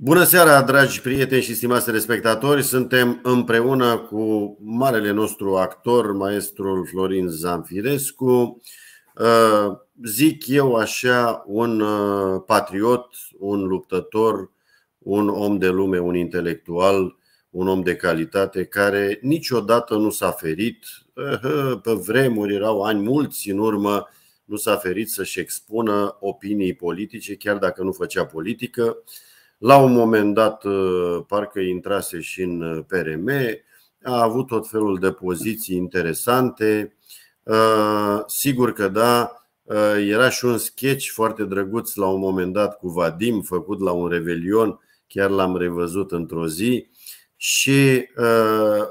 Bună seara, dragi prieteni și stimați respectatori! Suntem împreună cu marele nostru actor, maestrul Florin Zanfirescu. Uh, zic eu așa, un uh, patriot, un luptător, un om de lume, un intelectual, un om de calitate care niciodată nu s-a ferit. Uh, pe vremuri erau ani mulți în urmă, nu s-a ferit să-și expună opinii politice, chiar dacă nu făcea politică la un moment dat, uh, parcă intrase și în uh, PRM, a avut tot felul de poziții interesante. Uh, sigur că da, era și un sketch foarte drăguț la un moment dat cu Vadim, făcut la un revelion, chiar l-am revăzut într-o zi. Și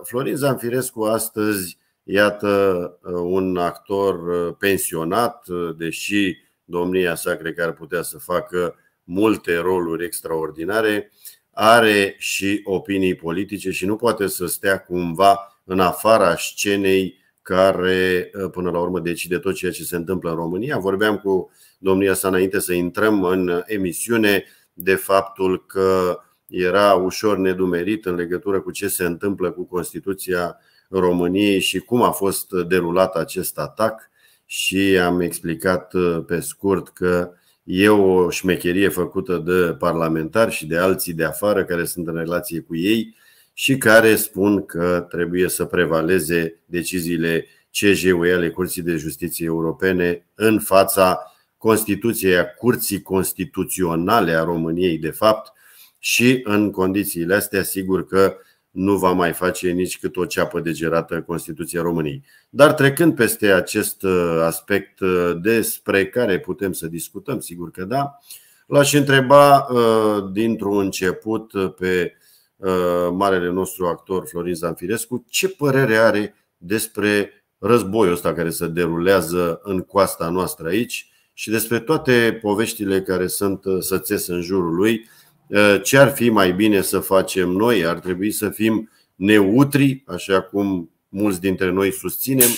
Florin Zanfirescu astăzi, iată, un actor pensionat, deși domnia sa cred că ar putea să facă multe roluri extraordinare, are și opinii politice și nu poate să stea cumva în afara scenei care ă, până la urmă decide tot ceea ce se întâmplă în România. Vorbeam cu domnia sa înainte să intrăm în emisiune de faptul că era ușor nedumerit în legătură cu ce se întâmplă cu Constituția României și cum a fost derulat acest atac și am explicat ă, pe scurt că E o șmecherie făcută de parlamentari și de alții de afară care sunt în relație cu ei și care spun că trebuie să prevaleze deciziile CJUE ale Curții de Justiție Europene în fața Constituției, a Curții Constituționale a României, de fapt, și în condițiile astea, sigur că nu va mai face nici cât o ceapă de gerată Constituția României. Dar trecând peste acest uh, aspect uh, despre care putem să discutăm, sigur că da, l-aș întreba uh, dintr-un început pe marele nostru actor Florin Zanfirescu ce părere are despre războiul ăsta care se derulează în coasta noastră aici și despre toate poveștile care sunt sățes în jurul lui, Eh, ce ar fi mai bine să facem noi? Ar trebui să fim neutri, așa cum mulți dintre noi susținem,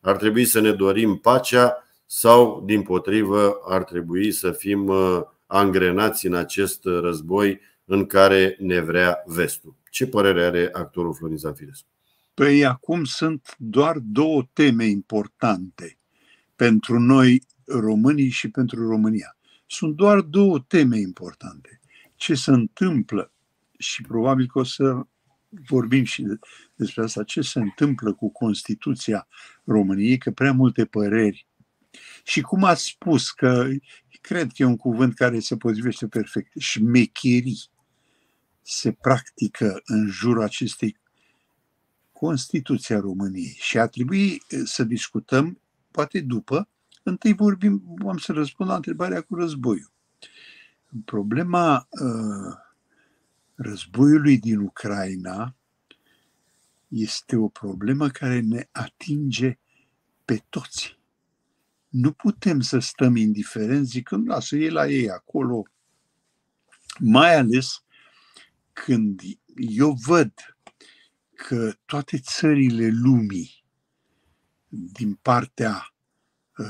ar trebui să ne dorim pacea sau, din potrivă, ar trebui să fim eh, angrenați în acest război în care ne vrea vestul. Ce părere are actorul Florin Zafirescu? Păi acum sunt doar două teme importante pentru noi românii și pentru România. Sunt doar două teme importante ce se întâmplă și probabil că o să vorbim și despre asta, ce se întâmplă cu Constituția României, că prea multe păreri. Și cum ați spus, că cred că e un cuvânt care se potrivește perfect, șmecherii se practică în jurul acestei Constituția României și a trebui eh, să discutăm, poate după, întâi vorbim, am să răspund la întrebarea cu războiul. În problema ă, războiului din Ucraina este o problemă care ne atinge pe toți. Nu putem să stăm indiferenți zicând, lasă ei la ei acolo, mai ales când eu văd că toate țările lumii din partea Uh,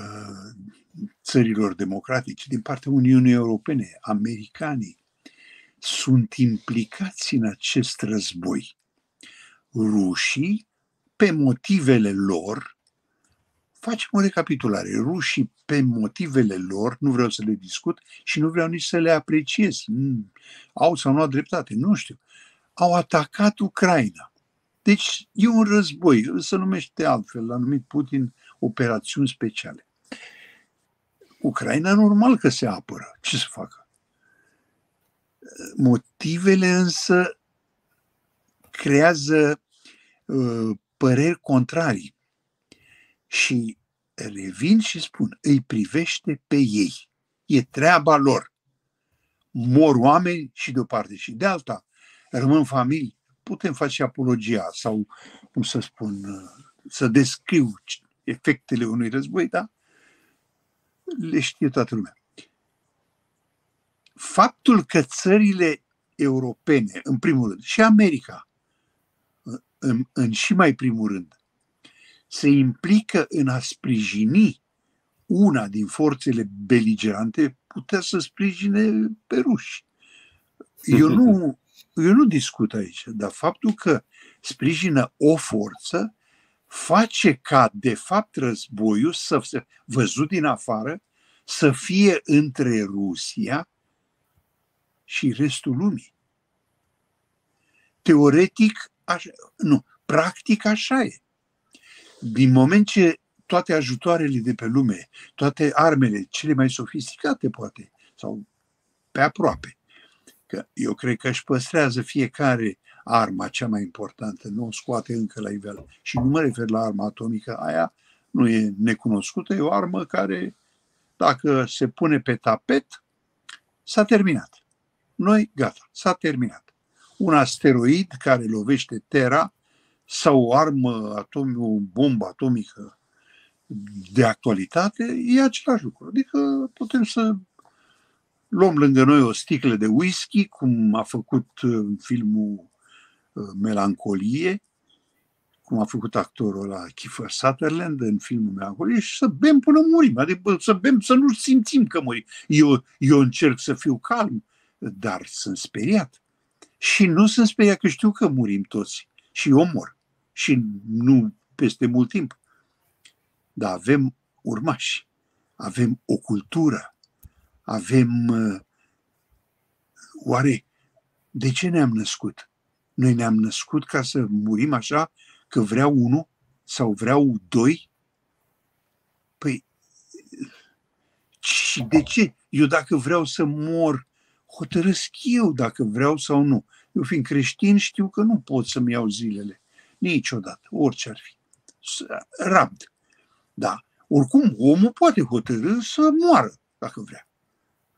țărilor democratice, din partea Uniunii Europene, americanii, sunt implicați în acest război. Rușii, pe motivele lor, facem o recapitulare. Rușii, pe motivele lor, nu vreau să le discut și nu vreau nici să le apreciez. Mm, au sau nu au dreptate, nu știu. Au atacat Ucraina. Deci e un război, se numește altfel, l-a numit Putin operațiuni speciale. Ucraina normal că se apără. Ce să facă? Motivele însă creează uh, păreri contrarii. Și revin și spun, îi privește pe ei. E treaba lor. Mor oameni și de o parte și de alta. Rămân familii. Putem face apologia sau, cum să spun, uh, să descriu efectele unui război, da? Le știe toată lumea. Faptul că țările europene, în primul rând, și America, în, în și mai primul rând, se implică în a sprijini una din forțele beligerante, putea să sprijine pe ruși. Eu nu, eu nu discut aici, dar faptul că sprijină o forță face ca, de fapt, războiul să fie văzut din afară, să fie între Rusia și restul lumii. Teoretic, așa, nu, practic așa e. Din moment ce toate ajutoarele de pe lume, toate armele, cele mai sofisticate poate, sau pe aproape, că eu cred că își păstrează fiecare arma cea mai importantă, nu o scoate încă la nivel. Și nu mă refer la arma atomică, aia nu e necunoscută, e o armă care, dacă se pune pe tapet, s-a terminat. Noi, gata, s-a terminat. Un asteroid care lovește Terra sau o armă atomică, o bombă atomică de actualitate, e același lucru. Adică putem să luăm lângă noi o sticlă de whisky, cum a făcut în filmul Uh, melancolie, cum a făcut actorul la Kiefer Sutherland în filmul Melancolie, și să bem până murim, adică să bem să nu simțim că murim. Eu, eu încerc să fiu calm, dar sunt speriat. Și nu sunt speriat că știu că murim toți și eu mor. Și nu peste mult timp. Dar avem urmași, avem o cultură, avem... Uh, oare de ce ne-am născut? Noi ne-am născut ca să murim așa că vreau unul sau vreau doi? Păi, și de ce? Eu dacă vreau să mor, hotărăsc eu dacă vreau sau nu. Eu fiind creștin știu că nu pot să-mi iau zilele. Niciodată, orice ar fi. Rabd. Da. Oricum, omul poate hotărâ să moară, dacă vrea.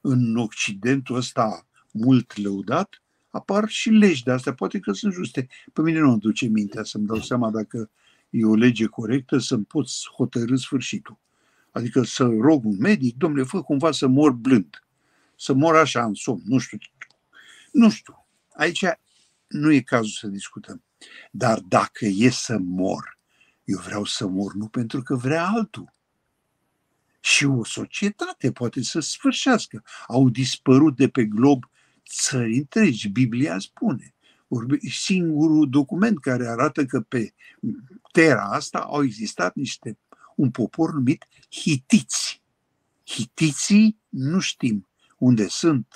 În Occidentul ăsta mult lăudat, apar și legi de astea, poate că sunt juste. Pe mine nu îmi duce mintea să-mi dau seama dacă e o lege corectă, să-mi poți hotărâ sfârșitul. Adică să rog un medic, domnule, fă cumva să mor blând, să mor așa în somn, nu știu. Nu știu. Aici nu e cazul să discutăm. Dar dacă e să mor, eu vreau să mor nu pentru că vrea altul. Și o societate poate să sfârșească. Au dispărut de pe glob țări întregi. Biblia spune. Singurul document care arată că pe terra asta au existat niște un popor numit hitiți. Hitiții nu știm unde sunt.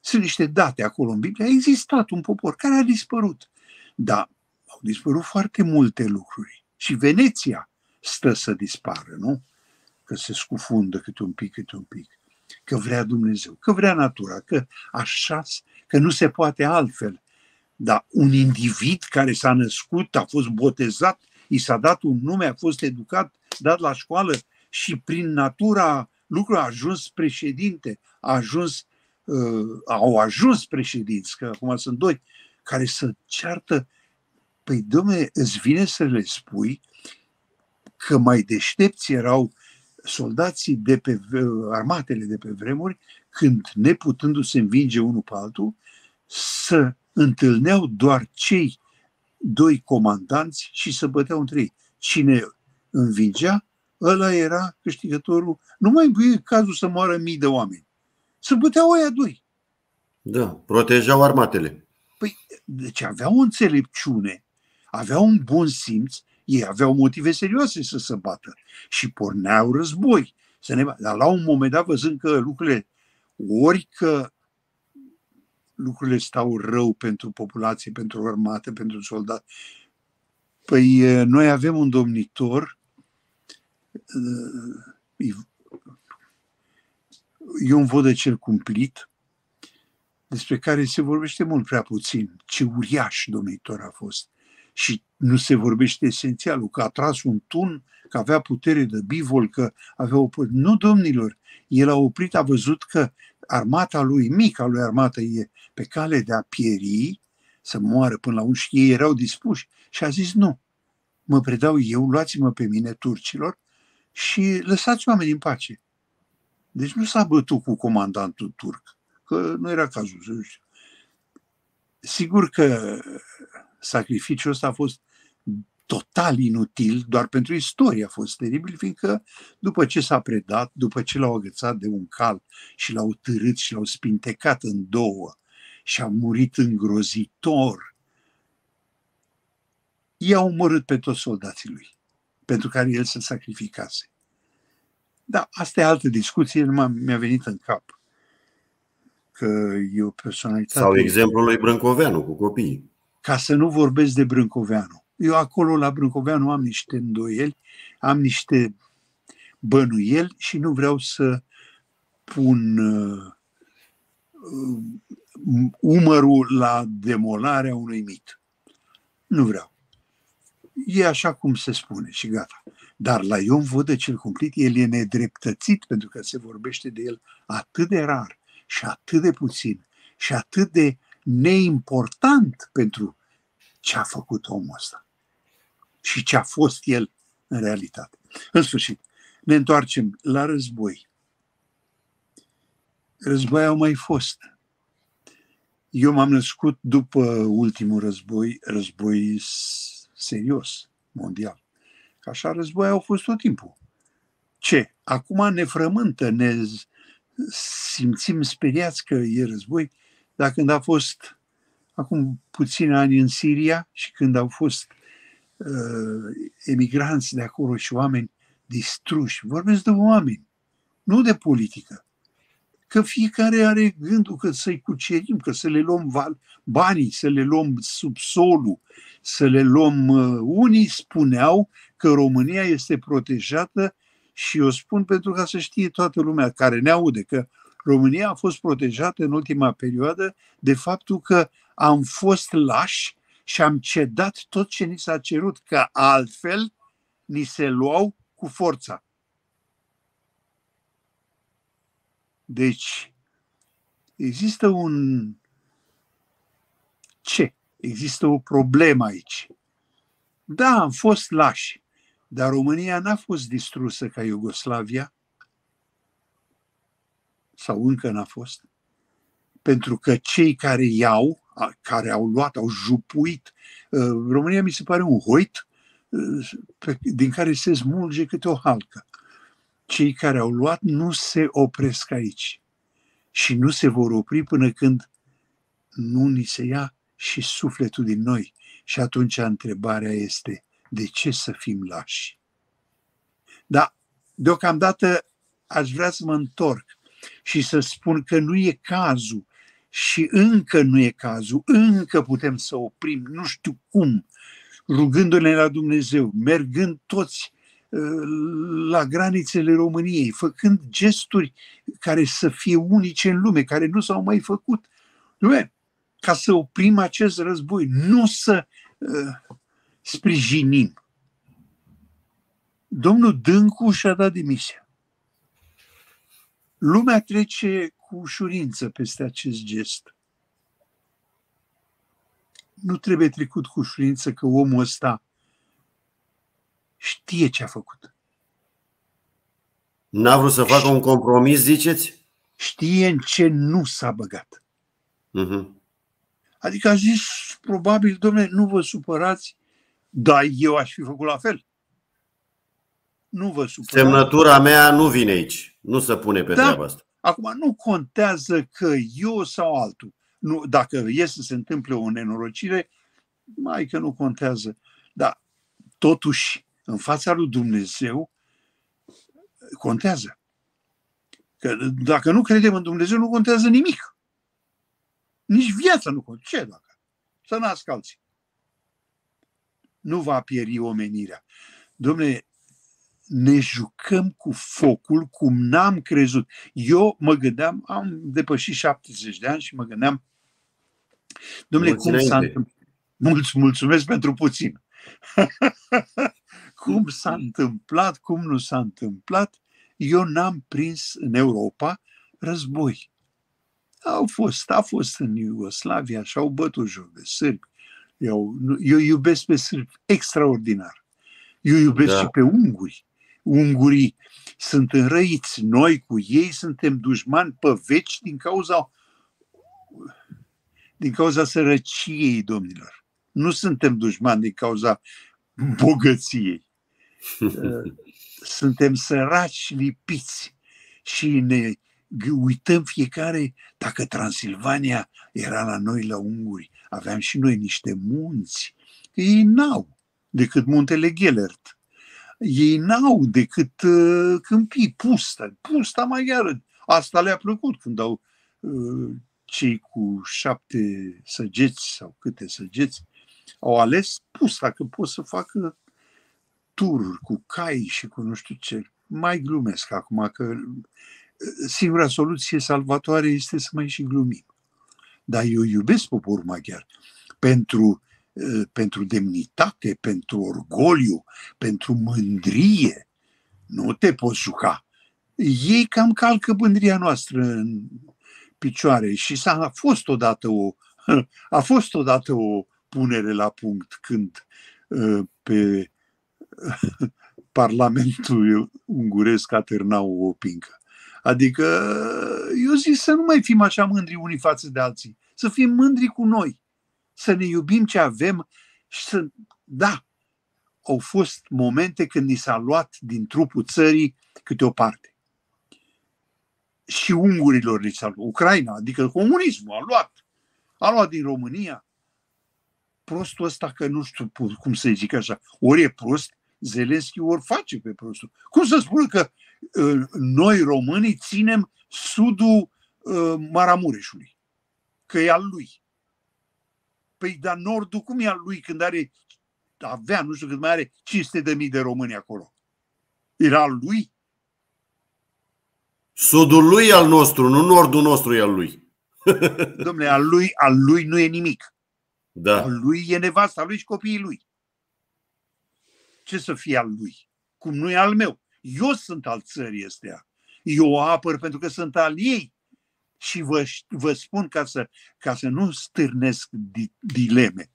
Sunt niște date acolo în Biblie. A existat un popor care a dispărut. Da, au dispărut foarte multe lucruri. Și Veneția stă să dispară, nu? Că se scufundă câte un pic, câte un pic că vrea Dumnezeu, că vrea natura, că așa, că nu se poate altfel. Dar un individ care s-a născut, a fost botezat, i s-a dat un nume, a fost educat, dat la școală și prin natura lucru a ajuns președinte, a ajuns, uh, au ajuns președinți, că acum sunt doi, care să ceartă, păi domne, îți vine să le spui că mai deștepți erau soldații de pe armatele de pe vremuri, când neputându-se învinge unul pe altul, să întâlneau doar cei doi comandanți și să băteau între ei. Cine învingea, ăla era câștigătorul. Nu mai e cazul să moară mii de oameni. Să băteau aia doi. Da, protejau armatele. Păi, deci aveau o înțelepciune, aveau un bun simț ei aveau motive serioase să se bată și porneau război. Să ne... Dar la un moment dat, văzând că lucrurile, ori că lucrurile stau rău pentru populație, pentru armată, pentru soldat, păi noi avem un domnitor, uh, e un cel cumplit, despre care se vorbește mult prea puțin, ce uriaș domnitor a fost și nu se vorbește esențialul, că a tras un tun, că avea putere de bivol, că avea o... Nu, domnilor, el a oprit, a văzut că armata lui, mica lui armată, e pe cale de a pieri, să moară până la un și ei erau dispuși. Și a zis, nu, mă predau eu, luați-mă pe mine turcilor și lăsați oamenii în pace. Deci nu s-a bătut cu comandantul turc, că nu era cazul, să știu. Sigur că sacrificiul ăsta a fost total inutil, doar pentru istorie a fost teribil, fiindcă după ce s-a predat, după ce l-au agățat de un cal și l-au târât și l-au spintecat în două și a murit îngrozitor, i-a omorât pe toți soldații lui, pentru care el se sacrificase. Da, asta e altă discuție, nu mi-a venit în cap că e o personalitate. Sau exemplul lui Brâncoveanu cu copiii ca să nu vorbesc de Brâncoveanu. Eu acolo la Brâncoveanu am niște îndoieli, am niște bănuieli și nu vreau să pun uh, umărul la demolarea unui mit. Nu vreau. E așa cum se spune și gata. Dar la Ion Vodă cel cumplit, el e nedreptățit pentru că se vorbește de el atât de rar și atât de puțin și atât de uh, neimportant pentru ce a făcut omul ăsta și ce a fost el în realitate. În sfârșit, ne întoarcem la război. Război au mai fost. Eu m-am născut după ultimul război, război serios, mondial. Așa război au fost tot timpul. Ce? Acum ne frământă, ne simțim speriați că e război? Dar când a fost acum puțini ani în Siria și când au fost uh, emigranți de acolo și oameni distruși, vorbesc de oameni, nu de politică. Că fiecare are gândul că să-i cucerim, că să le luăm val, banii, să le luăm subsolul, să le luăm... Uh, unii spuneau că România este protejată și o spun pentru ca să știe toată lumea care ne aude că România a fost protejată în ultima perioadă de faptul că am fost lași și am cedat tot ce ni s-a cerut, că altfel ni se luau cu forța. Deci, există un ce? Există o problemă aici. Da, am fost lași, dar România n-a fost distrusă ca Iugoslavia, sau încă n-a fost, pentru că cei care iau, care au luat, au jupuit, uh, România mi se pare un hoit uh, din care se smulge câte o halcă. Cei care au luat nu se opresc aici și nu se vor opri până când nu ni se ia și sufletul din noi. Și atunci întrebarea este, de ce să fim lași? Da, deocamdată aș vrea să mă întorc și să spun că nu e cazul și încă nu e cazul, încă putem să oprim, nu știu cum, rugându-ne la Dumnezeu, mergând toți uh, la granițele României, făcând gesturi care să fie unice în lume, care nu s-au mai făcut. Lume, ca să oprim acest război, nu să uh, sprijinim. Domnul Dâncu și-a dat demisia. Lumea trece cu ușurință peste acest gest. Nu trebuie trecut cu ușurință că omul ăsta știe ce a făcut. N-a vrut să facă un compromis, ziceți? Știe în ce nu s-a băgat. Uh-huh. Adică a zis, probabil, domnule, nu vă supărați, dar eu aș fi făcut la fel. Nu vă supărați. Semnătura mea nu vine aici. Nu se pune pe da? treaba asta. Acum nu contează că eu sau altul. Nu, dacă e să se întâmple o nenorocire, mai că nu contează. Dar totuși, în fața lui Dumnezeu, contează. Că dacă nu credem în Dumnezeu, nu contează nimic. Nici viața nu contează. Ce dacă? Să nasc alții. Nu va pieri omenirea. Dumnezeu, ne jucăm cu focul cum n-am crezut. Eu mă gândeam, am depășit 70 de ani și mă gândeam, domnule, cum s-a întâmplat? mulțumesc pentru puțin. cum s-a întâmplat, cum nu s-a întâmplat, eu n-am prins în Europa război. Au fost, a fost în Iugoslavia și au bătut joc de sârbi. Eu, eu iubesc pe sârbi extraordinar. Eu iubesc da. și pe unguri ungurii sunt înrăiți, noi cu ei suntem dușmani pe veci din cauza, din cauza sărăciei, domnilor. Nu suntem dușmani din cauza bogăției. Suntem săraci, lipiți și ne uităm fiecare dacă Transilvania era la noi la unguri. Aveam și noi niște munți. Ei n-au decât muntele Gellert ei n-au decât uh, câmpii, pustă, pusta maghiară. Asta le-a plăcut când au uh, cei cu șapte săgeți sau câte săgeți au ales pusta, că pot să facă tururi cu cai și cu nu știu ce. Mai glumesc acum că uh, singura soluție salvatoare este să mai și glumim. Dar eu iubesc poporul maghiar pentru Eh, pentru demnitate, pentru orgoliu, pentru mândrie. Nu te poți juca. Ei cam calcă mândria noastră în picioare și s-a fost odată o, a fost odată o punere la punct când eh, pe Parlamentul unguresc atârnau o pincă. Adică eh, eu zic să nu mai fim așa mândri unii față de alții, să fim mândri cu noi să ne iubim ce avem și să, da, au fost momente când ni s-a luat din trupul țării câte o parte. Și ungurilor li s-a luat, Ucraina, adică comunismul a luat, a luat din România. Prostul ăsta, că nu știu cum să zic așa, ori e prost, Zelenski ori face pe prostul. Cum să spun că ă, noi românii ținem sudul ă, Maramureșului, că e al lui. Păi, dar Nordul cum e al lui când are, avea, nu știu cât mai are, 500 de mii de români acolo? Era al lui? Sudul lui e al nostru, nu nordul nostru e al lui. Domnule, al lui, al lui nu e nimic. Da. Al lui e nevasta lui și copiii lui. Ce să fie al lui? Cum nu e al meu? Eu sunt al țării astea. Eu o apăr pentru că sunt al ei și vă, vă spun ca să, ca să nu stârnesc di, dileme.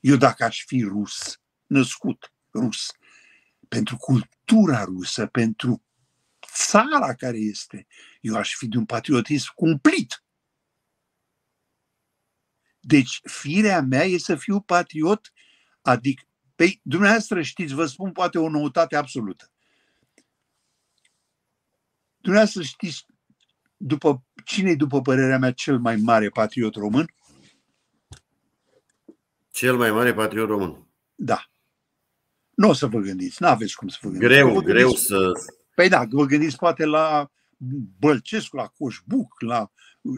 Eu dacă aș fi rus, născut rus, pentru cultura rusă, pentru țara care este, eu aș fi de un patriotism cumplit. Deci firea mea e să fiu patriot, adică, pe păi, dumneavoastră știți, vă spun poate o noutate absolută. Dumneavoastră știți, după cine e, după părerea mea, cel mai mare patriot român? Cel mai mare patriot român. Da. Nu o să vă gândiți, nu aveți cum să vă gândiți. Greu, vă gândiți, greu să... Păi da, vă gândiți poate la Bălcescu, la Coșbuc, la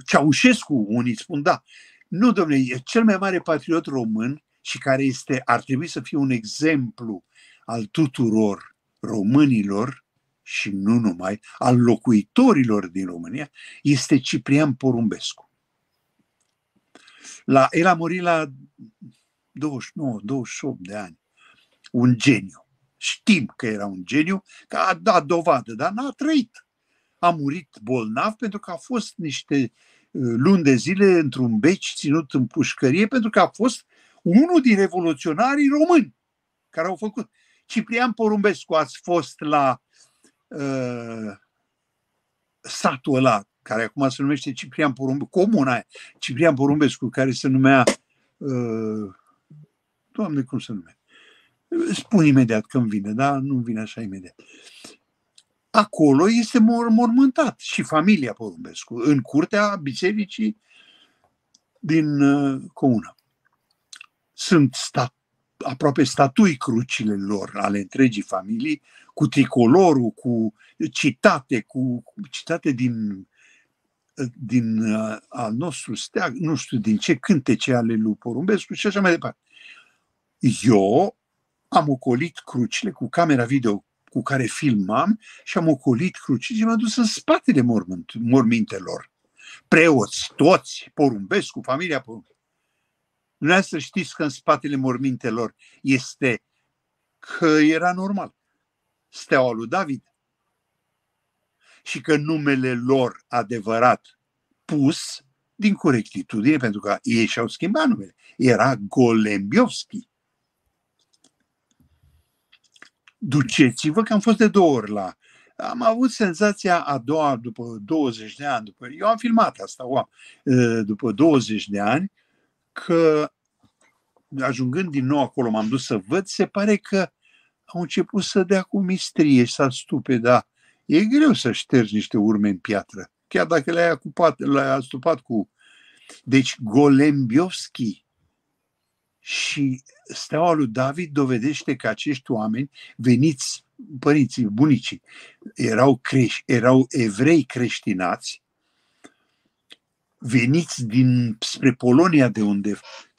Ceaușescu, unii spun da. Nu, domnule, e cel mai mare patriot român și care este, ar trebui să fie un exemplu al tuturor românilor, și nu numai, al locuitorilor din România, este Ciprian Porumbescu. La, el a murit la 29-28 de ani. Un geniu. Știm că era un geniu, că a dat dovadă, dar n-a trăit. A murit bolnav pentru că a fost niște uh, luni de zile într-un beci ținut în pușcărie pentru că a fost unul din revoluționarii români care au făcut. Ciprian Porumbescu ați fost la uh, satul ăla, care acum se numește Ciprian Porumbescu, comuna Ciprian Porumbescu, care se numea, uh, doamne, cum se numea? Spun imediat când vine, dar nu vine așa imediat. Acolo este mormântat și familia Porumbescu, în curtea bisericii din uh, comună. Sunt stat aproape statui crucile lor ale întregii familii, cu tricolorul, cu citate, cu citate din, din uh, al nostru steag, nu știu din ce cântece ale lui Porumbescu și așa mai departe. Eu am ocolit crucile cu camera video cu care filmam și am ocolit crucile și m-am dus în spatele mormânt, mormintelor. Preoți, toți, Porumbescu, familia Porumbescu. Nu să știți că în spatele mormintelor este că era normal. Steaua lui David. Și că numele lor adevărat pus din corectitudine, pentru că ei și-au schimbat numele. Era Golembiovski. Duceți-vă că am fost de două ori la am avut senzația a doua, după 20 de ani, după, eu am filmat asta, oam, după 20 de ani, că ajungând din nou acolo, m-am dus să văd, se pare că au început să dea cu mistrie și să astupe, dar e greu să ștergi niște urme în piatră, chiar dacă le-ai, acupat, le-ai astupat cu... Deci Golembiovski și steaua lui David dovedește că acești oameni veniți, părinții, bunicii, erau, creș, erau evrei creștinați, veniți din spre Polonia de, unde,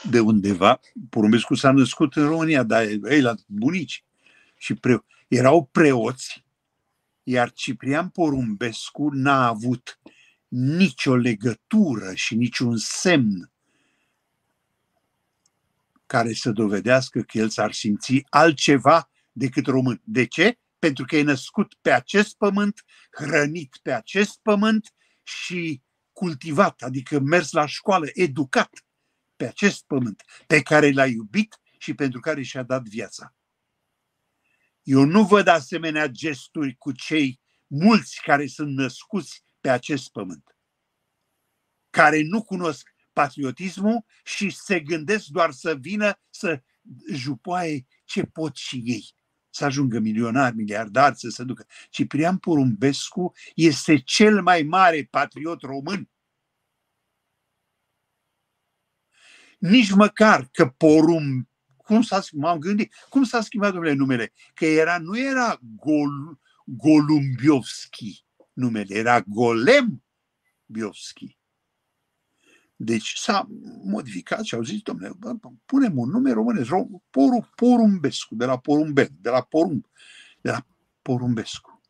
de undeva, Porumbescu s-a născut în România, dar ei la bunici, și pre, erau preoți, iar Ciprian Porumbescu n-a avut nicio legătură și niciun semn care să dovedească că el s-ar simți altceva decât român. De ce? Pentru că e născut pe acest pământ, hrănit pe acest pământ și cultivat, adică mers la școală, educat pe acest pământ pe care l-a iubit și pentru care și-a dat viața. Eu nu văd asemenea gesturi cu cei mulți care sunt născuți pe acest pământ, care nu cunosc patriotismul și se gândesc doar să vină să jupoaie ce pot și ei să ajungă milionar, miliardar, să se ducă. Ciprian Porumbescu este cel mai mare patriot român. Nici măcar că Porum cum s-a, m-am gândit, cum s-a schimbat, domnule, numele? Că era, nu era Gol, Golumbiovski numele, era Golem Biovski. Deci s-a modificat și au zis, domnule, punem un nume românesc, poru, porumbescu, de la porumbec, de la porumb, de la porumbescu.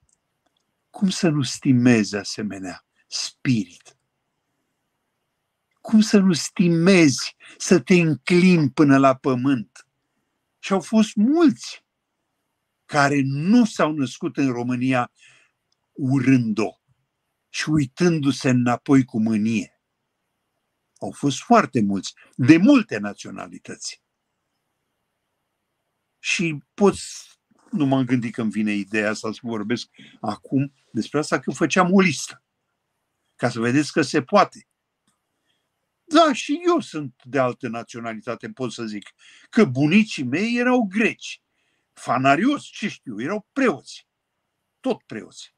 Cum să nu stimeze asemenea spirit? Cum să nu stimezi, să te înclin până la pământ? Și au fost mulți care nu s-au născut în România urând-o și uitându-se înapoi cu mânie. Au fost foarte mulți, mm. de multe naționalități. Și pot, nu m-am gândit că îmi vine ideea asta să vorbesc acum despre asta, că făceam o listă. Ca să vedeți că se poate. Da, și eu sunt de altă naționalitate, pot să zic. Că bunicii mei erau greci, fanarios, ce știu, erau preoți. Tot preoți.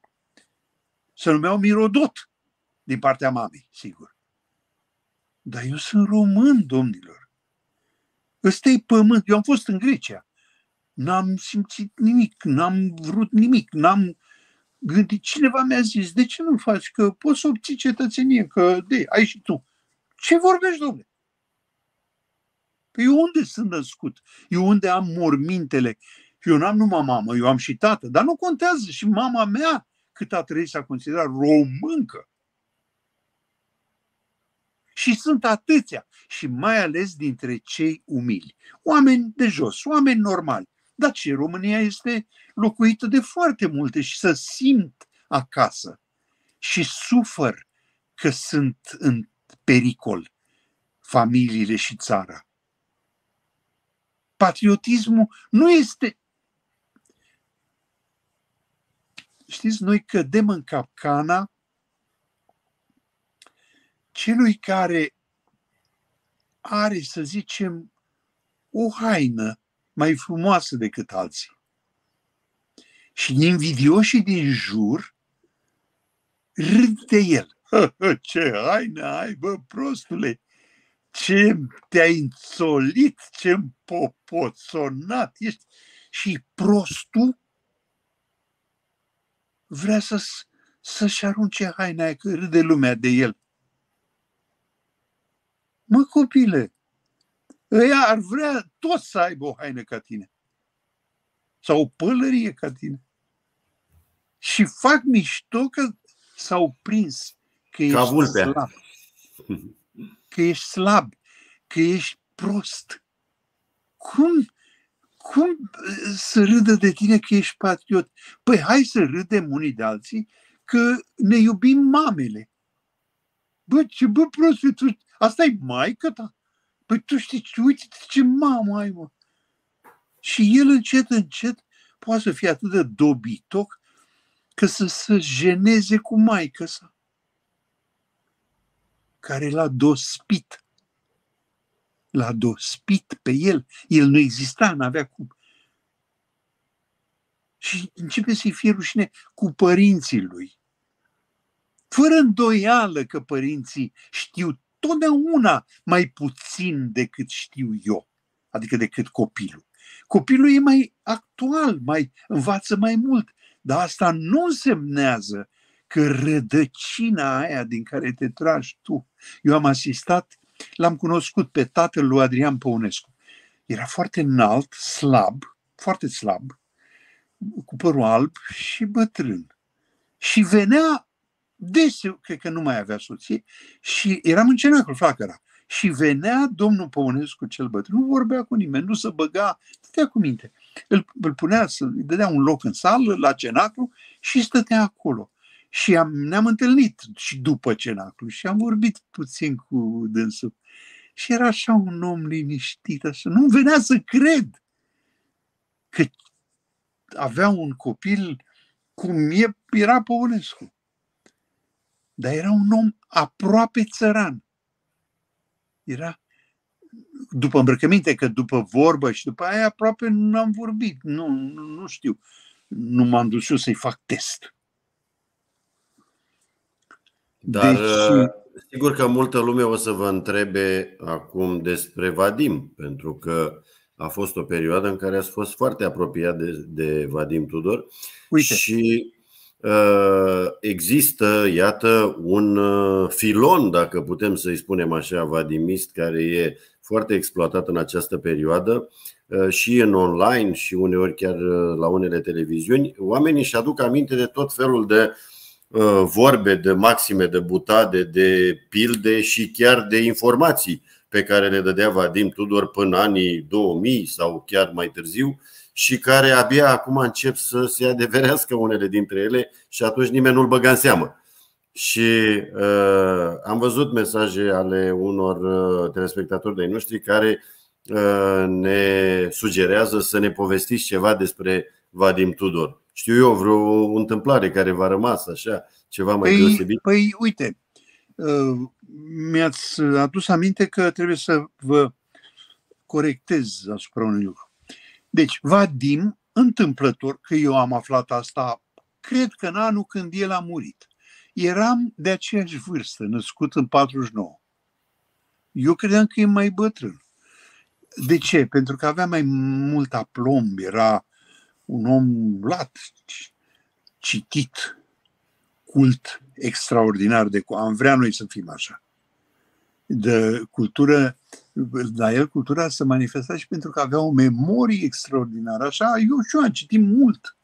Se numeau Mirodot, din partea mamei, sigur. Dar eu sunt român, domnilor. Ăsta e pământ. Eu am fost în Grecia. N-am simțit nimic, n-am vrut nimic, n-am gândit. Cineva mi-a zis, de ce nu faci? Că poți să obții cetățenie, că de, ai și tu. Ce vorbești, domnule? Păi eu unde sunt născut? Eu unde am mormintele? Eu n-am numai mamă, eu am și tată, dar nu contează și mama mea cât a trăit să a considerat româncă. Și sunt atâția, și mai ales dintre cei umili, oameni de jos, oameni normali. Dar ce România este locuită de foarte multe și să simt acasă și sufăr că sunt în pericol familiile și țara. Patriotismul nu este. Știți, noi cădem în capcana celui care are, să zicem, o haină mai frumoasă decât alții. Și invidioșii din jur râd de el. ce haină ai, bă, prostule! Ce te-ai înțolit, ce împopoțonat ești! Și prostul vrea să, să-și arunce haina aia, că râde lumea de el. Mă, copile, ăia ar vrea tot să aibă o haină ca tine. Sau o pălărie ca tine. Și fac mișto că s-au prins că ești vulpea. slab. Că ești slab. Că ești prost. Cum? Cum uh, să râdă de tine că ești patriot? Păi hai să râdem unii de alții că ne iubim mamele. Bă, ce bă prost, tu Asta e maică ta? Păi tu știi, uite ce mamă ai, mă. Și el încet, încet poate să fie atât de dobitoc că să se jeneze cu maică sa, care l-a dospit. L-a dospit pe el. El nu exista, nu avea cum. Și începe să-i fie rușine cu părinții lui. Fără îndoială că părinții știu întotdeauna mai puțin decât știu eu, adică decât copilul. Copilul e mai actual, mai învață mai mult, dar asta nu însemnează că rădăcina aia din care te tragi tu. Eu am asistat, l-am cunoscut pe tatăl lui Adrian Păunescu. Era foarte înalt, slab, foarte slab, cu părul alb și bătrân. Și venea deci cred că nu mai avea soție, și eram în cenacul flacăra. Și venea domnul Păunescu cel bătrân, nu vorbea cu nimeni, nu se băga, stătea cu minte. Îl, îl punea, să, îi dădea un loc în sală, la cenaclu, și stătea acolo. Și am, ne-am întâlnit și după cenaclu și am vorbit puțin cu dânsul. Și era așa un om liniștit, așa. Nu venea să cred că avea un copil cum e, era Păunescu dar era un om aproape țăran. Era după îmbrăcăminte, că după vorbă și după aia aproape nu am vorbit. Nu, nu, nu știu. Nu m-am dus eu să-i fac test. Dar deci, uh, uh, sigur că multă lume o să vă întrebe acum despre Vadim, pentru că a fost o perioadă în care ați fost foarte apropiat de, de Vadim Tudor Uite. și Uh, există, iată, un uh, filon, dacă putem să-i spunem așa, vadimist, care e foarte exploatat în această perioadă uh, și în online și uneori chiar la unele televiziuni. Oamenii își aduc aminte de tot felul de vorbe, de maxime, de butade, de pilde și chiar de informații pe care le dădea Vadim Tudor până anii 2000 sau chiar mai târziu și care abia acum încep să se adeverească unele dintre ele și atunci nimeni nu-l băga în seamă. Și uh, am văzut mesaje ale unor uh, telespectatori de noștri care uh, ne sugerează să ne povestiți ceva despre Vadim Tudor. Știu eu, vreo întâmplare care v-a rămas așa, ceva mai păi, deosebit? Păi uite, uh, mi-ați adus aminte că trebuie să vă corectez asupra unui lucru. Deci, Vadim, întâmplător, că eu am aflat asta, cred că în anul când el a murit. Eram de aceeași vârstă, născut în 49. Eu credeam că e mai bătrân. De ce? Pentru că avea mai mult aplomb, era un om lat, citit, cult extraordinar de... Am vrea noi să fim așa. De cultură la el cultura se manifesta și pentru că avea o memorie extraordinară. Așa, eu și eu am citit mult,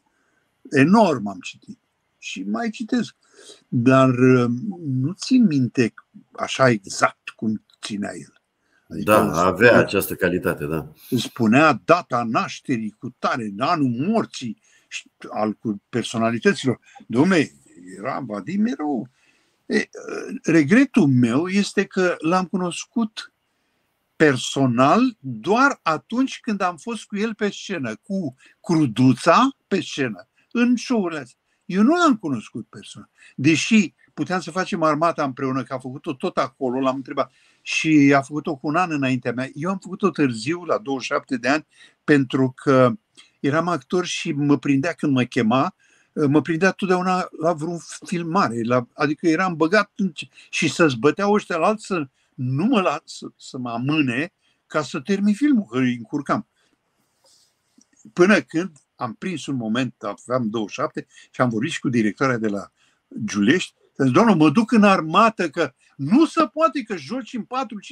enorm am citit și mai citesc. Dar uh, nu țin minte așa exact cum ținea el. Da, adică da, spunea, avea această calitate, da. Spunea data nașterii cu tare, anul morții al personalităților. Dom'le, era Vadimirov. E, uh, regretul meu este că l-am cunoscut personal doar atunci când am fost cu el pe scenă, cu Cruduța pe scenă, în show-urile astea. Eu nu l-am cunoscut personal. Deși puteam să facem armata împreună, că a făcut-o tot acolo, l-am întrebat. Și a făcut-o cu un an înaintea mea. Eu am făcut-o târziu, la 27 de ani, pentru că eram actor și mă prindea când mă chema, mă prindea totdeauna la vreun mare. la, adică eram băgat în, și să-ți băteau ăștia la alții, nu mă las să, să mă amâne ca să termin filmul, că îi încurcam. Până când am prins un moment, aveam 27 și am vorbit și cu directoarea de la Giulești, zic, doamnă, mă duc în armată că nu se poate că joci în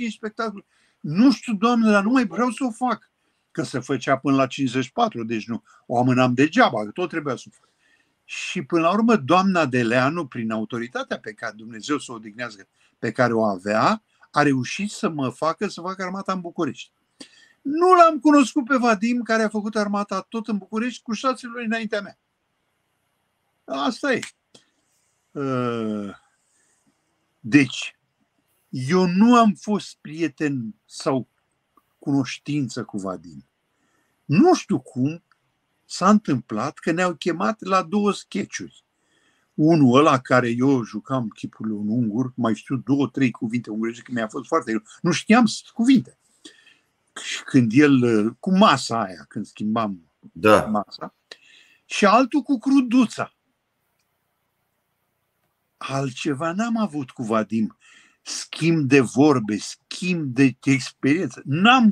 4-5 spectacole. Nu știu, doamne, dar nu mai vreau să o fac. Că se făcea până la 54, deci nu. O amânam degeaba, că tot trebuia să o fac. Și până la urmă, doamna Deleanu, prin autoritatea pe care Dumnezeu să o odihnească, pe care o avea, a reușit să mă facă să fac armata în București. Nu l-am cunoscut pe Vadim, care a făcut armata tot în București cu șase luni înaintea mea. Asta e. Uh, deci, eu nu am fost prieten sau cunoștință cu Vadim. Nu știu cum s-a întâmplat că ne-au chemat la două sketchuri unul ăla care eu jucam chipul un ungur, mai știu două, trei cuvinte ungurești, că mi-a fost foarte greu. Nu știam cuvinte. Și când el, uh, cu masa aia, când schimbam da. masa, și altul cu cruduța. Altceva n-am avut cu Vadim. Schimb de vorbe, schimb de experiență. N-am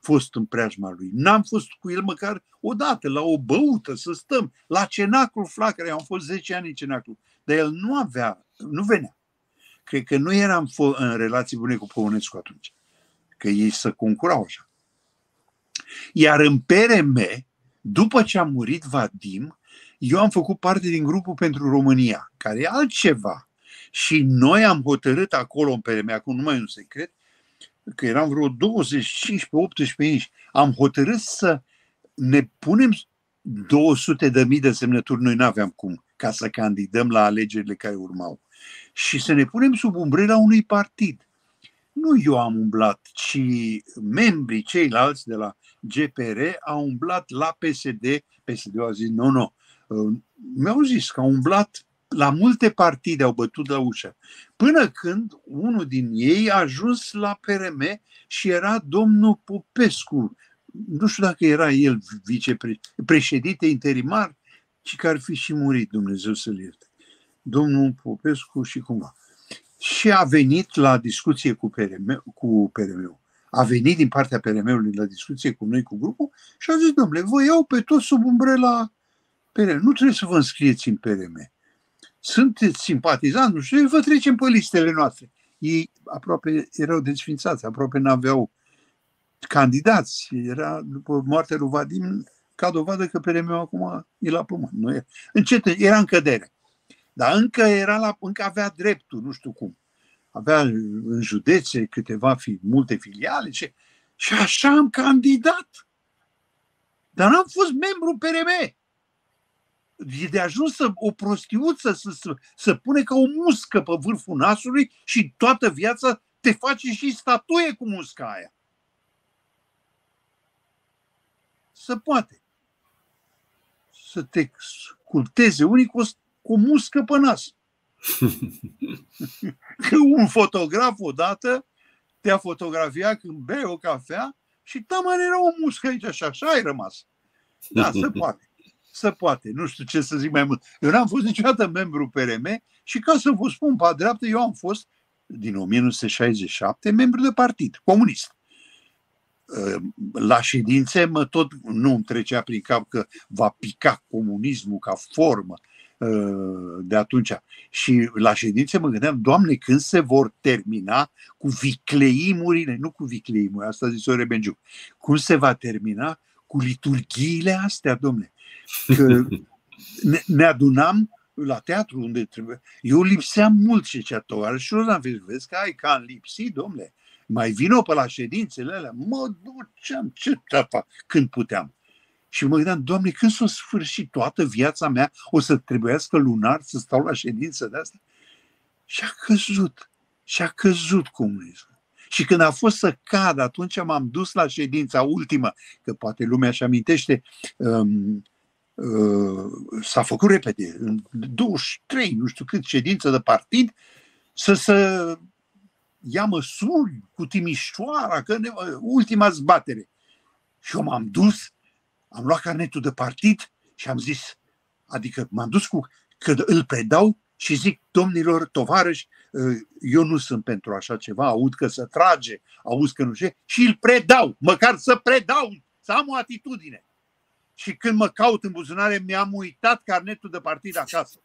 fost în preajma lui. N-am fost cu el măcar dată la o băută, să stăm, la cenacul flacării. Am fost 10 ani în cenacul. Dar el nu avea, nu venea. Cred că nu eram în relații bune cu Păunescu atunci. Că ei să concurau așa. Iar în PRM, după ce a murit Vadim, eu am făcut parte din grupul pentru România, care e altceva. Și noi am hotărât acolo în PRM, acum nu mai e un secret, că eram vreo 25 pe 18 inși, am hotărât să ne punem 200 de mii de semnături, noi n-aveam cum, ca să candidăm la alegerile care urmau. Și să ne punem sub umbrela unui partid. Nu eu am umblat, ci membrii ceilalți de la GPR au umblat la PSD. PSD-ul a zis, nu, no, nu. No. Uh, mi-au zis că au umblat la multe partide au bătut la ușă, până când unul din ei a ajuns la PRM și era domnul Popescu, nu știu dacă era el vicepreședinte interimar, ci că ar fi și murit, Dumnezeu să-l ierte. Domnul Popescu și cumva. Și a venit la discuție cu, PRM, cu PRM-ul. A venit din partea PRM-ului la discuție cu noi, cu grupul, și a zis, domnule, vă iau pe toți sub umbrela PRM. Nu trebuie să vă înscrieți în PRM sunteți simpatizanți, nu știu, vă trecem pe listele noastre. Ei aproape erau desfințați, aproape n-aveau candidați. Era, după moartea lui Vadim, ca dovadă că prm acum e la pământ. Nu Încet, era în cădere. Dar încă, era la, încă avea dreptul, nu știu cum. Avea în județe câteva, fi, multe filiale. Și, Și așa am candidat. Dar n-am fost membru PRM. E de ajuns să, o prostiuță să, să, să pune ca o muscă pe vârful nasului și toată viața te face și statuie cu musca aia. Să poate să te sculpteze unii cu o, cu o muscă pe nas. Că un fotograf odată te-a fotografiat când bei o cafea și tamar era o muscă aici și așa ai rămas. Da, se poate se poate. Nu știu ce să zic mai mult. Eu n-am fost niciodată membru PRM și ca să vă spun pe dreaptă, eu am fost din 1967 membru de partid comunist. La ședințe mă tot nu îmi trecea prin cap că va pica comunismul ca formă ă, de atunci. Și la ședințe mă gândeam, Doamne, când se vor termina cu vicleimurile, nu cu vicleimurile, asta a zis Rebenciu, cum se va termina cu liturghiile astea, domne? ne adunam la teatru unde trebuie. Eu lipseam mult și cea tovarășilor am văzut vezi că ai, ca am lipsit, domnule, mai vin pe la ședințele alea, mă duceam, ce fac când puteam. Și mă gândeam, Doamne, când s-o sfârșit toată viața mea, o să trebuiască lunar să stau la ședință de asta? Și a căzut. Și a căzut comunismul. Și când a fost să cad, atunci m-am dus la ședința ultimă, că poate lumea și amintește, um, Uh, s-a făcut repede, în 23, nu știu cât, ședință de partid, să se ia măsuri cu Timișoara, că ne, ultima zbatere. Și eu m-am dus, am luat carnetul de partid și am zis, adică m-am dus cu, că îl predau și zic, domnilor tovarăși, uh, eu nu sunt pentru așa ceva, aud că se trage, aud că nu știu, și îl predau, măcar să predau, să am o atitudine și când mă caut în buzunare, mi-am uitat carnetul de partid acasă.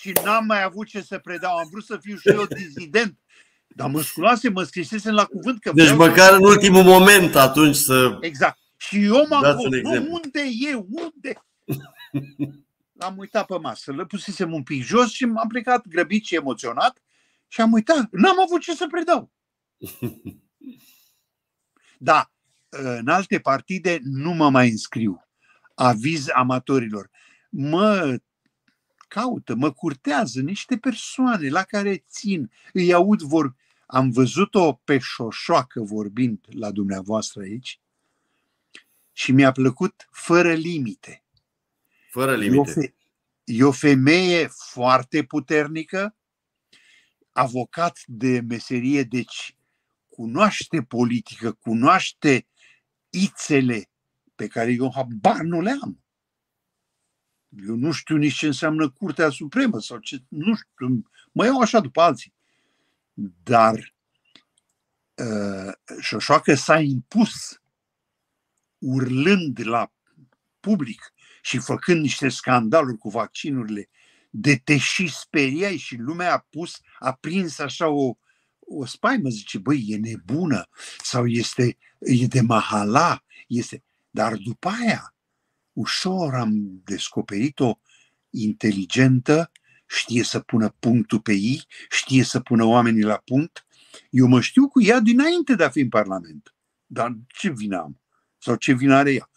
Și n-am mai avut ce să predau. Am vrut să fiu și eu dizident. Dar mă sculase, mă scrisesem la cuvânt că Deci măcar să... în ultimul moment atunci să... Exact. Și eu m-am văzut, unde e, unde? L-am uitat pe masă, le pusesem un pic jos și m-am plecat grăbit și emoționat și am uitat. N-am avut ce să predau. Da, în alte partide nu mă mai înscriu aviz amatorilor. Mă caută, mă curtează niște persoane la care țin, îi aud vor. Am văzut-o pe șoșoacă vorbind la dumneavoastră aici și mi-a plăcut fără limite. Fără limite. E o, fe- e o femeie foarte puternică, avocat de meserie, deci cunoaște politică, cunoaște ițele pe care eu habar nu le am. Eu nu știu nici ce înseamnă Curtea Supremă sau ce, nu știu, mă iau așa după alții. Dar uh, că s-a impus urlând la public și făcând niște scandaluri cu vaccinurile, de te și speriai și lumea a pus, a prins așa o, o spaimă, zice, băi, e nebună sau este, e de mahala, este... Dar după aia, ușor am descoperit-o inteligentă, știe să pună punctul pe ei, știe să pună oamenii la punct. Eu mă știu cu ea dinainte de a fi în Parlament. Dar ce vină am? Sau ce vină are ea?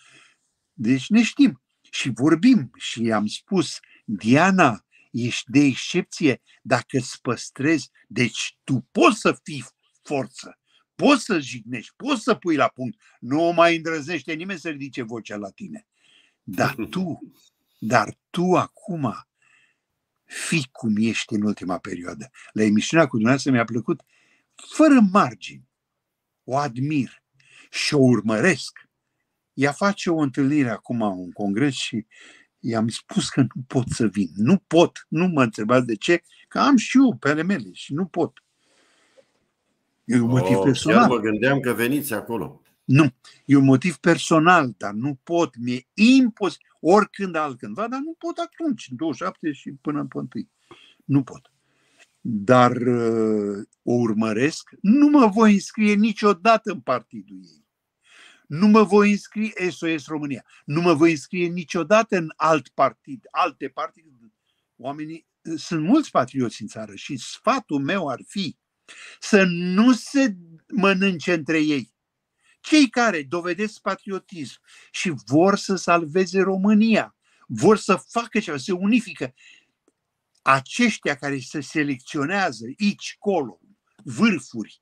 Deci ne știm și vorbim și am spus, Diana, ești de excepție dacă îți păstrezi. Deci tu poți să fii forță, poți să jignești, poți să pui la punct. Nu o mai îndrăznește nimeni să ridice vocea la tine. Dar tu, dar tu acum fii cum ești în ultima perioadă. La emisiunea cu dumneavoastră mi-a plăcut fără margini. O admir și o urmăresc. Ea face o întâlnire acum un congres și i-am spus că nu pot să vin. Nu pot, nu mă întrebați de ce, că am și eu pe ale mele și nu pot. E un motiv oh, personal. Chiar mă gândeam că veniți acolo. Nu. E un motiv personal, dar nu pot. Mi-e impos, Oricând altcândva, dar nu pot atunci, în 27 și până în 1. Nu pot. Dar uh, o urmăresc. Nu mă voi înscrie niciodată în partidul ei. Nu mă voi înscrie SOS România. Nu mă voi înscrie niciodată în alt partid, alte partide. Oamenii uh, sunt mulți patrioți în țară și sfatul meu ar fi să nu se mănânce între ei. Cei care dovedesc patriotism și vor să salveze România, vor să facă ceva, se unifică, aceștia care se selecționează aici, colo, vârfuri,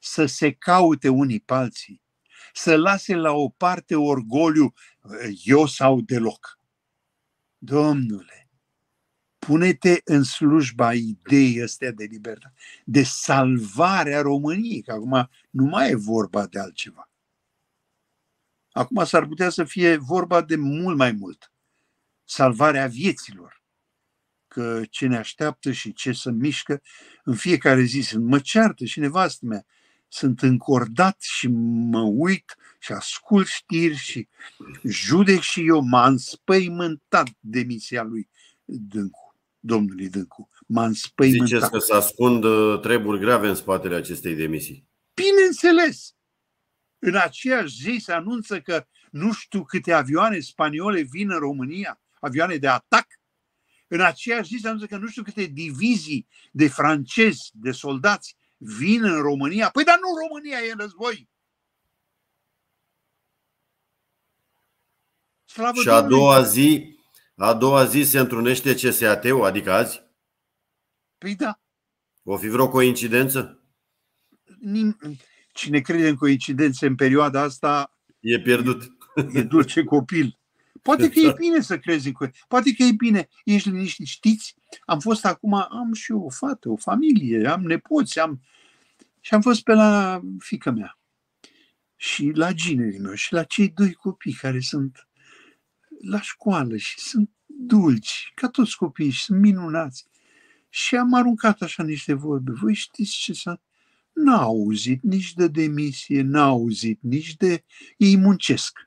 să se caute unii pe alții, să lase la o parte orgoliu eu sau deloc. Domnule, pune-te în slujba ideii astea de libertate, de salvarea României, că acum nu mai e vorba de altceva. Acum s-ar putea să fie vorba de mult mai mult. Salvarea vieților. Că ce ne așteaptă și ce să mișcă, în fiecare zi sunt mă ceartă și nevastă mea. Sunt încordat și mă uit și ascult știri și judec și eu, m-am spăimântat demisia lui Dâncu domnului Dâncu. M-a înspăimântat. Ziceți că se ascund uh, treburi grave în spatele acestei demisii. Bineînțeles! În aceeași zi se anunță că nu știu câte avioane spaniole vin în România, avioane de atac. În aceeași zi se anunță că nu știu câte divizii de francezi, de soldați vin în România. Păi dar nu România e în război. Slavă și a doua zi a doua zi se întrunește CSAT-ul, adică azi? Păi da. O fi vreo coincidență? Cine crede în coincidențe în perioada asta... E pierdut. E dulce copil. Poate că e exact. bine să crezi în coincidențe. Poate că e bine. Ești liniștit. Știți, am fost acum, am și eu o fată, o familie, am nepoți, am... Și am fost pe la fică mea și la ginerii meu și la cei doi copii care sunt la școală și sunt dulci, ca toți copiii și sunt minunați. Și am aruncat așa niște vorbe. Voi știți ce s-a... N-a auzit nici de demisie, n-a auzit nici de... Ei muncesc.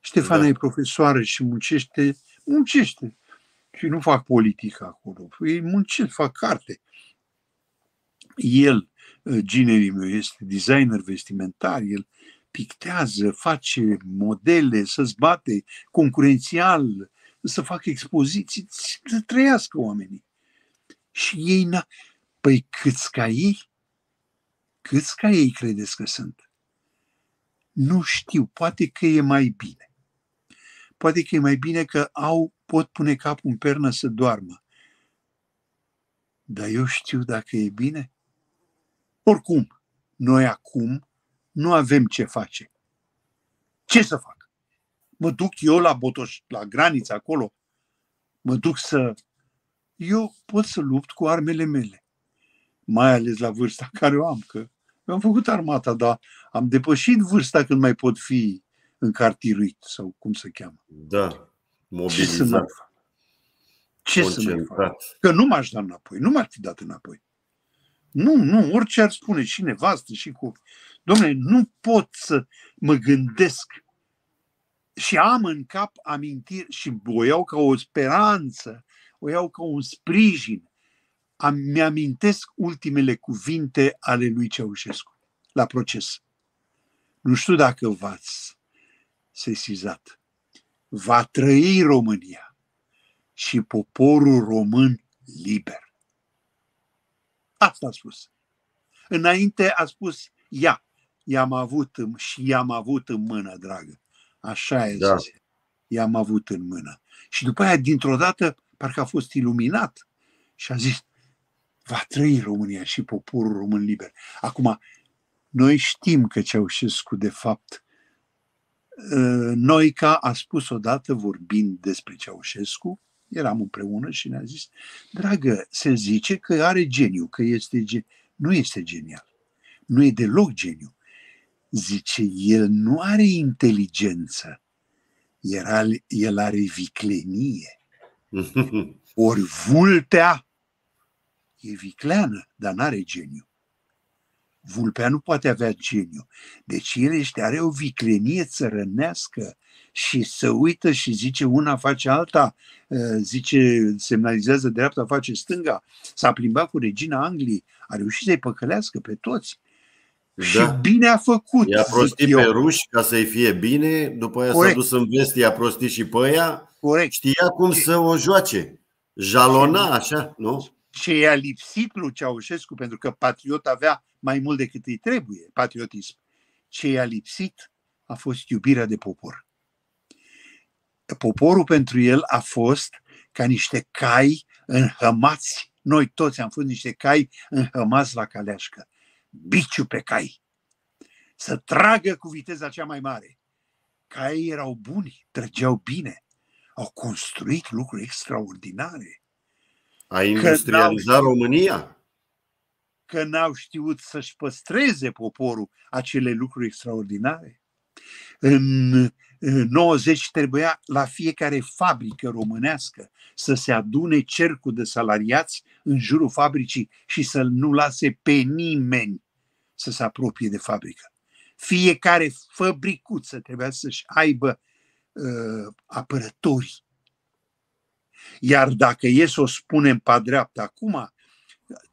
Ștefana da. e profesoară și muncește, muncește. Și nu fac politică acolo. Păi ei muncesc, fac carte. El, eh, ginerii meu, este designer vestimentar, el pictează, face modele, să zbate concurențial, să facă expoziții, să trăiască oamenii. Și ei, na... păi câți ca ei, câți ca ei credeți că sunt? Nu știu, poate că e mai bine. Poate că e mai bine că au, pot pune capul în pernă să doarmă. Dar eu știu dacă e bine. Oricum, noi acum nu avem ce face. Ce să fac? Mă duc eu la Botoș, la graniță acolo, mă duc să... Eu pot să lupt cu armele mele, mai ales la vârsta care o am, că eu am făcut armata, dar am depășit vârsta când mai pot fi încartiruit, sau cum se cheamă. Da, mobilizat. Ce să mai fac? Ce să mai fac? Că nu m-aș da înapoi, nu m ar fi dat înapoi. Nu, nu, orice ar spune și nevastă și cu Domnule, nu pot să mă gândesc și am în cap amintiri și o iau ca o speranță, o iau ca un sprijin. Am, mi-amintesc ultimele cuvinte ale lui Ceaușescu la proces. Nu știu dacă v-ați sesizat. Va trăi România și poporul român liber. Asta a spus. Înainte a spus ea i-am avut în, și i-am avut în mână, dragă. Așa e da. I-am avut în mână. Și după aia, dintr-o dată, parcă a fost iluminat și a zis, va trăi România și poporul român liber. Acum, noi știm că Ceaușescu, de fapt, ă, Noica a spus odată, vorbind despre Ceaușescu, eram împreună și ne-a zis, dragă, se zice că are geniu, că este geniu. Nu este genial. Nu e deloc geniu zice, el nu are inteligență, era, el are viclenie. Ori vulpea e vicleană, dar nu are geniu. Vulpea nu poate avea geniu. Deci el este, are o viclenie țărănească și se uită și zice una face alta, uh, zice, semnalizează dreapta, face stânga. S-a plimbat cu regina Angliei, a reușit să-i păcălească pe toți da. Și bine a făcut. I-a prostit pe ruși ca să-i fie bine, după aia Corect. s-a dus în vest, i-a prostit și pe aia. Corect. Știa cum și... să o joace. Jalona, așa, nu? Ce i-a lipsit lui Ceaușescu, pentru că patriot avea mai mult decât îi trebuie, patriotism. Ce i-a lipsit a fost iubirea de popor. Poporul pentru el a fost ca niște cai înhămați. Noi toți am fost niște cai înhămați la caleașcă biciu pe cai, să tragă cu viteza cea mai mare. Caii erau buni, trăgeau bine, au construit lucruri extraordinare. A industrializat România? Că n-au știut să-și păstreze poporul acele lucruri extraordinare. În 90 trebuia la fiecare fabrică românească să se adune cercul de salariați în jurul fabricii și să nu lase pe nimeni să se apropie de fabrică. Fiecare fabricuță trebuia să-și aibă uh, apărătorii. Iar dacă e să o spunem pe dreapta acum,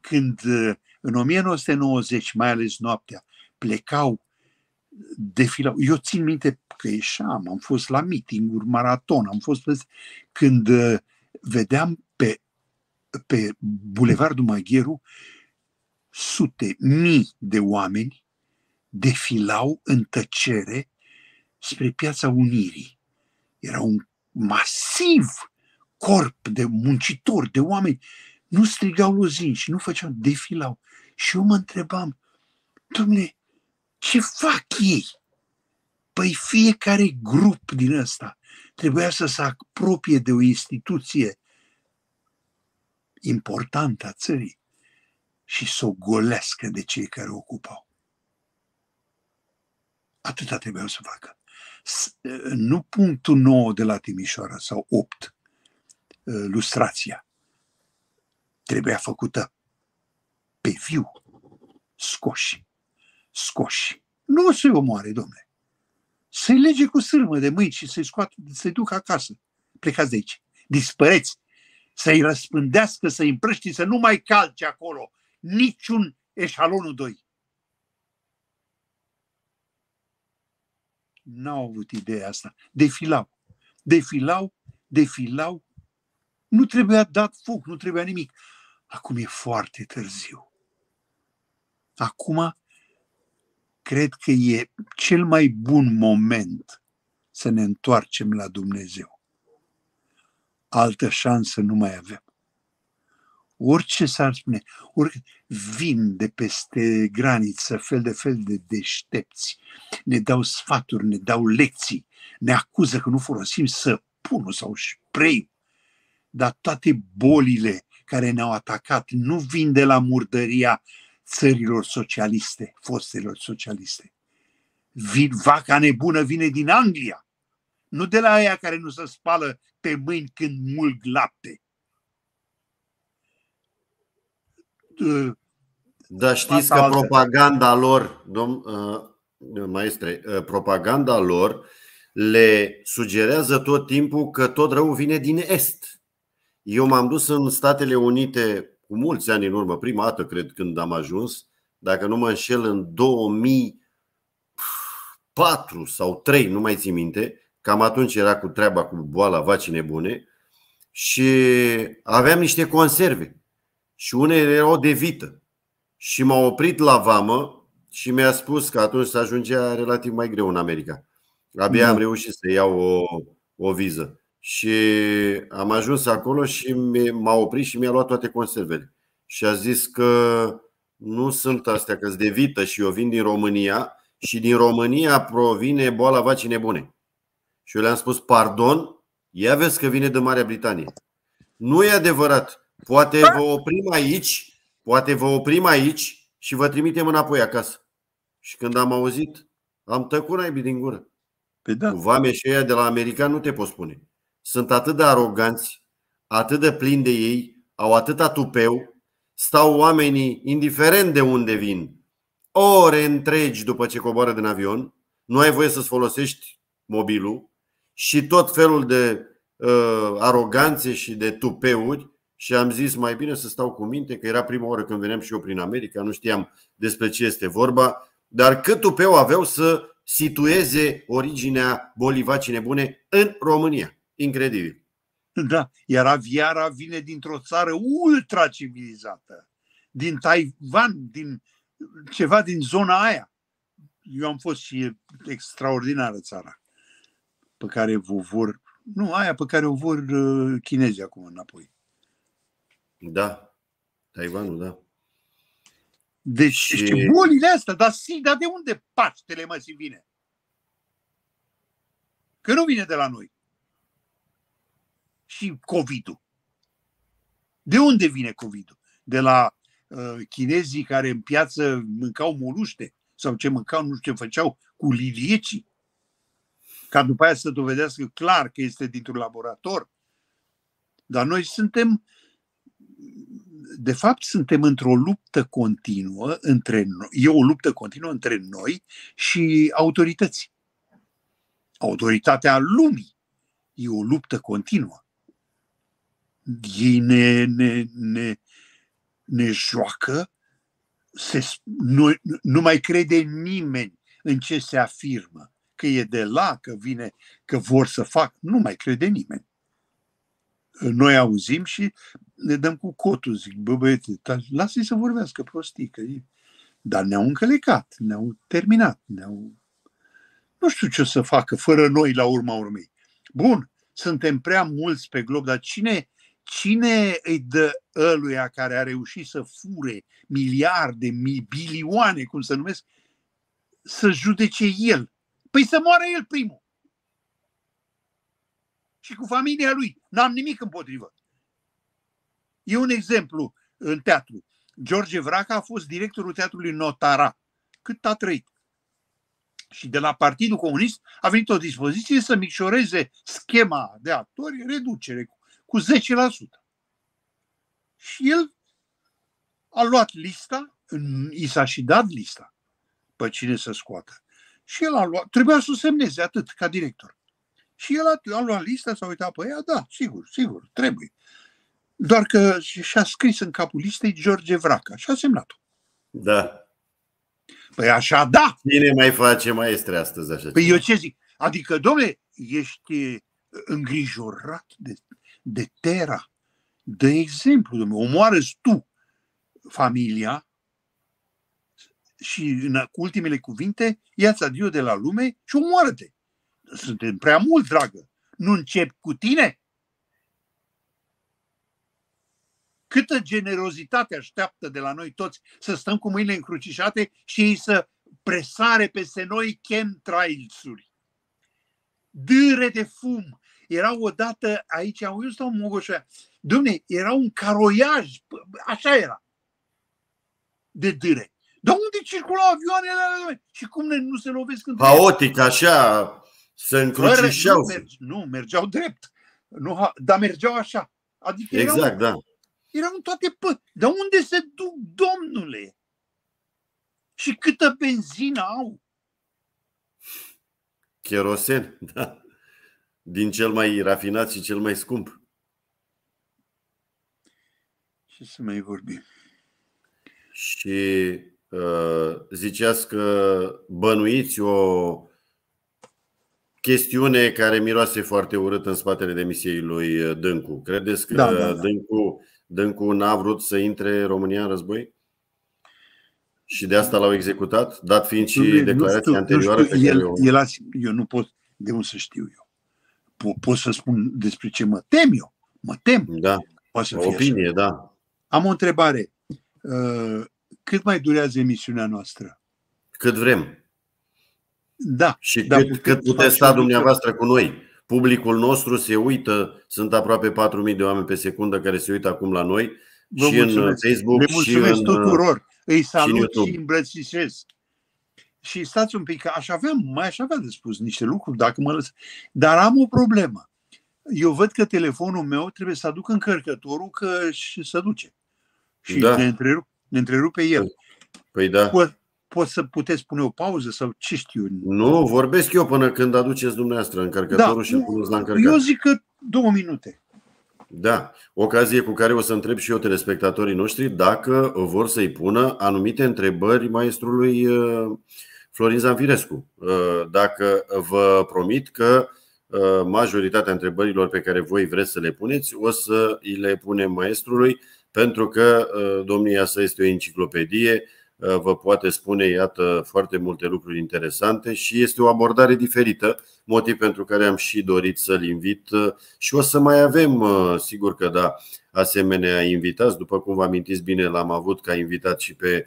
când uh, în 1990, mai ales noaptea, plecau, defilau. Eu țin minte că ieșeam, am fost la meeting-uri, maraton, am fost când uh, vedeam pe, pe Bulevardul Magheru sute, mii de oameni defilau în tăcere spre Piața Unirii. Era un masiv corp de muncitori, de oameni. Nu strigau lozinci, nu făceau, defilau. Și eu mă întrebam, domnule, ce fac ei? Păi fiecare grup din ăsta trebuia să se apropie de o instituție importantă a țării și să o golească de cei care o ocupau. Atâta trebuiau să facă. Nu punctul 9 de la Timișoara sau 8, uh, lustrația, trebuia făcută pe viu, scoși, scoși. Nu o să-i omoare, domnule să-i lege cu sârmă de mâini și să-i scoată, să-i ducă acasă. Plecați de aici. Dispăreți. Să-i răspândească, să-i împrăști, să nu mai calce acolo niciun eșalonul doi. N-au avut ideea asta. Defilau. Defilau, defilau. Nu trebuia dat foc, nu trebuia nimic. Acum e foarte târziu. Acum cred că e cel mai bun moment să ne întoarcem la Dumnezeu. Altă șansă nu mai avem. Orice s-ar spune, orice, vin de peste graniță fel de fel de deștepți, ne dau sfaturi, ne dau lecții, ne acuză că nu folosim săpunul sau spray dar toate bolile care ne-au atacat nu vin de la murdăria uh, țărilor socialiste, fostelor socialiste. Vin, vaca nebună vine din Anglia, nu de la aia care nu se spală pe mâini când mulg lapte. Dar știți că propaganda lor, domn uh, maestre, uh, propaganda lor le sugerează tot timpul că tot răul vine din Est. Eu m-am dus în Statele Unite cu mulți ani în urmă, prima dată cred când am ajuns, dacă nu mă înșel, în 2004 sau 3, nu mai țin minte, cam atunci era cu treaba cu boala vacii nebune și aveam niște conserve și unele erau de vită și m-a oprit la vamă și mi-a spus că atunci se ajungea relativ mai greu în America. Abia da. am reușit să iau o, o viză. Și am ajuns acolo și m-a oprit și mi-a luat toate conservele. Și a zis că nu sunt astea, că de vită și eu vin din România și din România provine boala vacii nebune. Și eu le-am spus, pardon, ia vezi că vine de Marea Britanie. Nu e adevărat. Poate vă oprim aici, poate vă oprim aici și vă trimitem înapoi acasă. Și când am auzit, am tăcut naibii din gură. Păi da. vame și ea de la american nu te pot spune sunt atât de aroganți, atât de plini de ei, au atâta tupeu, stau oamenii, indiferent de unde vin, ore întregi după ce coboară din avion, nu ai voie să-ți folosești mobilul și tot felul de uh, aroganțe și de tupeuri și am zis mai bine să stau cu minte că era prima oară când veneam și eu prin America, nu știam despre ce este vorba, dar cât tupeu aveau să situeze originea bolivacii nebune în România. Incredibil. Da, iar aviara vine dintr-o țară ultra civilizată, din Taiwan, din ceva din zona aia. Eu am fost și e extraordinară țara pe care vă vor, nu, aia pe care o vor uh, chinezii acum înapoi. Da, Taiwanul, da. Deci, și... Deci bolile astea, dar, dar de unde Paștele mă si vine? Că nu vine de la noi și COVID-ul. De unde vine COVID-ul? De la uh, chinezii care în piață mâncau moluște sau ce mâncau, nu știu ce făceau, cu liliecii, ca după aia să dovedească clar că este dintr-un laborator. Dar noi suntem, de fapt, suntem într-o luptă continuă între noi, e o luptă continuă între noi și autorități. Autoritatea lumii e o luptă continuă ei ne, ne, ne, ne joacă, se, nu, nu mai crede nimeni în ce se afirmă, că e de la, că vine, că vor să fac, nu mai crede nimeni. Noi auzim și ne dăm cu cotul, zic, bă băiete, lasă-i să vorbească prostii, că e... dar ne-au încălecat, ne-au terminat, ne-au... Nu știu ce o să facă fără noi la urma urmei. Bun, suntem prea mulți pe glob, dar cine Cine îi dă ăluia care a reușit să fure miliarde, mii, bilioane, cum să numesc, să judece el? Păi să moară el primul. Și cu familia lui. N-am nimic împotrivă. E un exemplu în teatru. George Vraca a fost directorul teatrului Notara. Cât a trăit. Și de la Partidul Comunist a venit o dispoziție să micșoreze schema de actori, reducere cu 10%. Și el a luat lista, i s-a și dat lista pe cine să scoată. Și el a luat, trebuia să semneze atât, ca director. Și el a, a luat lista, s-a uitat pe ea, da, sigur, sigur, trebuie. Doar că și-a scris în capul listei George Vraca și a semnat-o. Da. Păi așa, da. Cine mai face maestre astăzi așa? Păi ceva? eu ce zic? Adică, domnule, ești îngrijorat de de tera, De exemplu, domnule, omoară tu familia și în ultimele cuvinte ia-ți adio de la lume și omoară-te. Suntem prea mult, dragă. Nu încep cu tine? Câtă generozitate așteaptă de la noi toți să stăm cu mâinile încrucișate și ei să presare peste noi chemtrails-uri, dâre de fum, era odată aici, am văzut stau Mogoșa, Dumne, era un caroiaj, așa era, de dire. Dar unde circulau avioanele și cum ne, nu se lovesc? Haotic, așa, se încrucișeau. Nu, merge, nu, mergeau drept, nu, dar mergeau așa. Adică exact, erau, da. Erau în toate pă. Dar unde se duc, domnule? Și câtă benzină au? Kerosen, da din cel mai rafinat și cel mai scump. Ce să mai vorbim? Și uh, ziceați că bănuiți o chestiune care miroase foarte urât în spatele demisiei lui uh, Dâncu. Credeți că da, da, da. Dâncu, Dâncu n-a vrut să intre România în război? Și de asta l-au executat, dat fiind și declarația anterioară nu știu, pe el, care el, eu... eu nu pot, de unde să știu eu pot să spun despre ce mă tem eu. Mă tem. Da. Poate să o Opinie, așa. da. Am o întrebare. Uh, cât mai durează emisiunea noastră? Cât vrem. Da. Și da, cât, cât puteți sta dumneavoastră cu noi. Publicul nostru se uită, sunt aproape 4.000 de oameni pe secundă care se uită acum la noi Vă și mulțumesc. în Facebook Le mulțumesc și în tuturor. Îi salut și, în și îmbrățișez și stați un pic, că aș avea, mai aș avea de spus niște lucruri, dacă mă lăs. Dar am o problemă. Eu văd că telefonul meu trebuie să aduc încărcătorul că și se duce. Și da. ne, întrerup, ne întrerupe el. Păi, păi da. Po- pot să puteți pune o pauză sau ce știu. Nu, vorbesc eu până când aduceți dumneavoastră încărcătorul da. și îl la încărcat. Eu zic că două minute. Da, ocazie cu care o să întreb și eu telespectatorii noștri dacă vor să-i pună anumite întrebări maestrului uh, Florin Zanfirescu. Uh, dacă vă promit că uh, majoritatea întrebărilor pe care voi vreți să le puneți, o să îi le punem maestrului, pentru că uh, domnia sa este o enciclopedie, vă poate spune, iată, foarte multe lucruri interesante și este o abordare diferită, motiv pentru care am și dorit să-l invit și o să mai avem, sigur că da, asemenea invitați. După cum vă amintiți bine, l-am avut ca invitat și pe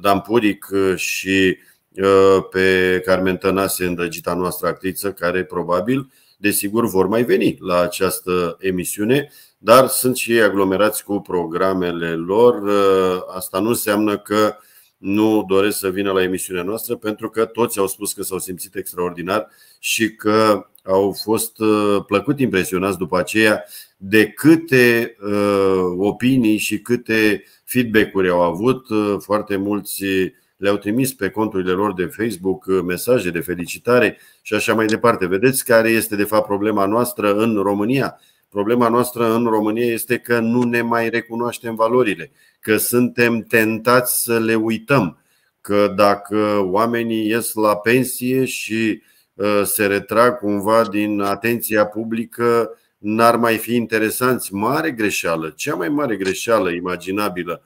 Dan Puric uh, și uh, pe Carmen Tănase, îndrăgita noastră actriță, care probabil, desigur, vor mai veni la această emisiune, dar sunt și ei aglomerați cu programele lor. Uh, asta nu înseamnă că nu doresc să vină la emisiunea noastră, pentru că toți au spus că s-au simțit extraordinar și că au fost plăcut impresionați după aceea de câte opinii și câte feedback-uri au avut, uh, foarte mulți uh, le-au trimis pe conturile lor de Facebook uh, mesaje de felicitare și așa mai departe. Vedeți care este de fapt problema noastră în România? Problema noastră în România este că nu ne mai recunoaștem valorile, că suntem tentați să le uităm, că dacă oamenii ies la pensie și se retrag cumva din atenția publică, n-ar mai fi interesanți. Mare greșeală, cea mai mare greșeală imaginabilă.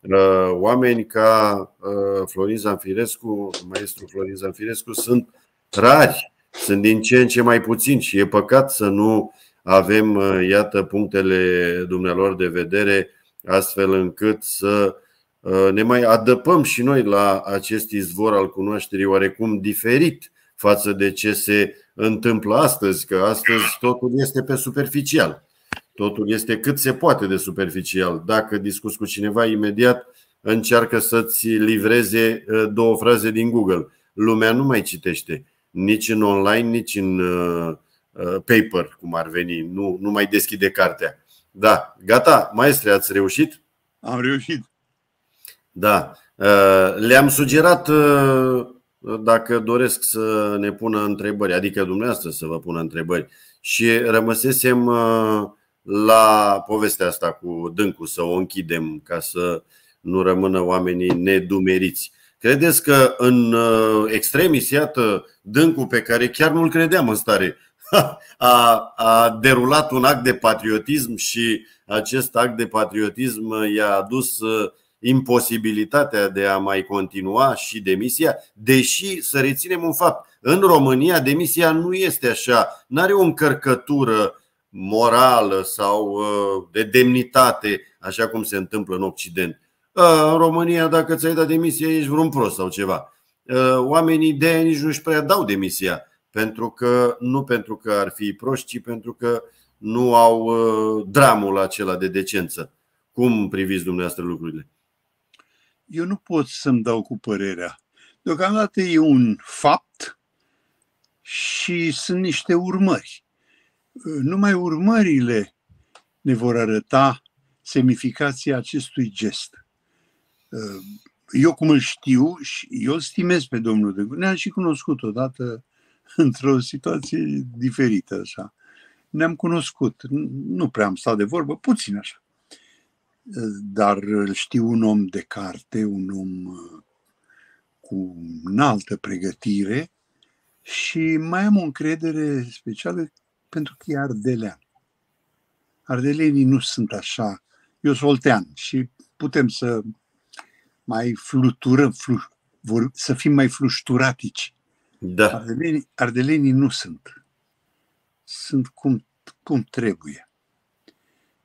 Uh, oameni ca uh, Florin Zanfirescu, maestru Florin Zanfirescu, sunt rari, sunt din ce în ce mai puțini și e păcat să nu avem, uh, iată, punctele dumnealor de vedere, astfel încât să ne mai adăpăm și noi la acest izvor al cunoașterii oarecum diferit față de ce se întâmplă astăzi, că astăzi totul este pe superficial. Totul este cât se poate de superficial. Dacă discuți cu cineva imediat, încearcă să-ți livreze uh, două fraze din Google. Lumea nu mai citește nici în online, nici în uh, uh, paper, cum ar veni. Nu, nu mai deschide cartea. Da, gata, maestre, ați reușit? Am reușit. Da. Le-am sugerat dacă doresc să ne pună întrebări, adică dumneavoastră să vă pună întrebări. Și rămăsesem uh, la povestea asta cu dâncul, să o închidem ca să nu rămână oamenii nedumeriți. Credeți că în uh, extremis, iată, dâncul pe care chiar nu-l credeam în stare, a, a derulat un act de patriotism și acest act de patriotism i-a adus uh, imposibilitatea de a mai continua și demisia, deși să reținem un fapt, în România demisia nu este așa, nu are o încărcătură morală sau uh, de demnitate, așa cum se întâmplă în Occident. Uh, în România, dacă ți-ai dat demisia, ești vreun prost sau ceva. Uh, oamenii de aia nici nu-și prea dau demisia, pentru că, nu pentru că ar fi proști, ci pentru că nu au dramul acela de decență. Cum priviți dumneavoastră lucrurile? eu nu pot să-mi dau cu părerea. Deocamdată e un fapt și sunt niște urmări. Numai urmările ne vor arăta semnificația acestui gest. Eu cum îl știu și eu îl stimez pe domnul de ne-am și cunoscut odată într-o situație diferită așa. Ne-am cunoscut, nu prea am stat de vorbă, puțin așa dar știu un om de carte, un om uh, cu înaltă pregătire și mai am o încredere specială pentru că e ardelean. Ardelenii nu sunt așa. Eu sunt oltean și putem să mai fluturăm, flu, vor, să fim mai flușturatici. Da. Ardelenii, ardelenii nu sunt. Sunt cum, cum trebuie.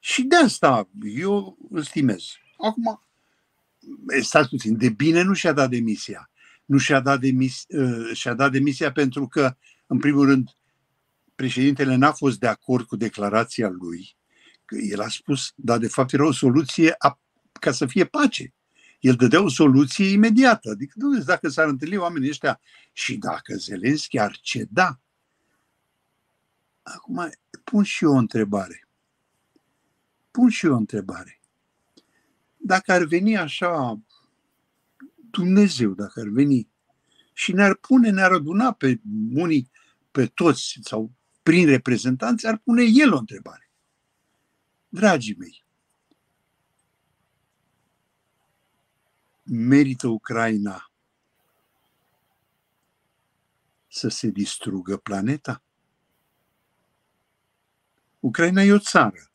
Și de asta eu îl stimez. Acum, stați puțin, de bine nu și-a dat demisia. Nu și-a dat, demis, și-a dat demisia pentru că, în primul rând, președintele n-a fost de acord cu declarația lui. Că el a spus, dar de fapt era o soluție a, ca să fie pace. El dădea o soluție imediată. Adică, nu dacă s-ar întâlni oamenii ăștia și dacă Zelenski ar ceda. Acum pun și eu o întrebare pun și eu o întrebare. Dacă ar veni așa Dumnezeu, dacă ar veni și ne-ar pune, ne-ar aduna pe unii, pe toți sau prin reprezentanți, ar pune el o întrebare. Dragii mei, merită Ucraina să se distrugă planeta? Ucraina e o țară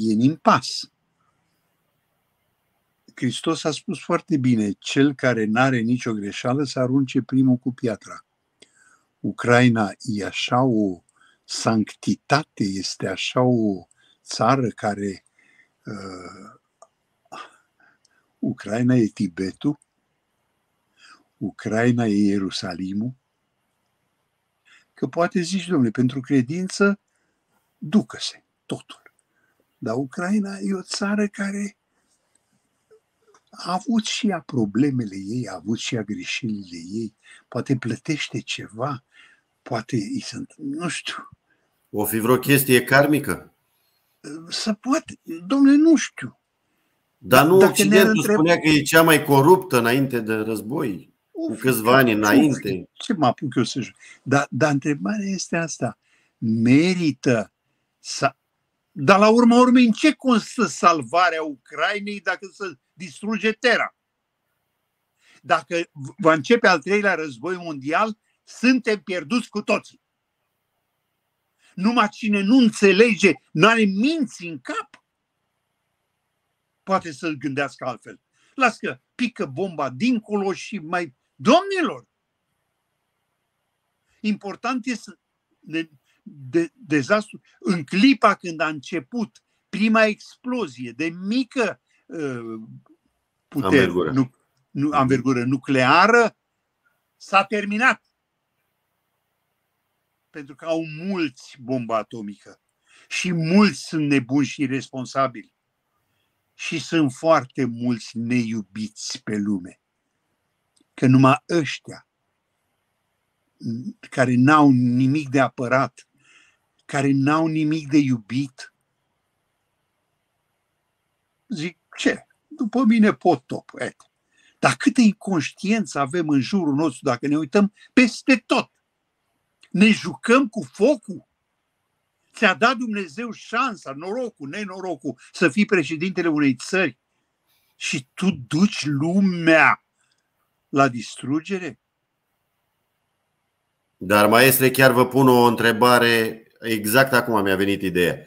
e în impas. Hristos a spus foarte bine, cel care n-are nicio greșeală să arunce primul cu piatra. Ucraina e așa o sanctitate, este așa o țară care uh, Ucraina e Tibetul, Ucraina e Ierusalimul, că poate zici, domnule, pentru credință ducă-se totul. Dar Ucraina e o țară care a avut și ea problemele ei, a avut și ea greșelile ei, poate plătește ceva, poate îi sunt, nu știu. O fi vreo chestie karmică? Să poate, domnule, nu știu. Dar nu Dacă Occidentul întreb... spunea că e cea mai coruptă înainte de război, uf, cu câțiva ani înainte. Uf, ce mă apuc eu să joc? Dar, dar întrebarea este asta. Merită să dar la urma urmei, în ce constă salvarea Ucrainei dacă să distruge Terra? Dacă va începe al treilea război mondial, suntem pierduți cu toții. Numai cine nu înțelege, nu are minți în cap, poate să-l gândească altfel. Las că pică bomba dincolo și mai... Domnilor! Important este să ne de, dezastru, în clipa când a început prima explozie de mică uh, putere, amvergură Nu, nu, nucleară, s-a terminat. Pentru că au mulți bomba atomică și mulți sunt nebuni și responsabili și sunt foarte mulți neiubiți pe lume. Că numai ăștia mm, care n-au nimic de apărat care n-au nimic de iubit? Zic, ce? După mine pot Et. Dar câtă inconștiență avem în jurul nostru dacă ne uităm peste tot. Ne jucăm cu focul. Ți-a dat Dumnezeu șansa, norocul, nenorocul, să fii președintele unei țări și tu duci lumea la distrugere? Dar, maestre, chiar vă pun o întrebare exact acum mi-a venit ideea.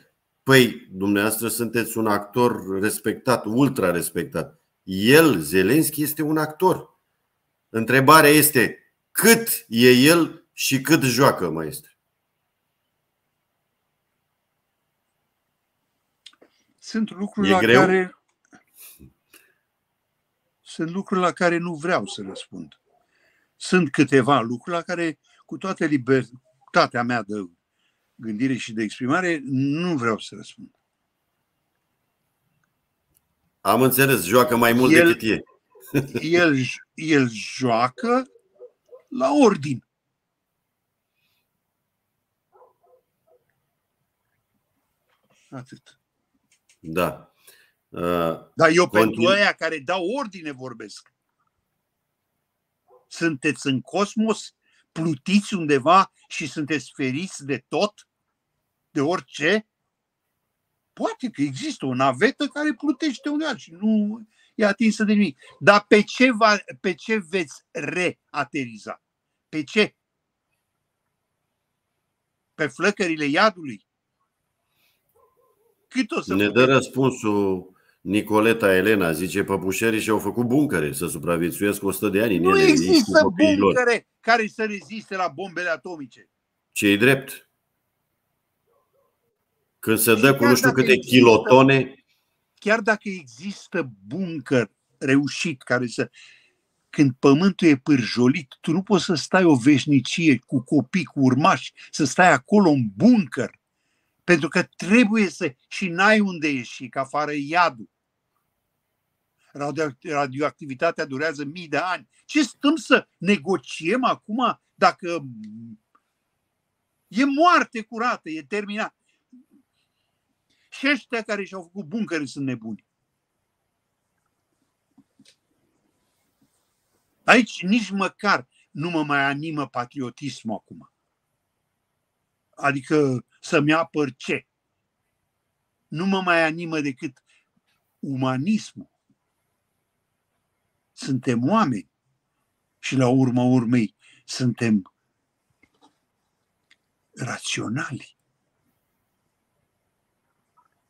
Păi, dumneavoastră sunteți un actor respectat, ultra respectat. El, Zelenski, este un actor. Întrebarea este cât e el și cât joacă mai este. Sunt lucruri e la greu? care sunt lucruri la care nu vreau să răspund. Sunt câteva lucruri la care, cu toată libertatea mea de gândire și de exprimare, nu vreau să răspund. Am înțeles, joacă mai mult el, decât e. El, el joacă la ordin. Atât. Da. Uh, Dar eu continu... pentru aia care dau ordine vorbesc. Sunteți în cosmos, plutiți undeva și sunteți feriți de tot? de orice, poate că există o navetă care plutește undeva și nu e atinsă de nimic. Dar pe ce, va, pe ce veți reateriza? Pe ce? Pe flăcările iadului? Cât o să ne dă răspunsul Nicoleta Elena, zice, păpușerii și-au făcut buncăre să supraviețuiesc 100 de ani. Nu există buncăre lor. care să reziste la bombele atomice. ce i drept. Când se dă cu nu știu câte există, kilotone. Chiar dacă există bunker reușit care să. Când pământul e pârjolit, tu nu poți să stai o veșnicie cu copii, cu urmași, să stai acolo în bunker. Pentru că trebuie să. și n-ai unde ieși, că afară iadul. Radio, radioactivitatea durează mii de ani. Ce stăm să negociem acum dacă e moarte curată, e terminat. Și ăștia care și-au făcut buncări sunt nebuni. Aici nici măcar nu mă mai animă patriotismul acum. Adică să-mi apăr ce? Nu mă mai animă decât umanismul. Suntem oameni și la urma urmei suntem raționali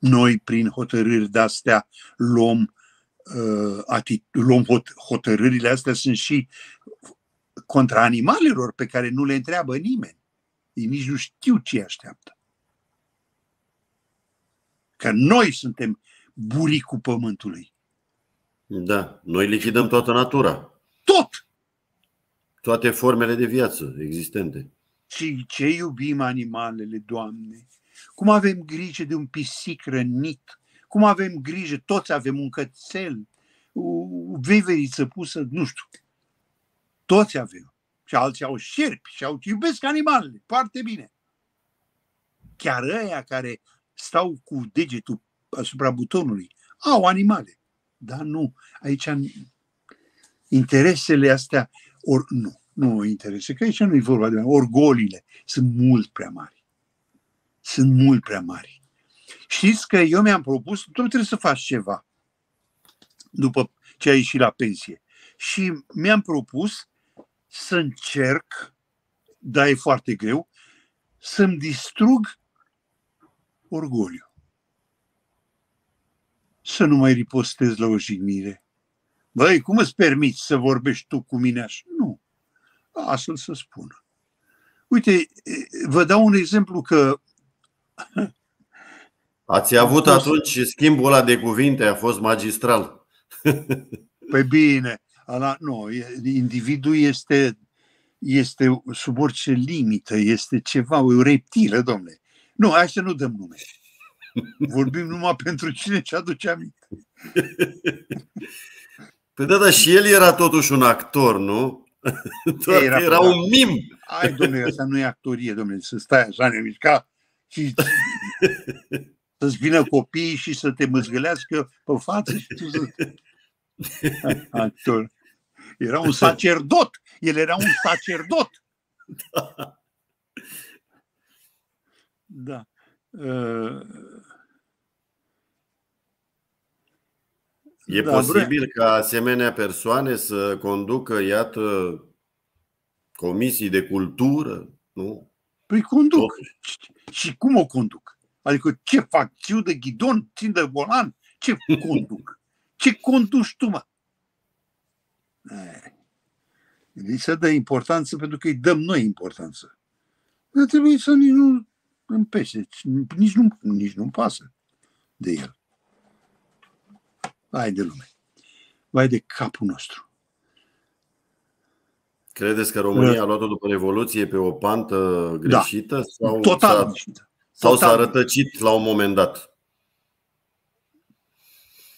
noi prin hotărâri de-astea luăm, uh, ati- luăm hot- hotărârile astea sunt și contra animalelor pe care nu le întreabă nimeni. Ei nici nu știu ce așteaptă. Că noi suntem buricul pământului. Da, noi lichidăm toată natura. Tot! Toate formele de viață existente. Și ce iubim animalele, Doamne! Cum avem grijă de un pisic rănit? Cum avem grijă? Toți avem un cățel, o veveriță pusă, nu știu. Toți avem. Și alții au șerpi și au iubesc animalele. Foarte bine. Chiar aia care stau cu degetul asupra butonului au animale. Dar nu. Aici interesele astea, ori nu, nu interese, că aici nu e vorba de orgolile, sunt mult prea mari sunt mult prea mari. Știți că eu mi-am propus, tu trebuie să faci ceva după ce ai ieșit la pensie. Și mi-am propus să încerc, dar e foarte greu, să-mi distrug orgoliu. Să nu mai ripostez la o jignire. Băi, cum îți permiți să vorbești tu cu mine așa? Nu. Astfel să spună. Uite, vă dau un exemplu că Ați avut atunci schimbul ăla de cuvinte, a fost magistral. Păi bine, ala, nu, individul este, este sub orice limită, este ceva, o reptilă, domne. Nu, hai să nu dăm nume. Vorbim numai pentru cine ce aduce aminte. Păi da, dar și el era totuși un actor, nu? era, era un mim. Ai, domnule, asta nu e actorie, domnule, să stai așa, nemișcat și să-ți vină copiii și să te măzgălească pe față și tu să... Era un sacerdot. El era un sacerdot. Da. da. Uh... E da, posibil bre. ca asemenea persoane să conducă, iată, comisii de cultură, nu? Păi conduc. Și cum o conduc? Adică ce fac? Țiu de ghidon? Țin de volan? Ce conduc? Ce conduci tu, mă? Eh, li se dă importanță pentru că îi dăm noi importanță. Nu trebuie să nici nu îmi nici nu, nici nu pasă de el. Hai de lume. Vai de capul nostru. Credeți că România ă. a luat-o după Revoluție pe o pantă greșită? Da. Sau Total s-a, greșită. Sau Total. s-a rătăcit la un moment dat?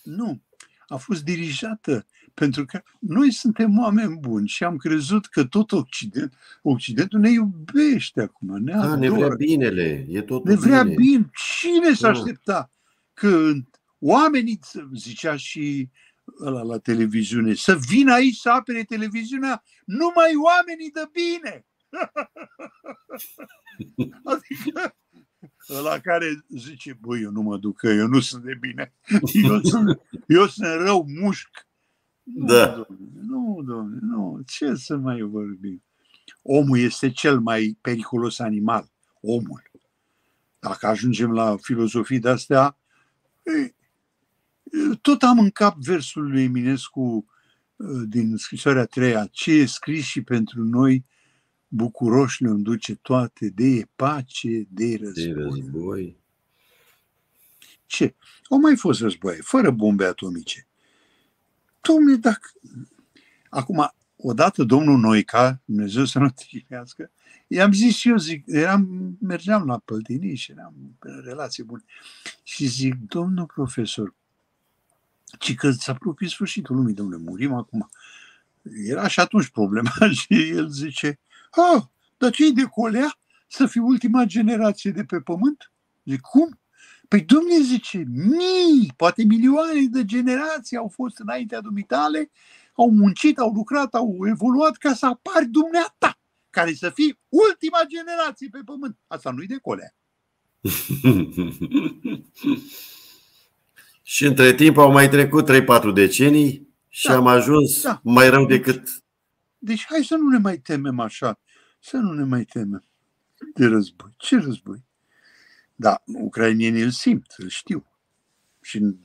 Nu. A fost dirijată. Pentru că noi suntem oameni buni și am crezut că tot Occident, Occidentul ne iubește acum. Ne, da, ne vrea binele. E tot ne vrea bine. bine. Cine s-a ă. aștepta că oamenii, zicea și ăla la televiziune, să vină aici să apere televiziunea numai oamenii de bine. adică la care zice, băi, eu nu mă duc, că eu nu sunt de bine, eu sunt, eu sunt rău, mușc. Nu, da. domne, nu, domne, nu, ce să mai vorbim? Omul este cel mai periculos animal, omul. Dacă ajungem la filozofii de-astea, tot am în cap versul lui Eminescu uh, din scrisoarea treia, ce e scris și pentru noi, bucuroși ne duce toate, de e pace, de e război. De război. Ce? Au mai fost războaie, fără bombe atomice. Domnule, dacă... Acum, odată domnul Noica, Dumnezeu să nu trimească, i-am zis și eu, zic, eram, mergeam la păltinii și eram în relații bune. Și zic, domnul profesor, ci că s-a apropiat sfârșitul lumii, domnule, murim acum. Era și atunci problema și el zice, ah, dar cei de colea să fie ultima generație de pe pământ? Zic, cum? Păi domnule zice, mii, poate milioane de generații au fost înaintea dumitale, au muncit, au lucrat, au evoluat ca să apari dumneata, care să fie ultima generație pe pământ. Asta nu-i de colea. Și între timp au mai trecut 3-4 decenii și da, am ajuns da. mai rău decât. Deci, deci hai să nu ne mai temem așa. Să nu ne mai temem de război. Ce război? Da, ucrainienii îl simt, îl știu. Și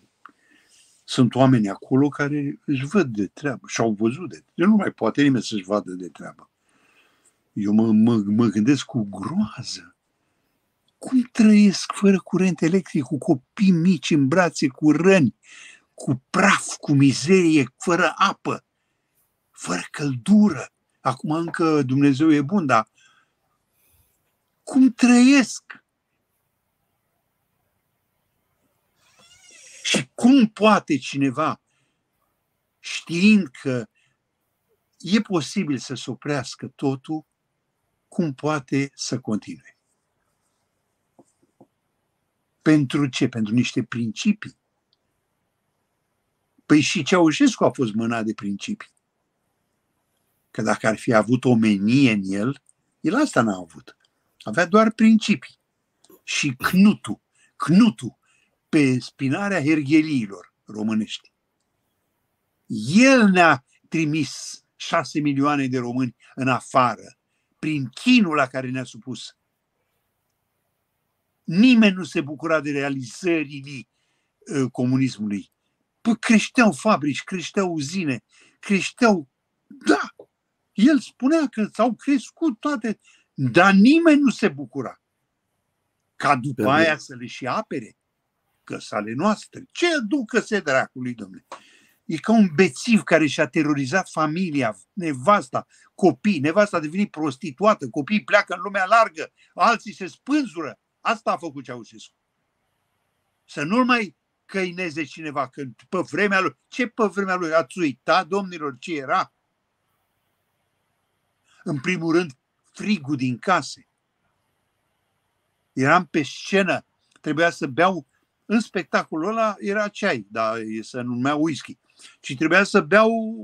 sunt oameni acolo care își văd de treabă și au văzut de treabă. Nu mai poate nimeni să-și vadă de treabă. Eu mă, mă, mă gândesc cu groază cum trăiesc fără curent electric, cu copii mici în brațe, cu răni, cu praf, cu mizerie, fără apă, fără căldură? Acum încă Dumnezeu e bun, dar cum trăiesc? Și cum poate cineva, știind că e posibil să se oprească totul, cum poate să continue? Pentru ce? Pentru niște principii. Păi și Ceaușescu a fost mânat de principii. Că dacă ar fi avut omenie în el, el asta n-a avut. Avea doar principii. Și cnutul, cnutul pe spinarea hergheliilor românești. El ne-a trimis șase milioane de români în afară, prin chinul la care ne-a supus Nimeni nu se bucura de realizările uh, comunismului. Păi creșteau fabrici, creșteau uzine, creșteau... Da, el spunea că s-au crescut toate, dar nimeni nu se bucura. Ca după Pe aia să le și apere, că sale noastre. Ce ducă se dracului, domnule? E ca un bețiv care și-a terorizat familia, nevasta, copii. Nevasta a devenit prostituată, copiii pleacă în lumea largă, alții se spânzură. Asta a făcut Ceaușescu. Să nu mai căineze cineva când pe vremea lui. Ce pe vremea lui? Ați uitat, domnilor, ce era? În primul rând, frigul din case. Eram pe scenă, trebuia să beau, în spectacolul ăla era ceai, dar se numea whisky. Și trebuia să beau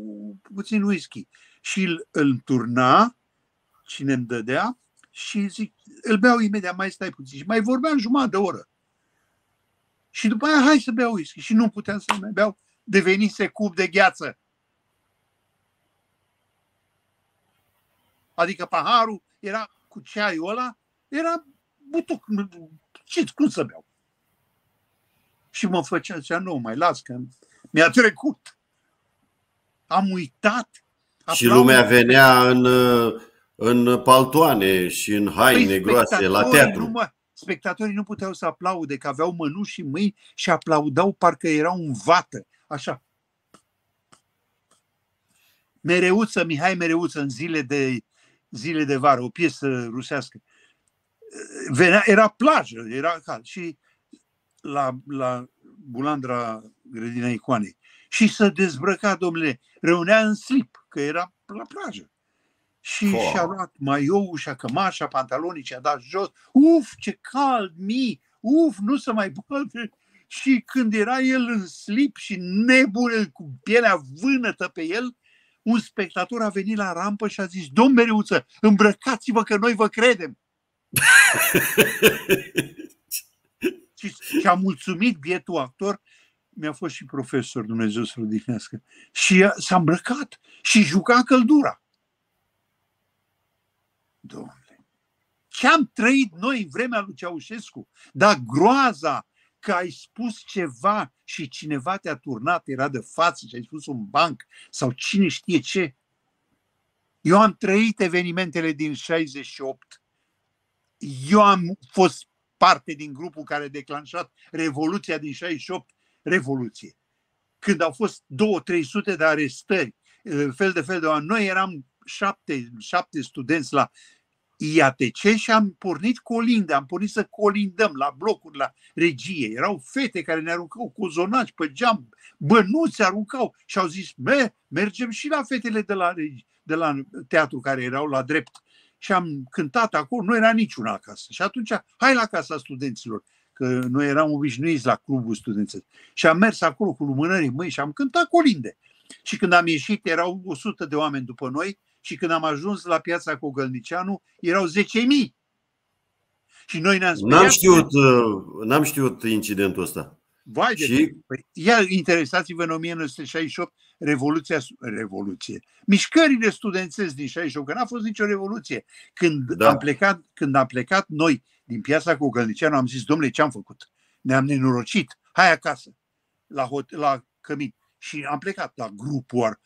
puțin whisky. Și îl, îl turna, cine îmi dădea, și zic, îl beau imediat, mai stai puțin. Și mai vorbeam jumătate de oră. Și după aia, hai să beau whisky. Și nu puteam să mai beau. Devenise cup de gheață. Adică paharul era cu ceaiul ăla, era butuc. Ce, cum să beau? Și mă făcea, zicea, nu, mai las, că mi-a trecut. Am uitat. Și lumea venea în uh, în paltoane și în haine păi groase la teatru. Nu mă, spectatorii nu puteau să aplaude, că aveau mânuși și mâini și aplaudau parcă erau în vată, așa. Mereuță, Mihai Mereuță, în zile de, zile de vară, o piesă rusească. Venea, era plajă, era cald și la, la Bulandra Grădina Icoanei. Și să dezbrăca, domnule, Reunea în slip, că era la plajă și Fo. și-a luat maioul, și-a cămașa, pantalonii, și-a dat jos. Uf, ce cald mi! Uf, nu se mai poate! Și când era el în slip și nebun, cu pielea vânătă pe el, un spectator a venit la rampă și a zis Domn Mereuță, îmbrăcați-vă că noi vă credem! și, și a mulțumit bietul actor mi-a fost și profesor, Dumnezeu să-l odihnească. Și s-a îmbrăcat și juca căldura. Domnule, ce am trăit noi în vremea lui Ceaușescu? Dar groaza că ai spus ceva și cineva te-a turnat, era de față și ai spus un banc sau cine știe ce. Eu am trăit evenimentele din 68. Eu am fost parte din grupul care a declanșat Revoluția din 68, Revoluție. Când au fost 2-300 de arestări, fel de fel de oameni. Noi eram șapte, șapte studenți la ce și am pornit colinde, am pornit să colindăm la blocuri, la regie. Erau fete care ne aruncau cozonaci pe geam, bănuți aruncau și au zis, me, mergem și la fetele de la, de la teatru care erau la drept. Și am cântat acolo, nu era niciuna acasă. Și atunci, hai la casa studenților că noi eram obișnuiți la clubul studențesc. Și am mers acolo cu lumânări în mâini și am cântat colinde. Și când am ieșit, erau 100 de oameni după noi și când am ajuns la piața Gălnicianu, erau 10.000. Și noi ne-am N-am știut, uh, n-am știut incidentul ăsta. Vai de și... Păi, ia interesați-vă în 1968 revoluția, revoluție, mișcările studențești din 68, că n-a fost nicio revoluție. Când, da. am plecat, când am plecat noi din piața cu Gălnicianu, am zis, domnule, ce-am făcut? Ne-am nenorocit, hai acasă, la, hot, la cămin și am plecat la grupul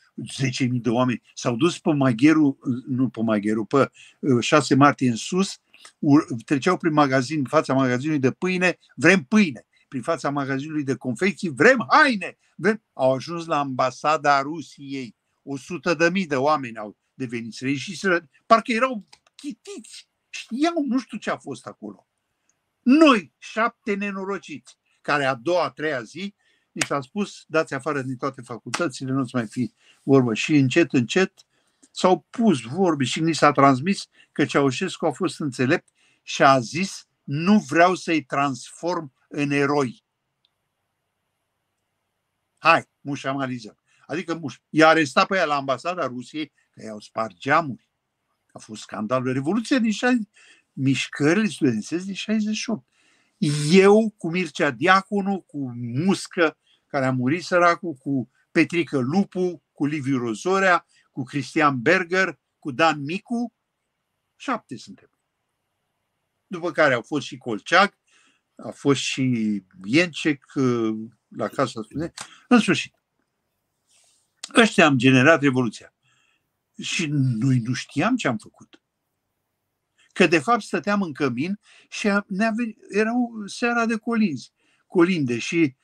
10.000 de oameni. S-au dus pe Magheru, nu pe Magheru, pe 6 uh, martie în sus, treceau prin magazin, în fața magazinului de pâine, vrem pâine, prin fața magazinului de confecții, vrem haine, vrem... Au ajuns la ambasada Rusiei. O sută de mii de oameni au devenit și parcă erau chitiți. Știau, nu știu ce a fost acolo. Noi, șapte nenorociți, care a doua, a treia zi i s-a spus, dați afară din toate facultățile, nu-ți mai fi vorbă. Și încet, încet s-au pus vorbe și ni s-a transmis că Ceaușescu a fost înțelept și a zis nu vreau să-i transform în eroi. Hai, mușamalizăm. Adică muș. I-a arestat pe ea la ambasada Rusiei că i-au spart geamuri. A fost scandalul Revoluției din 60, mișcările studențești din 68 eu cu Mircea Diaconu, cu Muscă, care a murit săracul, cu Petrică Lupu, cu Liviu Rozorea, cu Cristian Berger, cu Dan Micu, șapte suntem. După care au fost și Colceac, a fost și Iencec ă, la Casa Studenților. În sfârșit, ăștia am generat Revoluția. Și noi nu știam ce am făcut că de fapt stăteam în cămin și ne era seara de colinzi, colinde și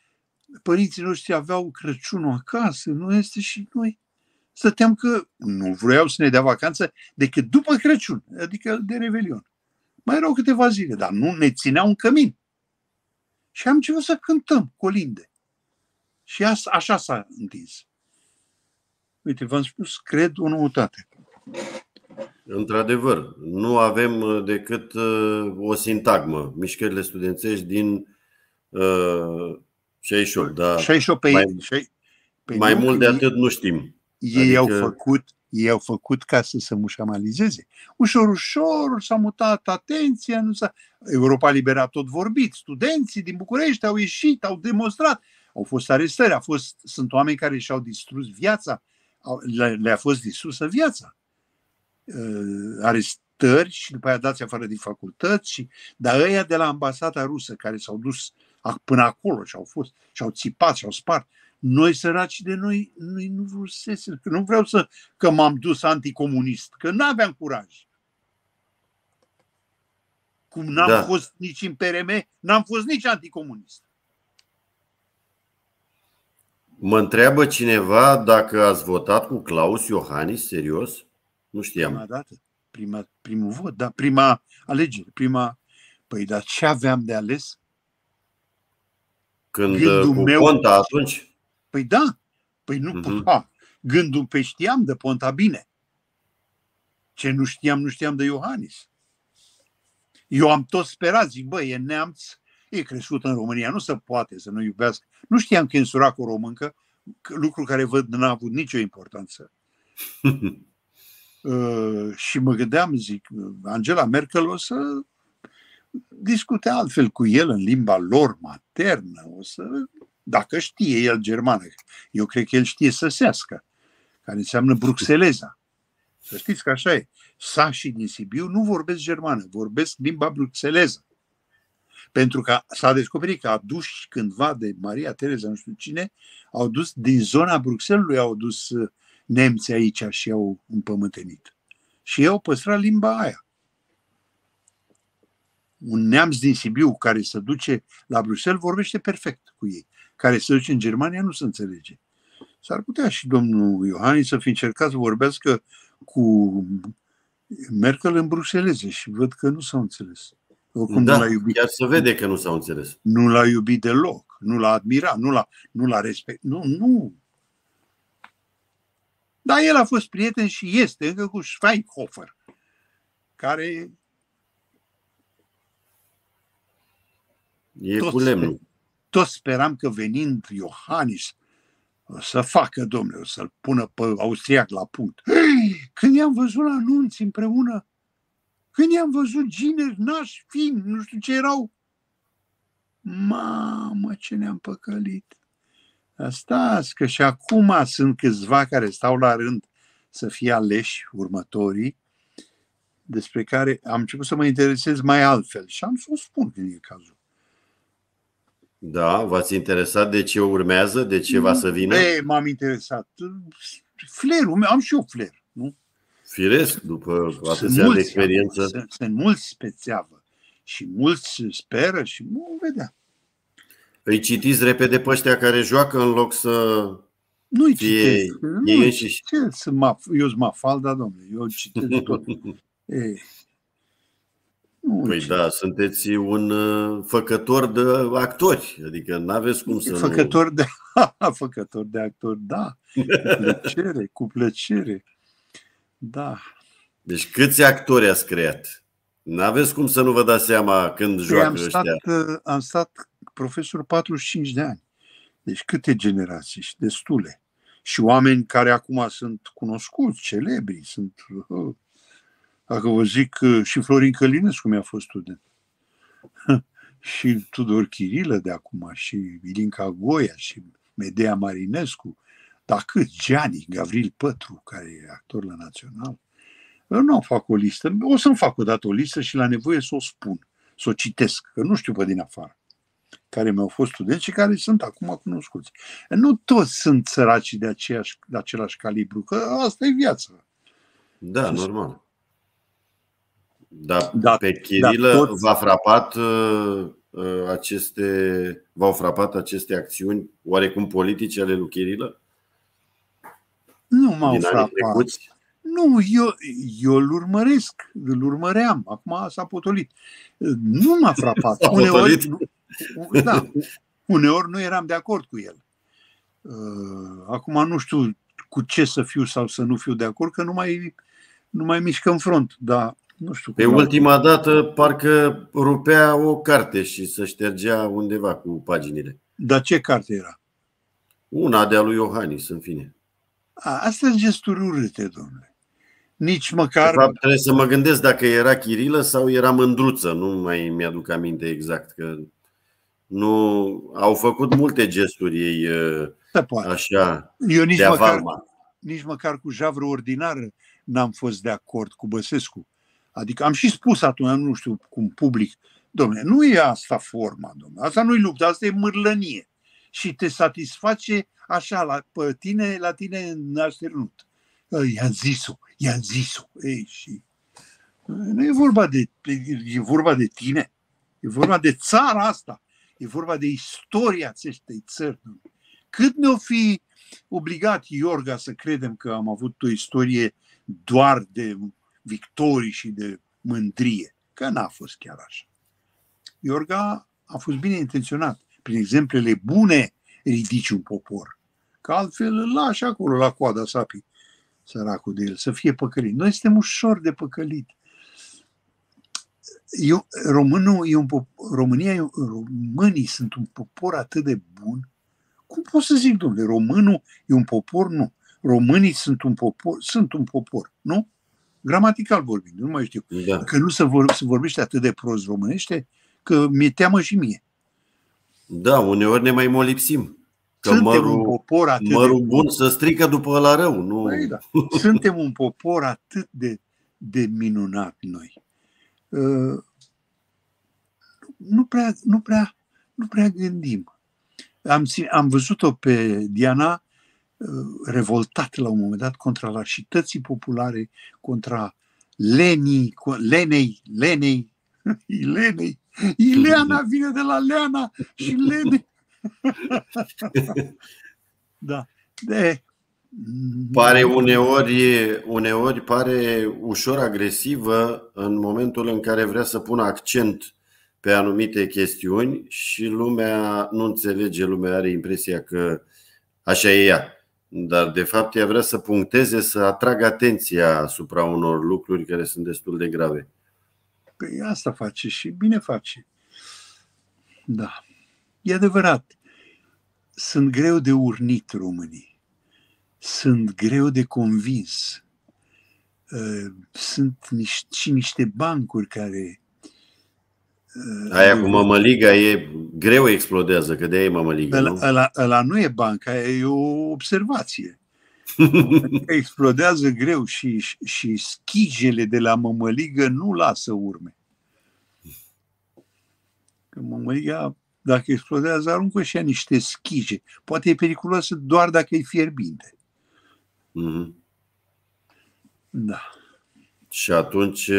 părinții noștri aveau Crăciunul acasă, nu este și noi stăteam că nu vreau să ne dea vacanță decât după Crăciun, adică de Revelion. Mai erau câteva zile, dar nu ne țineau un cămin. Și am început să cântăm colinde. Și asta, așa s-a întins. Uite, v-am spus, cred o noutate. Într-adevăr, nu avem uh, decât uh, o sintagmă, mișcările studențești din uh, 68, Da, 68 pe mai, ei, pe mai mult de atât nu știm. Ei adică... au făcut ei au făcut ca să se mușamalizeze. Ușor, ușor s-a mutat atenția, nu s-a... Europa Liberă a tot vorbit, studenții din București au ieșit, au demonstrat, au fost arestări, a fost, sunt oameni care și-au distrus viața, le-a fost distrusă viața. Uh, arestări și după aia dați afară din facultăți. Și, dar ăia de la ambasada rusă care s-au dus până acolo și au fost și au țipat și au spart, noi săraci de noi, noi nu vrusese, că nu vreau să că m-am dus anticomunist, că nu aveam curaj. Cum n-am da. fost nici în PRM, n-am fost nici anticomunist. Mă întreabă cineva dacă ați votat cu Claus Iohannis, serios? Nu știam. Prima dată, prima, primul vot, da, prima alegere, prima... Păi, dar ce aveam de ales? Când Gândul cu meu... Ponta atunci? Păi da, păi nu uh-huh. Gândul pe știam de Ponta bine. Ce nu știam, nu știam de Iohannis. Eu am tot sperat, zic, băi, e neamț, e crescut în România, nu se poate să nu iubească. Nu știam că e în cu o româncă, lucru care văd n-a avut nicio importanță. Ă, și mă gândeam, zic, Angela Merkel o să discute altfel cu el în limba lor maternă, o să, dacă știe el germană, eu cred că el știe săsească, care înseamnă bruxeleza. Să știți că așa e. Sașii din Sibiu nu vorbesc germană, vorbesc limba bruxeleză. Pentru că s-a descoperit că aduși cândva de Maria Tereza, nu știu cine, au dus din zona Bruxellesului, au dus uh, Nemți aici și au împământenit. Și ei au păstrat limba aia. Un neamț din Sibiu care se duce la Bruxelles vorbește perfect cu ei. Care se duce în Germania nu se înțelege. S-ar putea și domnul Iohannis să fi încercat să vorbească cu Merkel în bruxeleze și văd că nu s-au înțeles. Oricum, da, nu l-a iubit. Chiar se vede că nu s-au înțeles. Nu l-a iubit deloc, nu l-a admirat, nu l-a, nu l-a respectat. Nu, nu. Dar el a fost prieten și este încă cu Schweinhofer, care E tot, cu lemnul. Tot speram că venind Iohannis o să facă, domnule, o să-l pună pe austriac la punct. când i-am văzut anunți împreună, când i-am văzut gineri, naș, fin, nu știu ce erau, mamă, ce ne-am păcălit. Stați că și acum sunt câțiva care stau la rând să fie aleși următorii, despre care am început să mă interesez mai altfel și am să o spun când e cazul. Da, v-ați interesat de ce urmează, de ce va să vină? Ei, m-am interesat. Flerul meu, am și eu fler, nu? Firesc, după atâția de experiență. Sunt, sunt mulți pe țeavă și mulți speră și nu vedea. Îi citiți repede pe ăștia care joacă în loc să nu-i citesc. Nu ei înșiși. Citesc. Eu sunt mafalda, domnule. Eu citesc tot. Ei. păi citesc. da, sunteți un uh, făcător de actori. Adică nu aveți cum să făcător nu... De... făcător de actori, da. Cu plăcere, cu plăcere. Da. Deci câți actori ați creat? N-aveți cum să nu vă dați seama când păi joacă uh, am stat, ăștia. Am stat profesor 45 de ani. Deci câte generații și destule. Și oameni care acum sunt cunoscuți, celebri, sunt... Uh, dacă vă zic, uh, și Florin Călinescu mi-a fost student. și Tudor Chirilă de acum, și Ilinca Goia, și Medea Marinescu, dar cât Gianni, Gavril Pătru, care e actor la Național. Eu nu fac o listă. O să-mi fac dată o listă și la nevoie să o spun, să o citesc, că nu știu pe din afară care mi-au fost studenți și care sunt acum cunoscuți. Nu toți sunt săraci de, aceeași, de același calibru, că asta e viața. Da, Ce normal. Dar da, pe da, Chirilă da, v-a frapat uh, uh, aceste, v-au frapat aceste acțiuni oarecum politice ale lui Chirilă? Nu m-au frapat. Nu, eu, eu îl urmăresc, îl urmăream, acum s-a potolit. Nu m-a frapat. S-a uneori, da, uneori nu eram de acord cu el. Uh, acum nu știu cu ce să fiu sau să nu fiu de acord, că nu mai, nu mai mișcă în front, dar nu știu. Pe ultima dată parcă rupea o carte și se ștergea undeva cu paginile. Dar ce carte era? Una de-a lui Iohannis, în fine. A, astea sunt gesturi urâte, domnule. Nici măcar... fapt, trebuie să mă gândesc dacă era Chirilă sau era Mândruță. Nu mai mi-aduc aminte exact, că nu, au făcut multe gesturi ei uh, poate. așa Eu nici de măcar, nici măcar cu javră ordinară n-am fost de acord cu Băsescu. Adică am și spus atunci, nu știu cum public, domnule, nu e asta forma, domnule, asta nu e luptă, asta e mârlănie. Și te satisface așa, la, pe tine, la tine în așternut. Ă, i-am zis-o, i-am zis-o. Ei, și... Nu e vorba de, e vorba de tine, e vorba de țara asta e vorba de istoria acestei țări. Cât ne-o fi obligat Iorga să credem că am avut o istorie doar de victorii și de mândrie, că n-a fost chiar așa. Iorga a fost bine intenționat. Prin exemplele bune ridici un popor, că altfel îl lași acolo la coada sapii, săracul de el, să fie păcălit. Noi suntem ușor de păcălit eu, românul e un popor, România, românii sunt un popor atât de bun. Cum pot să zic, domnule, românul e un popor? Nu. Românii sunt un popor, sunt un popor, nu? Gramatical vorbind, nu mai știu. Da. Că nu se, vor, se vorbește atât de prost românește, că mi-e teamă și mie. Da, uneori ne mai molipsim. Că Suntem mărul, un popor atât mărul de bun să strică după la rău. Nu? Păi, da. Suntem un popor atât de, de minunat noi nu prea, nu prea, nu prea gândim. Am, am văzut-o pe Diana uh, revoltată la un moment dat contra lașității populare, contra lenii, lenei, lenei, Ilenei. Ileana vine de la Leana și Lene. da. De, Pare uneori, uneori pare ușor agresivă în momentul în care vrea să pună accent pe anumite chestiuni și lumea nu înțelege, lumea are impresia că așa e ea. Dar de fapt ea vrea să puncteze, să atragă atenția asupra unor lucruri care sunt destul de grave. Păi asta face și bine face. Da. E adevărat. Sunt greu de urnit românii sunt greu de convins. Uh, sunt și niște bancuri care. Uh, aia cu mămăliga e greu explodează, că de aia e mămăliga. Ăla, nu? Ăla, ăla nu e banca, e o observație. explodează greu și, și schigele de la mămăligă nu lasă urme. Că mămăliga, dacă explodează, aruncă și ea niște schige. Poate e periculoasă doar dacă e fierbinte. Mm-hmm. Da. Și atunci,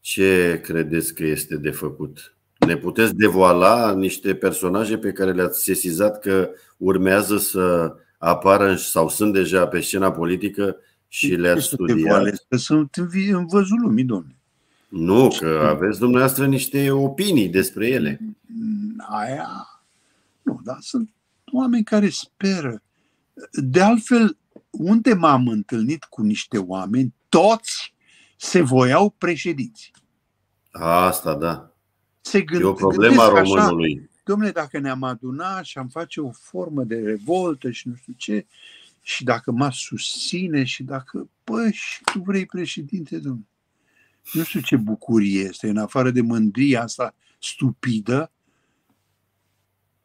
ce credeți că este de făcut? Ne puteți devoala niște personaje pe care le-ați sesizat că urmează să apară sau sunt deja pe scena politică și le-ați studiat? sunt în văzul lumii, domnule. Nu, că aveți dumneavoastră niște opinii despre ele. Aia. Nu, dar sunt oameni care speră. De altfel, unde m-am întâlnit cu niște oameni, toți se voiau președinți. Asta, da. Se gând- e o problemă a românului. Așa, domnule, dacă ne-am adunat și am face o formă de revoltă și nu știu ce, și dacă mă susține și dacă, păi, și tu vrei președinte, domnule. Nu știu ce bucurie este, în afară de mândria asta stupidă.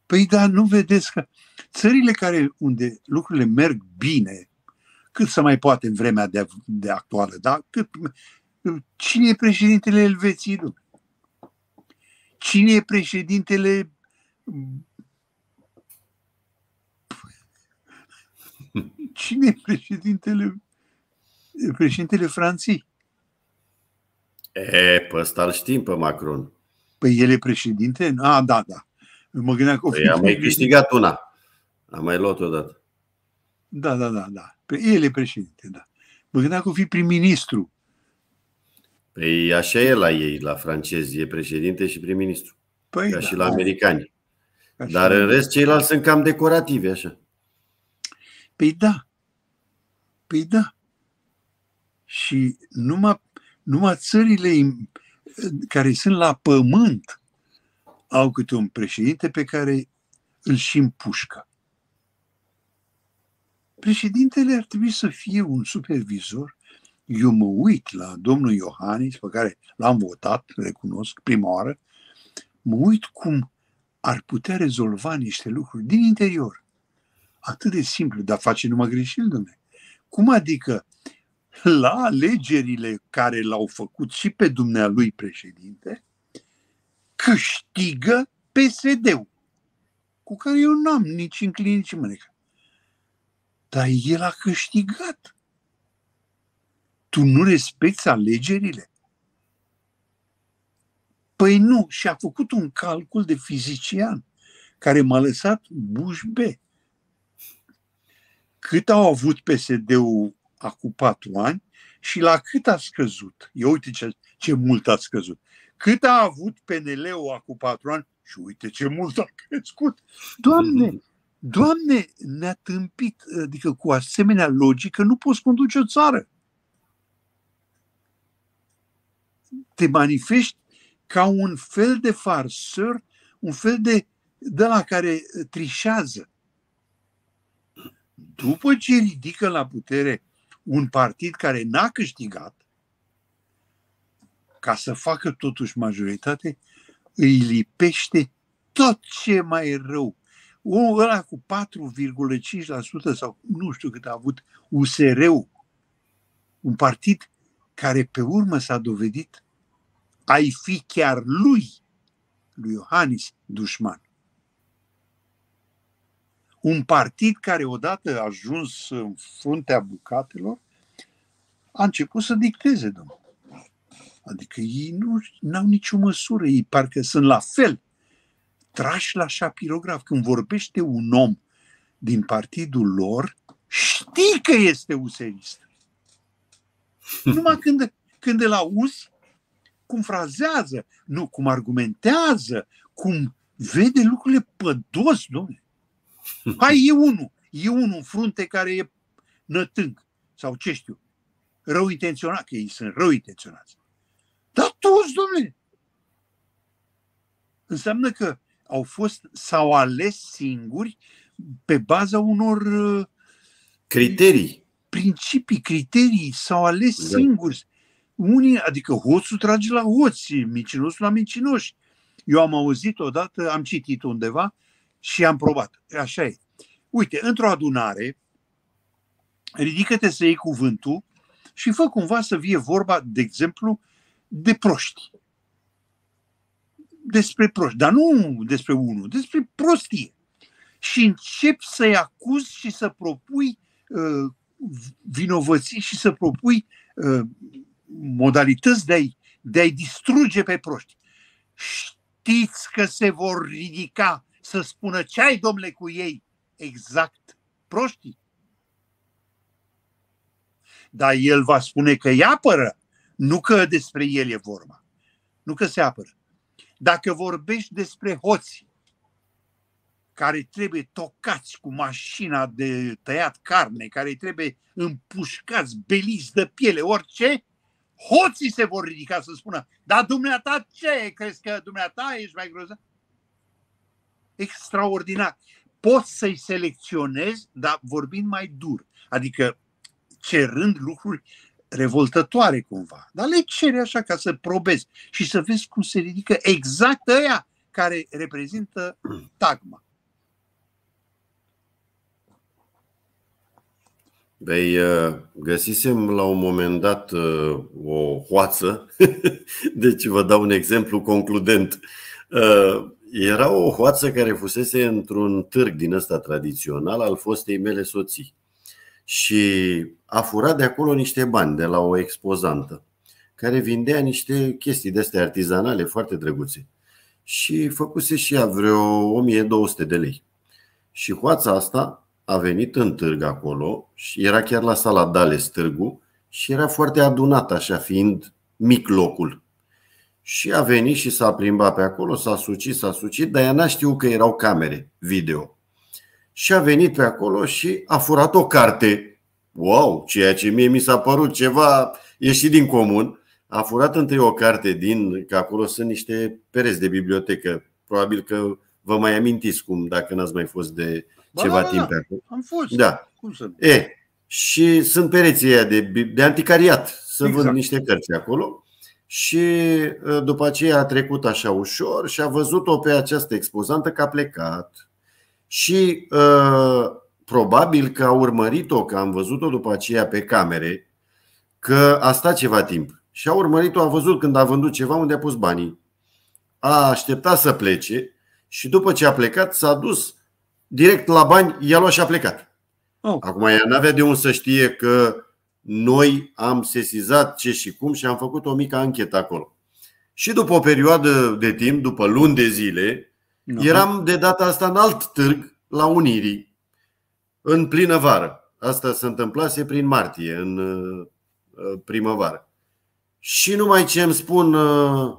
Păi da, nu vedeți că țările care, unde lucrurile merg bine, cât să mai poate în vremea de, de actuală, da? Cât, cine e președintele Elveției, nu? Cine e președintele Cine e președintele președintele Franței? E, pe ăsta îl știm pe Macron. Păi el e președinte? A, da, da. Mă gândeam că... Păi am mai câștigat una. am mai luat dată. Da, da, da, da. El e președinte, da. Mă gândeam că o fi prim-ministru. Păi așa e la ei, la francezi, e președinte și prim-ministru. Păi, ca da, și la americani. Așa. Dar în rest ceilalți sunt cam decorative, așa. Păi da. Păi da. Și numai, numai țările care sunt la pământ au câte un președinte pe care îl și împușcă președintele ar trebui să fie un supervisor. Eu mă uit la domnul Iohannis, pe care l-am votat, recunosc, prima oară, mă uit cum ar putea rezolva niște lucruri din interior. Atât de simplu, dar face numai greșit, domne. Cum adică la alegerile care l-au făcut și pe dumnealui președinte, câștigă PSD-ul, cu care eu n-am nici înclin, nici mânecă. Dar el a câștigat. Tu nu respecti alegerile? Păi nu, și a făcut un calcul de fizician care m-a lăsat bușbe. Cât au avut PSD-ul acum patru ani și la cât a scăzut. Ia uite ce, ce mult a scăzut. Cât a avut PNL-ul acum patru ani și uite ce mult a crescut. Doamne, mm-hmm. Doamne, ne-a tâmpit, adică cu asemenea logică nu poți conduce o țară. Te manifesti ca un fel de farsăr, un fel de de la care uh, trișează. După ce ridică la putere un partid care n-a câștigat, ca să facă totuși majoritate, îi lipește tot ce mai rău unul ăla cu 4,5% sau nu știu cât a avut USR-ul, un partid care pe urmă s-a dovedit ai fi chiar lui, lui Iohannis, dușman. Un partid care odată a ajuns în fruntea bucatelor, a început să dicteze, domnul. Adică ei nu au nicio măsură, ei parcă sunt la fel trași la șapirograf. Când vorbește un om din partidul lor, știi că este userist. Numai când, când îl auzi, cum frazează, nu, cum argumentează, cum vede lucrurile pădos, domnule. Hai, e unul, e unul în frunte care e nătâng sau ce știu, rău intenționat, că ei sunt rău intenționați. Dar toți, domnule! Înseamnă că au fost, sau ales singuri pe baza unor uh, criterii. Principii, criterii, s-au ales da. singuri. Unii, adică hoțul trage la hoți, mincinosul la mincinoși. Eu am auzit odată, am citit undeva și am probat. Așa e. Uite, într-o adunare, ridică-te să iei cuvântul și fă cumva să fie vorba, de exemplu, de proști despre proști, dar nu despre unul, despre prostie. Și începi să-i acuzi și să propui uh, vinovății și să propui uh, modalități de a-i, de a-i distruge pe proști. Știți că se vor ridica să spună ce ai, domnule, cu ei exact proștii. Dar el va spune că îi apără, nu că despre el e vorba, nu că se apără. Dacă vorbești despre hoții care trebuie tocați cu mașina de tăiat carne, care trebuie împușcați, beliți de piele, orice, hoții se vor ridica să spună, dar dumneata ce? Crezi că dumneata ești mai grozav? Extraordinar. Poți să-i selecționezi, dar vorbind mai dur. Adică cerând lucruri revoltătoare cumva. Dar le cere așa ca să probezi și să vezi cum se ridică exact ăia care reprezintă tagma. Băi, uh, găsisem la un moment dat uh, o hoață, deci vă dau un exemplu concludent. Uh, era o hoață care fusese într-un târg din ăsta tradițional al fostei mele soții și a furat de acolo niște bani de la o expozantă care vindea niște chestii de astea artizanale foarte drăguțe și făcuse și ea vreo 1200 de lei. Și hoața asta a venit în târg acolo și era chiar la sala Dales târgu și era foarte adunat așa fiind mic locul. Și a venit și s-a plimbat pe acolo, s-a sucit, s-a sucit, dar ea n-a știut că erau camere video și a venit pe acolo și a furat o carte. Wow, ceea ce mie mi s-a părut ceva ieșit din comun. A furat întâi o carte din, că acolo sunt niște pereți de bibliotecă. Probabil că vă mai amintiți cum, dacă n-ați mai fost de ba, ceva da, da timp da, acolo. Am fost. Da. Cum să nu? E, și sunt pereții aia de, de anticariat, să exact. vând niște cărți acolo. Și ă, după aceea a trecut așa ușor și a văzut-o pe această expozantă că a plecat și uh, probabil că a urmărit-o, că am văzut-o după aceea pe camere, că a stat ceva timp. Și a urmărit-o, a văzut când a vândut ceva unde a pus banii. A așteptat să plece și după ce a plecat s-a dus direct la bani, i-a luat și a plecat. Oh. Acum ea n-avea de unde să știe că noi am sesizat ce și cum și am făcut o mică anchetă acolo. Și după o perioadă de timp, după luni de zile, No. Eram de data asta în alt târg, la Unirii, în plină vară. Asta se întâmplase prin martie, în uh, uh, primăvară. Și numai ce îmi spun uh,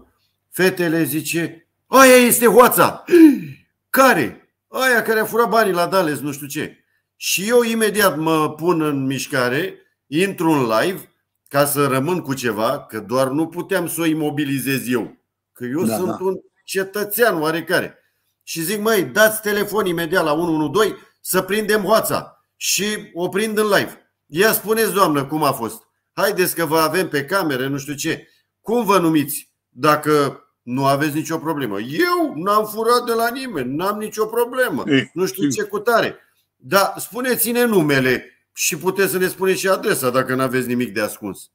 fetele, zice, aia este hoața! Care? Aia care a furat banii la Dales, nu știu ce. Și eu imediat mă pun în mișcare, intru în live ca să rămân cu ceva, că doar nu puteam să o imobilizez eu. Că eu da, sunt da. un cetățean oarecare și zic, măi, dați telefon imediat la 112 să prindem hoața și o prind în live. Ia spuneți, doamnă, cum a fost. Haideți că vă avem pe camere, nu știu ce. Cum vă numiți? Dacă nu aveți nicio problemă. Eu n-am furat de la nimeni, n-am nicio problemă. Ei, nu știu ce cu tare. Dar spuneți-ne numele și puteți să ne spuneți și adresa dacă nu aveți nimic de ascuns.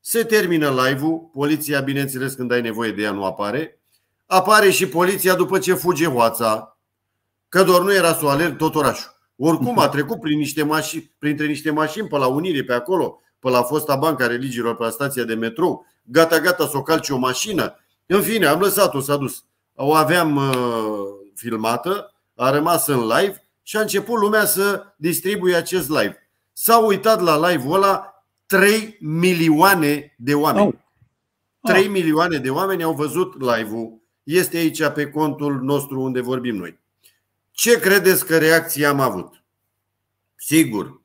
Se termină live-ul, poliția, bineînțeles, când ai nevoie de ea nu apare, apare și poliția după ce fuge Hoața, că doar nu era să o alerg tot orașul. Oricum a trecut prin niște mașini, printre niște mașini pe la Unire, pe acolo, pe la fosta banca religiilor, pe la stația de metrou, gata, gata să o calci o mașină. În fine, am lăsat-o, s-a dus. O aveam uh, filmată, a rămas în live și a început lumea să distribuie acest live. S-au uitat la live-ul ăla 3 milioane de oameni. Oh. Oh. 3 milioane de oameni au văzut live-ul este aici pe contul nostru unde vorbim noi. Ce credeți că reacție am avut? Sigur,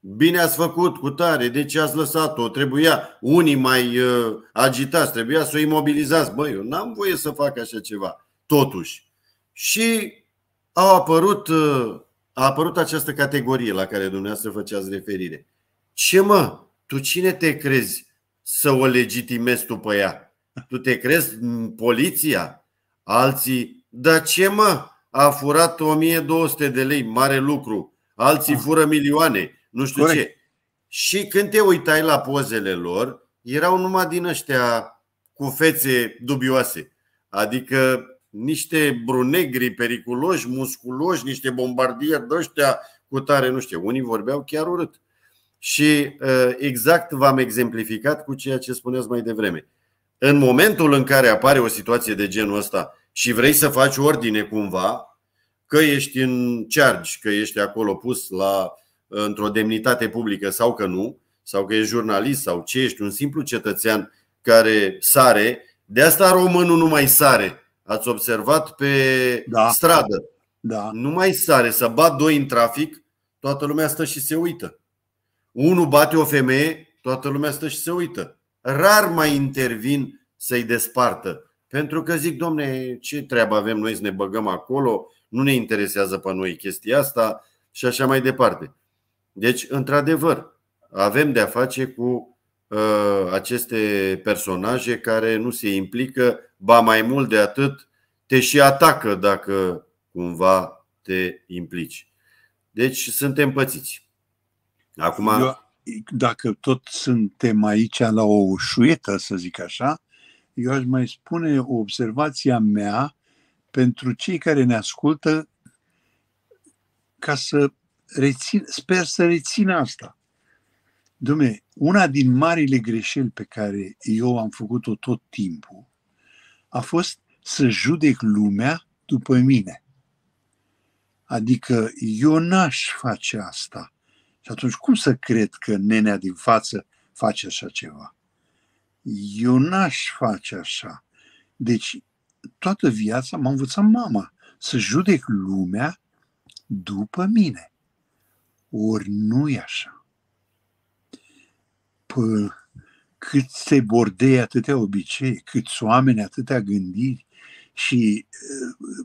bine ați făcut cu tare, de ce ați lăsat-o? Trebuia, unii mai uh, agitați, trebuia să o imobilizați. Băi, eu n-am voie să fac așa ceva, totuși. Și au apărut, uh, a apărut această categorie la care dumneavoastră făceați referire. Ce mă, tu cine te crezi să o legitimezi tu pe ea? Tu te crezi poliția? Alții, da ce mă, a furat 1200 de lei, mare lucru. Alții ah. fură milioane, nu știu Corect. ce. Și când te uitai la pozele lor, erau numai din ăștia cu fețe dubioase. Adică niște brunegri periculoși, musculoși, niște bombardieri de ăștia cu tare, nu știu, unii vorbeau chiar urât. Și uh, exact v-am exemplificat cu ceea ce spuneați mai devreme în momentul în care apare o situație de genul ăsta și vrei să faci ordine cumva, că ești în charge, că ești acolo pus la, într-o demnitate publică sau că nu, sau că ești jurnalist sau ce ești, un simplu cetățean care sare, de asta românul nu mai sare. Ați observat pe da. stradă. Da. Nu mai sare, să bat doi în trafic, toată lumea stă și se uită. Unul bate o femeie, toată lumea stă și se uită rar mai intervin să-i despartă. Pentru că zic, domne, ce treabă avem noi să ne băgăm acolo, nu ne interesează pe noi chestia asta și așa mai departe. Deci, într-adevăr, avem de-a face cu uh, aceste personaje care nu se implică, ba mai mult de atât, te și atacă dacă cumva te implici. Deci suntem pățiți. Acum, Eu dacă tot suntem aici la o ușuietă, să zic așa, eu aș mai spune o observația mea pentru cei care ne ascultă ca să rețin, sper să rețin asta. Dumne, una din marile greșeli pe care eu am făcut-o tot timpul a fost să judec lumea după mine. Adică eu n-aș face asta și atunci cum să cred că nenea din față face așa ceva? Eu n-aș face așa. Deci toată viața m-a învățat mama să judec lumea după mine. Ori nu e așa. Pă, cât se bordei atâtea obicei, cât oameni atâtea gândiri și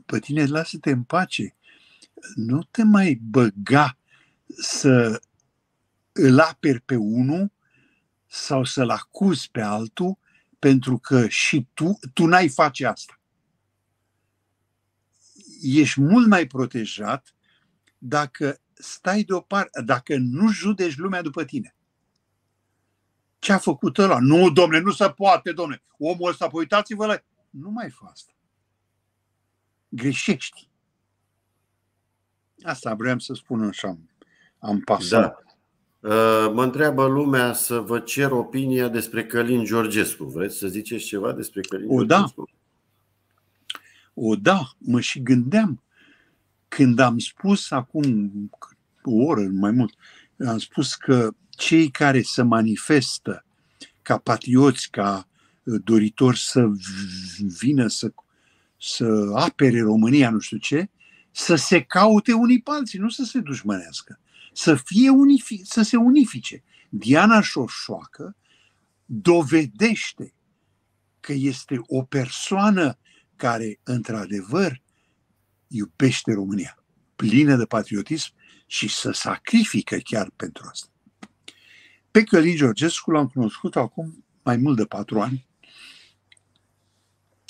pe tine lasă-te în pace. Nu te mai băga să îl aperi pe unul sau să-l acuzi pe altul pentru că și tu, tu n-ai face asta. Ești mult mai protejat dacă stai deoparte, dacă nu judeci lumea după tine. Ce a făcut ăla? Nu, domne, nu se poate, domne. Omul ăsta, păi uitați-vă la... Nu mai fă asta. Greșești. Asta vreau să spun așa. Am da. pasat. Da. Uh, mă întreabă lumea să vă cer opinia despre Călin Georgescu. Vreți să ziceți ceva despre Călin o, da. Georgescu? Da. O, da, mă și gândeam. Când am spus acum o oră, mai mult, am spus că cei care se manifestă ca patrioți, ca uh, doritori să vină să, să apere România, nu știu ce, să se caute unii pe alții, nu să se dușmănească să, fie unifi- să se unifice. Diana Șoșoacă dovedește că este o persoană care, într-adevăr, iubește România, plină de patriotism și să sacrifică chiar pentru asta. Pe Călin Georgescu l-am cunoscut acum mai mult de patru ani.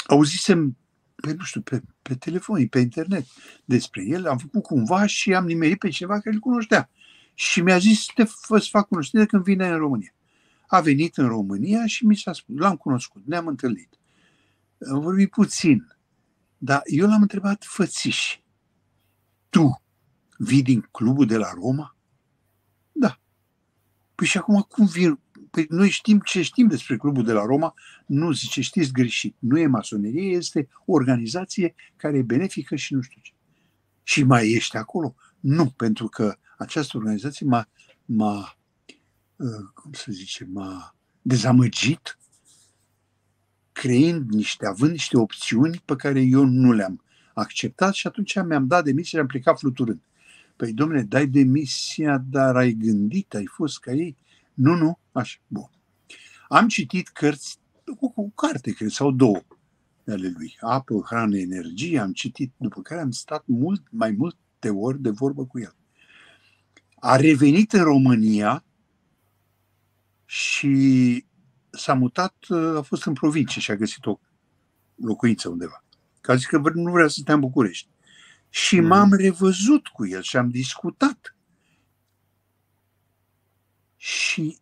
Auzisem pe, nu știu, pe, pe telefon, pe internet despre el, am făcut cumva și am nimerit pe cineva care îl cunoștea. Și mi-a zis, te îți fac cunoștință când vine în România. A venit în România și mi s-a spus, l-am cunoscut, ne-am întâlnit. Am vorbit puțin, dar eu l-am întrebat fățiș. Tu vii din clubul de la Roma? Da. Păi și acum cum vin? Păi noi știm ce știm despre clubul de la Roma, nu zice, știți greșit, nu e masonerie, este o organizație care e benefică și nu știu ce. Și mai ești acolo? Nu, pentru că această organizație m-a, m-a uh, cum să zice, m-a dezamăgit creând niște, având niște opțiuni pe care eu nu le-am acceptat și atunci mi-am dat demisia și am plecat fluturând. Păi, domnule, dai demisia, dar ai gândit, ai fost ca ei? Nu, nu, așa, bun. Am citit cărți, o, o carte, cred, sau două ale lui. Apă, hrană, energie, am citit, după care am stat mult, mai multe ori de vorbă cu el. A revenit în România și s-a mutat, a fost în provincie și a găsit o locuință undeva. Că a zis că nu vrea să stea în București. Și mm. m-am revăzut cu el și am discutat și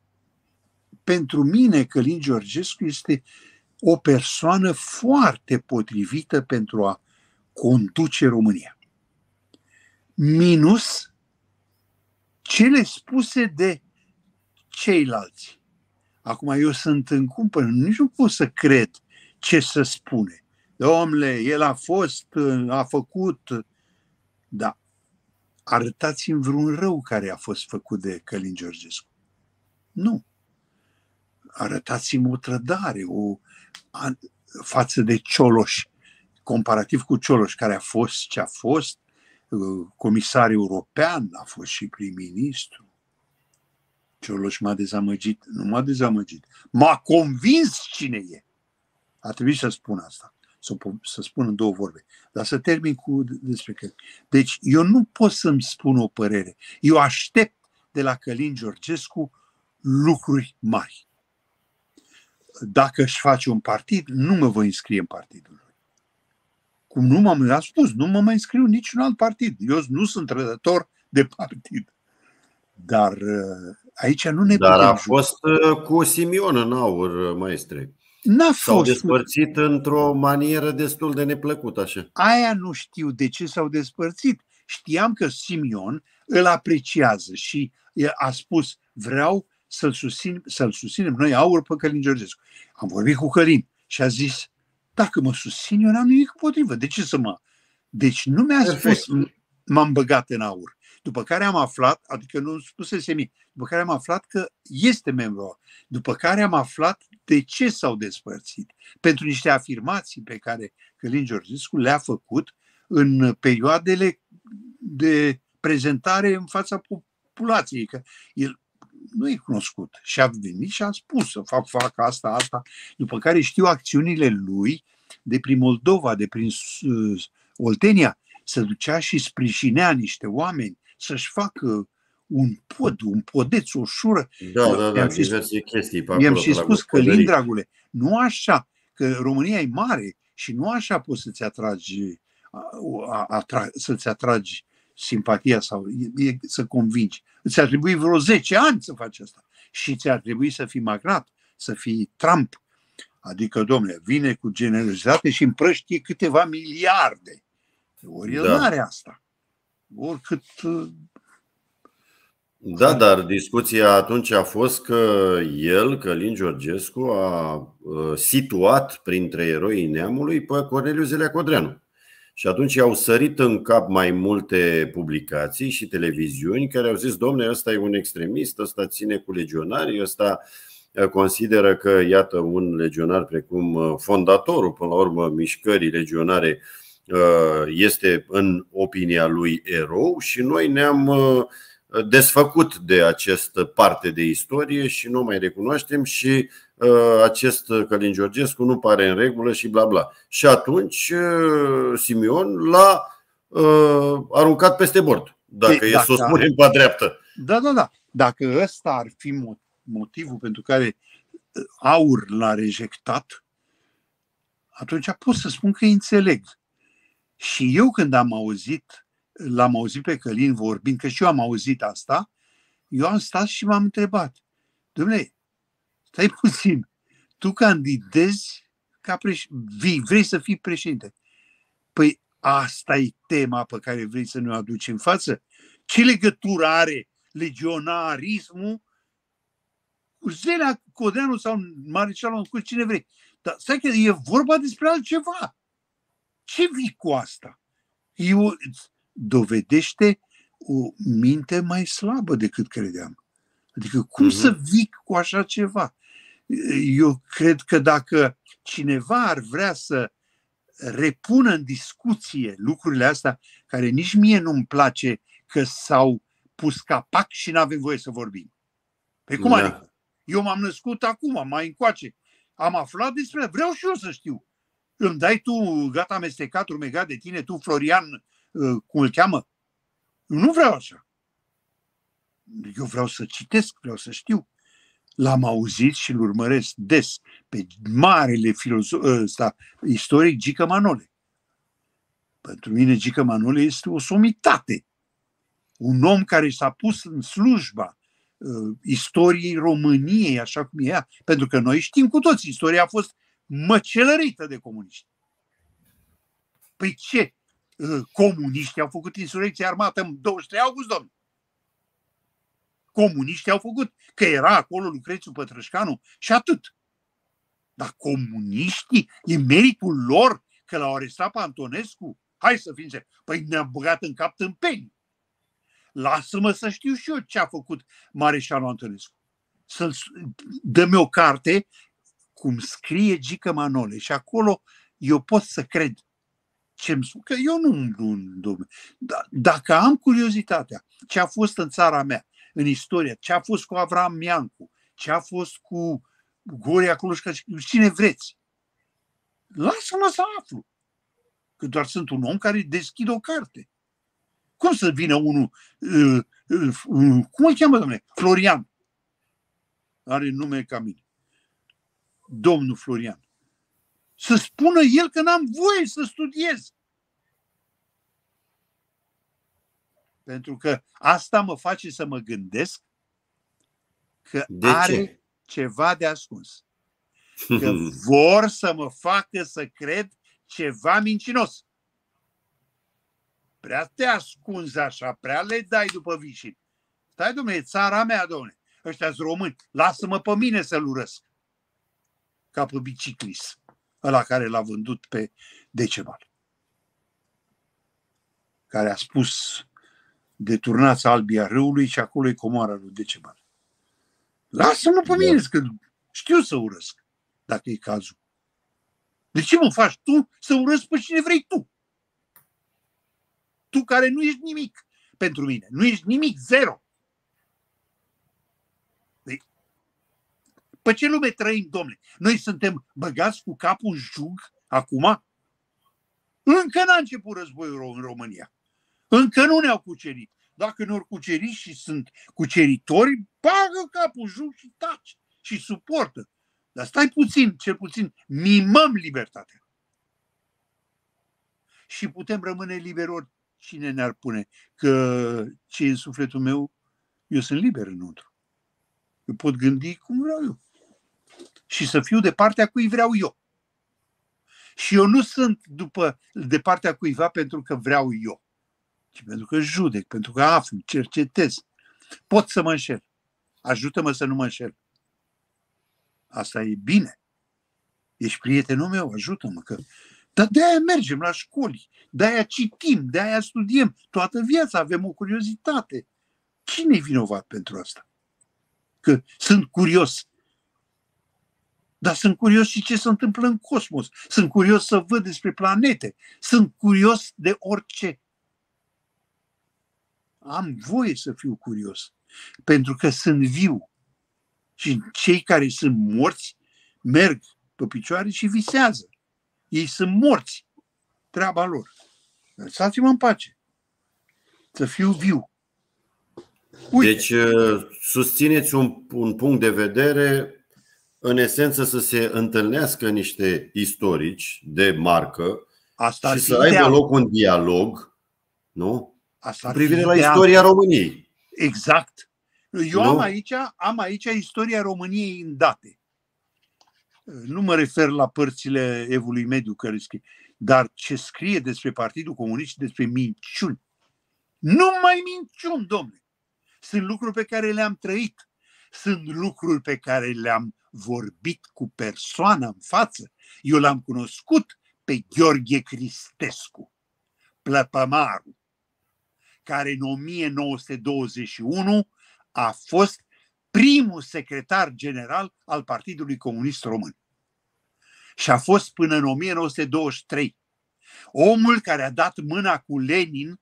pentru mine Călin Georgescu este o persoană foarte potrivită pentru a conduce România. Minus cele spuse de ceilalți. Acum eu sunt în cumpăr, nici nu pot să cred ce să spune. Domnule, el a fost, a făcut. Da. Arătați-mi vreun rău care a fost făcut de Călin Georgescu. Nu. Arătați-mi o trădare o, a, față de Cioloș, comparativ cu Cioloș, care a fost ce a fost, uh, comisar european, a fost și prim-ministru. Cioloș m-a dezamăgit, nu m-a dezamăgit, m-a convins cine e. A trebuit să spun asta, să, să spun în două vorbe. Dar să termin cu despre că. Deci eu nu pot să-mi spun o părere. Eu aștept de la Călin Georgescu lucruri mari. Dacă își face un partid, nu mă voi înscrie în partidul lui. Cum nu m-am spus, nu mă mai înscriu în niciun alt partid. Eu nu sunt rădător de partid. Dar uh, aici nu ne Dar a fost uh, cu Simion în aur, uh, maestre. N-a s-au despărțit într-o manieră destul de neplăcută, așa. Aia nu știu de ce s-au despărțit. Știam că Simion îl apreciază și a spus vreau să-l susținem, să-l susținem noi aur pe Călin Georgescu. Am vorbit cu Călin și a zis, dacă mă susțin, eu n-am nimic împotrivă. De ce să mă... Deci nu mi-a spus, m-am băgat în aur. După care am aflat, adică nu spusese mie, după care am aflat că este membru. După care am aflat de ce s-au despărțit. Pentru niște afirmații pe care Călin Georgescu le-a făcut în perioadele de prezentare în fața populației. Că el nu e cunoscut. Și a venit și a spus să fac, fac asta, asta, după care știu acțiunile lui de prin Moldova, de prin uh, Oltenia, să ducea și sprijinea niște oameni să-și facă un pod, un podeț, o șură. Da, da, da, da, și diverse chestii pe am și spus că, lind dragule, nu așa, că România e mare și nu așa poți să-ți atragi, a, a, să-ți atragi simpatia sau e, e, să convingi. Ți-ar trebui vreo 10 ani să faci asta. Și ți-ar trebui să fii magnat, să fii Trump. Adică, domnule, vine cu generozitate și împrăștie câteva miliarde. Ori el da. nu are asta. Oricât da, dar discuția atunci a fost că el, Călin Georgescu, a uh, situat printre eroii neamului pe Corneliu Zelea Codreanu. Și atunci au sărit în cap mai multe publicații și televiziuni care au zis, „Domnule, ăsta e un extremist, ăsta ține cu legionarii, ăsta ă, consideră că, iată, un legionar precum ă, fondatorul, până la urmă, mișcării legionare ă, este, în opinia lui, erou și noi ne-am desfăcut de această parte de istorie și nu mai recunoaștem și Ă, acest Călin Georgescu nu pare în regulă și bla bla. Și atunci ă, Simion l-a ă, aruncat peste bord, dacă e, e exact, să o da. spunem pe dreaptă. Da, da, da. Dacă ăsta ar fi motivul pentru care Aur l-a rejectat, atunci pot să spun că înțeleg. Și eu când am auzit, l-am auzit pe Călin vorbind, că și eu am auzit asta, eu am stat și m-am întrebat, Dumnezeu. Stai puțin, tu candidezi ca preș- vii, vrei să fii președinte. Păi asta e tema pe care vrei să ne o aduci în față? Ce legătură are legionarismul cu Zelea Codeanu sau Mareșalul, cu cine vrei? Dar stai că e vorba despre altceva. Ce vii cu asta? Eu, dovedește o minte mai slabă decât credeam. Adică cum uh-huh. să mhm. vii cu așa ceva? eu cred că dacă cineva ar vrea să repună în discuție lucrurile astea, care nici mie nu-mi place că s-au pus capac și nu avem voie să vorbim. Pe cum da. adică? Eu m-am născut acum, mai încoace. Am aflat despre... Vreau și eu să știu. Îmi dai tu, gata, amestecat, urmegat de tine, tu, Florian, uh, cum îl cheamă? Eu nu vreau așa. Eu vreau să citesc, vreau să știu l-am auzit și îl urmăresc des pe marele filozof, ăsta, istoric Gică Manole. Pentru mine Gică Manole este o somitate. Un om care s-a pus în slujba uh, istoriei României, așa cum e ea. Pentru că noi știm cu toți, istoria a fost măcelărită de comuniști. Păi ce? Uh, comuniștii au făcut insurecție armată în 23 august, domnule comuniștii au făcut. Că era acolo Lucrețiu Pătrășcanu și atât. Dar comuniștii, e meritul lor că l-au arestat pe Antonescu? Hai să fim seri. Păi ne-am băgat în cap tâmpeni. Lasă-mă să știu și eu ce a făcut Mareșanu Antonescu. Să-l dă-mi o carte cum scrie Gică Manole și acolo eu pot să cred ce îmi spun, că eu nu, nu, nu, nu. Da, dacă am curiozitatea ce a fost în țara mea, în istorie, ce a fost cu Avram Miancu, ce a fost cu Goria Clușca, cine vreți. Lasă-mă să aflu. Că doar sunt un om care deschid o carte. Cum să vină unul, uh, uh, uh, cum îl cheamă, domnule? Florian. Are nume ca mine. Domnul Florian. Să spună el că n-am voie să studiez. Pentru că asta mă face să mă gândesc că de are ce? ceva de ascuns. Că vor să mă facă să cred ceva mincinos. Prea te ascunzi așa, prea le dai după vișini. Stai, domne, e țara mea, domne. ăștia sunt români. Lasă-mă pe mine să-l urăsc. Ca pe biciclist, ăla care l-a vândut pe Decebal. Care a spus deturnați albia râului și acolo e comoara lui Decebal. Lasă-mă pe mine, exact. că știu să urăsc, dacă e cazul. De ce mă faci tu să urăsc pe cine vrei tu? Tu care nu ești nimic pentru mine. Nu ești nimic, zero. Deci, pe ce lume trăim, domnule? Noi suntem băgați cu capul în jug acum? Încă n-a început războiul în România. Încă nu ne-au cucerit. Dacă ne-au cucerit și sunt cuceritori, bagă capul jos și taci și suportă. Dar stai puțin, cel puțin, mimăm libertatea. Și putem rămâne liberi oricine ne-ar pune că ce în sufletul meu, eu sunt liber înăuntru. Eu pot gândi cum vreau eu. Și să fiu de partea cui vreau eu. Și eu nu sunt după de partea cuiva pentru că vreau eu ci pentru că judec, pentru că aflu, cercetez. Pot să mă înșel. Ajută-mă să nu mă înșel. Asta e bine. Ești prietenul meu, ajută-mă. Că... Dar de-aia mergem la școli, de-aia citim, de-aia studiem. Toată viața avem o curiozitate. cine e vinovat pentru asta? Că sunt curios. Dar sunt curios și ce se întâmplă în cosmos. Sunt curios să văd despre planete. Sunt curios de orice am voie să fiu curios, pentru că sunt viu. Și cei care sunt morți merg pe picioare și visează. Ei sunt morți. Treaba lor. Lăsați-mă în pace. Să fiu viu. Uite. Deci uh, susțineți un, un punct de vedere în esență să se întâlnească niște istorici de marcă Asta și să aibă loc un dialog, nu? Asta cu privire la istoria de... României. Exact. Eu nu? am aici, am aici istoria României în date. Nu mă refer la părțile Evului Mediu care scrie, dar ce scrie despre Partidul Comunist și despre minciuni. Nu mai minciuni, domnule. Sunt lucruri pe care le-am trăit. Sunt lucruri pe care le-am vorbit cu persoana în față. Eu l-am cunoscut pe Gheorghe Cristescu, plăpămarul, care în 1921 a fost primul secretar general al Partidului Comunist Român. Și a fost până în 1923. Omul care a dat mâna cu Lenin,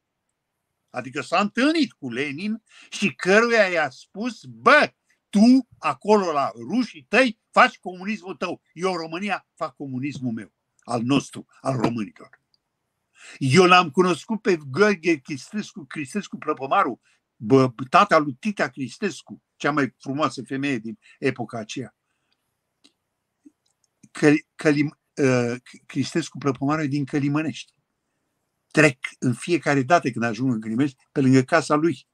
adică s-a întâlnit cu Lenin și căruia i-a spus, bă, tu acolo la rușii tăi faci comunismul tău, eu în România fac comunismul meu, al nostru, al românilor. Eu l-am cunoscut pe Gheorghe Cristescu, Cristescu Plăpomaru, bă, tata lui Tita Cristescu, cea mai frumoasă femeie din epoca aceea. Căl, călim, uh, Cristescu Plăpomaru e din Călimănești. Trec în fiecare dată când ajung în Călimănești pe lângă casa lui.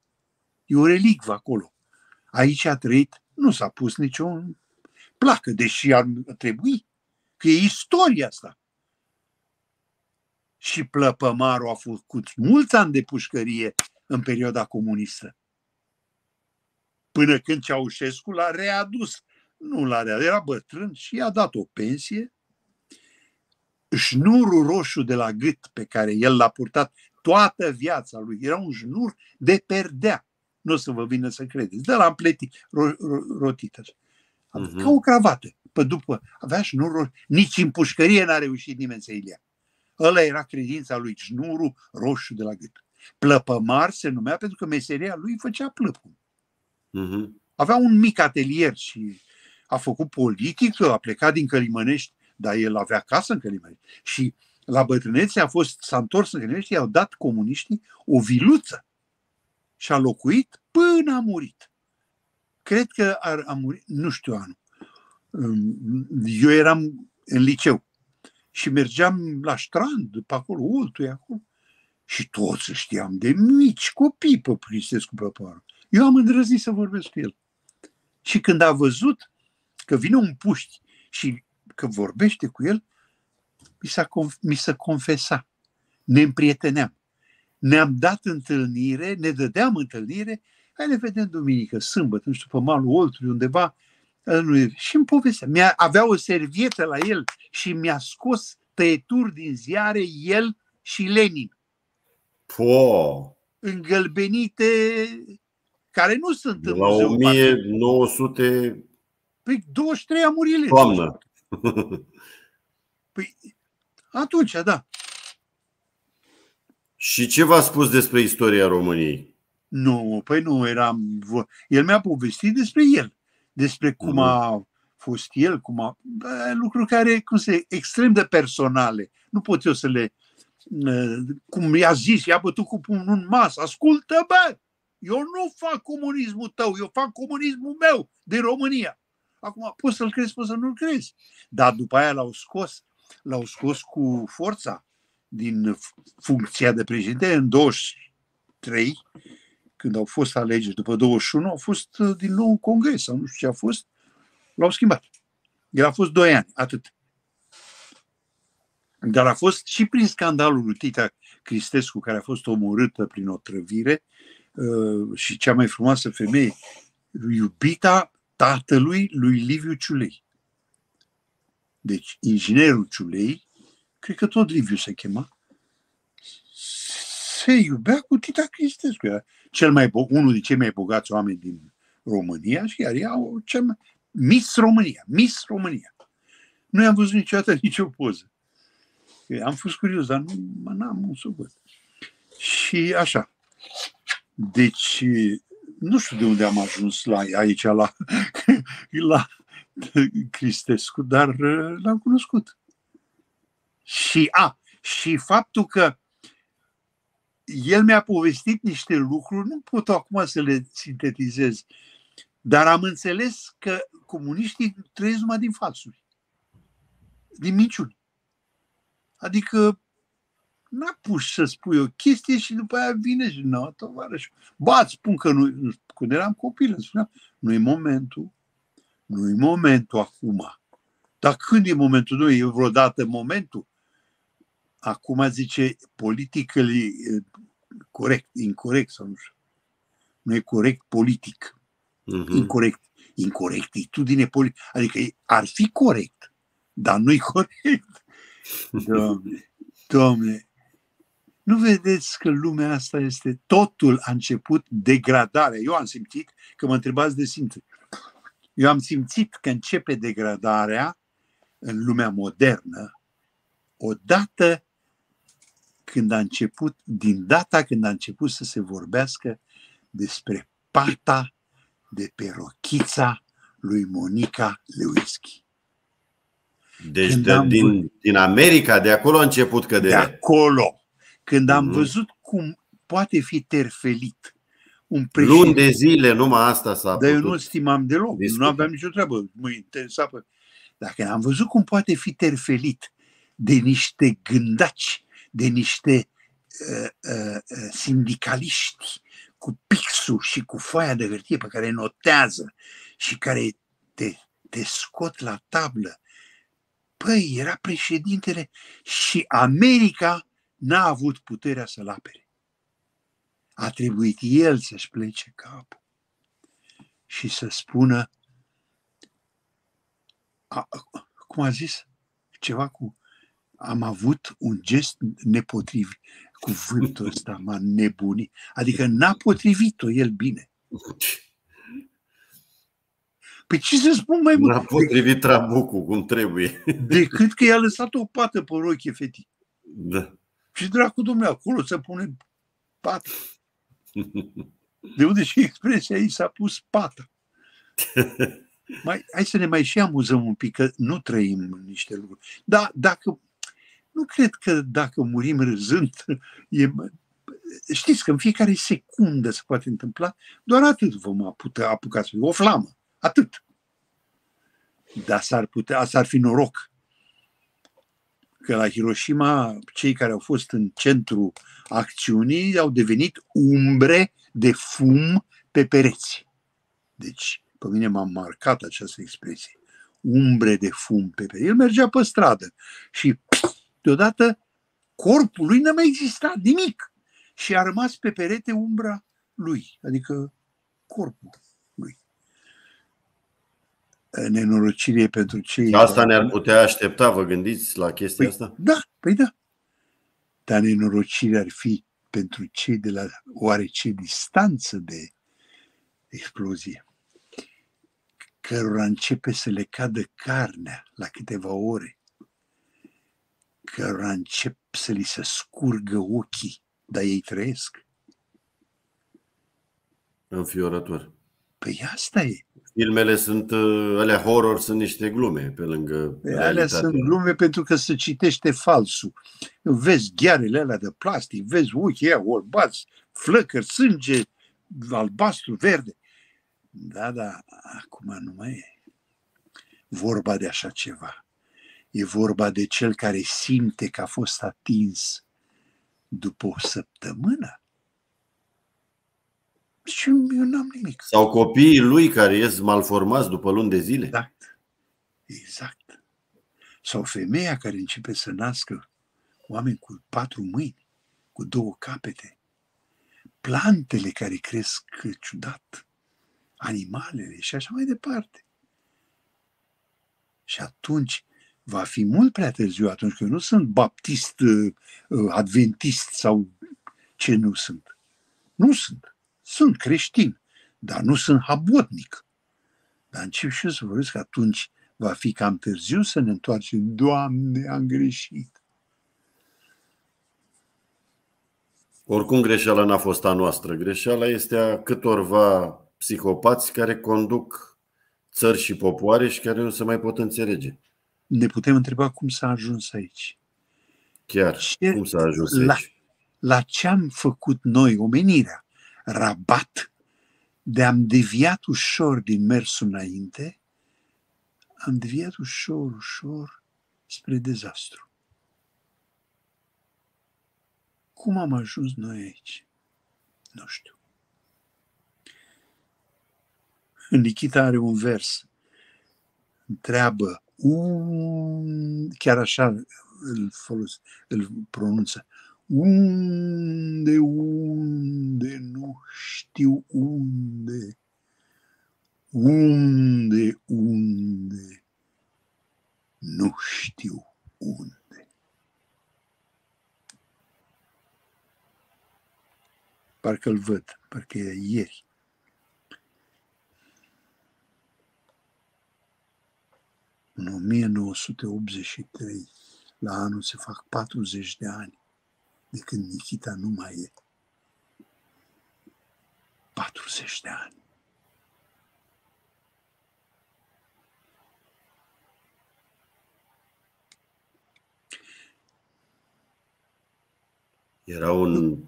E o relicvă acolo. Aici a trăit, nu s-a pus niciun placă, deși ar trebui, că e istoria asta și Plăpămaru a făcut mulți ani de pușcărie în perioada comunistă. Până când Ceaușescu l-a readus. Nu l-a readus, era bătrân și i-a dat o pensie. Șnurul roșu de la gât pe care el l-a purtat toată viața lui era un șnur de perdea. Nu o să vă vină să credeți. De la împletit, ro- ro- rotită. Adică mhm. Ca o cravată. Pe după, avea șnurul roșu. Nici în pușcărie n-a reușit nimeni să-i ia. Ăla era credința lui Cnuru roșu de la gât. Plăpămar se numea pentru că meseria lui făcea plăpul. Uh-huh. Avea un mic atelier și a făcut politică, a plecat din Călimănești, dar el avea casă în Călimănești. Și la bătrânețe a fost, s-a întors în Călimănești, i-au dat comuniștii o viluță și a locuit până a murit. Cred că ar, a murit, nu știu anul. Eu eram în liceu și mergeam la strand, pe acolo, e acolo, și toți știam de mici copii pe cu Păpoară. Eu am îndrăznit să vorbesc cu el. Și când a văzut că vine un puști și că vorbește cu el, mi s-a, conf- mi a confesa. Ne împrieteneam. Ne-am dat întâlnire, ne dădeam întâlnire. Hai ne vedem duminică, sâmbătă, nu știu, pe malul Oltului, undeva, și în povestea. Mi-a, avea o servietă la el și mi-a scos tăieturi din ziare el și Lenin. Po! Îngălbenite, care nu sunt de în la 1900... Păi 23 a murit Lenin. Păi atunci, da. Și ce v-a spus despre istoria României? Nu, păi nu, eram... El mi-a povestit despre el despre cum a fost el, cum a, lucruri care cum se, extrem de personale. Nu pot eu să le, cum i-a zis, i-a bătut cu pumnul în masă. Ascultă, bă! Eu nu fac comunismul tău, eu fac comunismul meu de România. Acum, poți să-l crezi, poți să nu-l crezi. Dar după aia l-au scos, l-au scos cu forța din funcția de președinte în 23 când au fost alegeri după 21, au fost uh, din nou în congres sau nu știu ce a fost, l-au schimbat. El a fost doi ani, atât. Dar a fost și prin scandalul lui Tita Cristescu, care a fost omorâtă prin o trăvire uh, și cea mai frumoasă femeie, iubita tatălui lui Liviu Ciulei. Deci, inginerul Ciulei, cred că tot Liviu se chema, se iubea cu Tita Cristescu. Era cel mai, unul din cei mai bogați oameni din România și iar ea o cel mai... Miss România, Miss România. Nu am văzut niciodată nicio poză. Am fost curios, dar nu am un subăt. Și așa. Deci, nu știu de unde am ajuns la, aici, la, la Cristescu, dar eh, l-am cunoscut. Și, a, și faptul că el mi-a povestit niște lucruri, nu pot acum să le sintetizez, dar am înțeles că comuniștii trăiesc numai din falsuri, din minciuni. Adică n-a pus să spui o chestie și după aia vine și nu, tovarăș. Ba, îți spun că nu, când eram copil, îmi spuneam, nu e momentul, nu e momentul acum. Dar când e momentul? Nu e vreodată momentul acum zice politically eh, corect, incorrect sau nu știu. Nu e corect politic. Uh-huh. Incorrect. din politică. Adică ar fi corect, dar nu e corect. Doamne, doamne, nu vedeți că lumea asta este totul a început degradarea. Eu am simțit că mă întrebați de simț. Eu am simțit că începe degradarea în lumea modernă odată când a început, din data când a început să se vorbească despre pata de pe rochița lui Monica Lewinsky. Deci când de, din, văzut, din America, de acolo a început căderea. De acolo. Când am mm. văzut cum poate fi terfelit un președinte. Luni de zile, numai asta s-a Dar eu nu stimam deloc, discute. nu aveam nicio treabă, mă interesa Dacă am văzut cum poate fi terfelit de niște gândaci de niște uh, uh, uh, sindicaliști cu pixul și cu foaia de hârtie pe care notează și care te, te scot la tablă. Păi, era președintele și America n-a avut puterea să-l apere. A trebuit el să-și plece capul și să spună, a, cum a zis, ceva cu am avut un gest nepotrivit, cuvântul ăsta m-a nebunit. Adică n-a potrivit-o el bine. Pe păi ce să spun mai mult? N-a potrivit trabucul cum trebuie. Decât că i-a lăsat o pată pe roche fetii. Da. Și dracu domnule, acolo să pune pată. De unde și expresia ei s-a pus pată. Mai, hai să ne mai și amuzăm un pic, că nu trăim niște lucruri. Dar dacă nu cred că dacă murim râzând, e, știți că în fiecare secundă se poate întâmpla, doar atât vom putea apuca să o flamă, atât. Dar s-ar putea, asta ar fi noroc. Că la Hiroshima, cei care au fost în centru acțiunii au devenit umbre de fum pe pereți. Deci, pe mine m-a marcat această expresie umbre de fum pe pereți. El mergea pe stradă și Deodată corpul lui n-a mai existat nimic și a rămas pe perete umbra lui, adică corpul lui. Nenorocire pentru cei... Asta ne-ar putea aștepta, vă gândiți la chestia păi, asta? Da, păi da. Dar nenorocirea ar fi pentru cei de la oarece distanță de explozie, cărora începe să le cadă carnea la câteva ore cărora încep să li se scurgă ochii, dar ei trăiesc. Înfiorător. Păi asta e. Filmele sunt, uh, alea horror sunt niște glume pe lângă pe păi Alea sunt glume pentru că se citește falsul. Vezi ghearele alea de plastic, vezi ochii aia orbați, flăcări, sânge, albastru, verde. Da, da, acum nu mai e vorba de așa ceva. E vorba de cel care simte că a fost atins după o săptămână. Și deci eu n-am nimic. Sau copiii lui care ies malformați după luni de zile. Exact. Exact. Sau femeia care începe să nască oameni cu patru mâini, cu două capete. Plantele care cresc ciudat, animalele și așa mai departe. Și atunci va fi mult prea târziu atunci când eu nu sunt baptist, uh, uh, adventist sau ce nu sunt. Nu sunt. Sunt creștin, dar nu sunt habotnic. Dar încep și eu să vorbesc că atunci va fi cam târziu să ne întoarcem. Doamne, am greșit. Oricum greșeala n-a fost a noastră. Greșeala este a câtorva psihopați care conduc țări și popoare și care nu se mai pot înțelege ne putem întreba cum s-a ajuns aici. Chiar, ce, cum s-a ajuns aici? La, la ce am făcut noi, omenirea? Rabat? De am deviat ușor din mersul înainte, am deviat ușor, ușor spre dezastru. Cum am ajuns noi aici? Nu știu. Nikita are un vers. Întreabă un, chiar așa îl, folos, îl pronunță, unde, unde, nu știu unde, unde, unde, nu știu unde. Parcă îl văd, parcă e ieri. În 1983, la anul se fac 40 de ani de când Nikita nu mai e. 40 de ani. Era un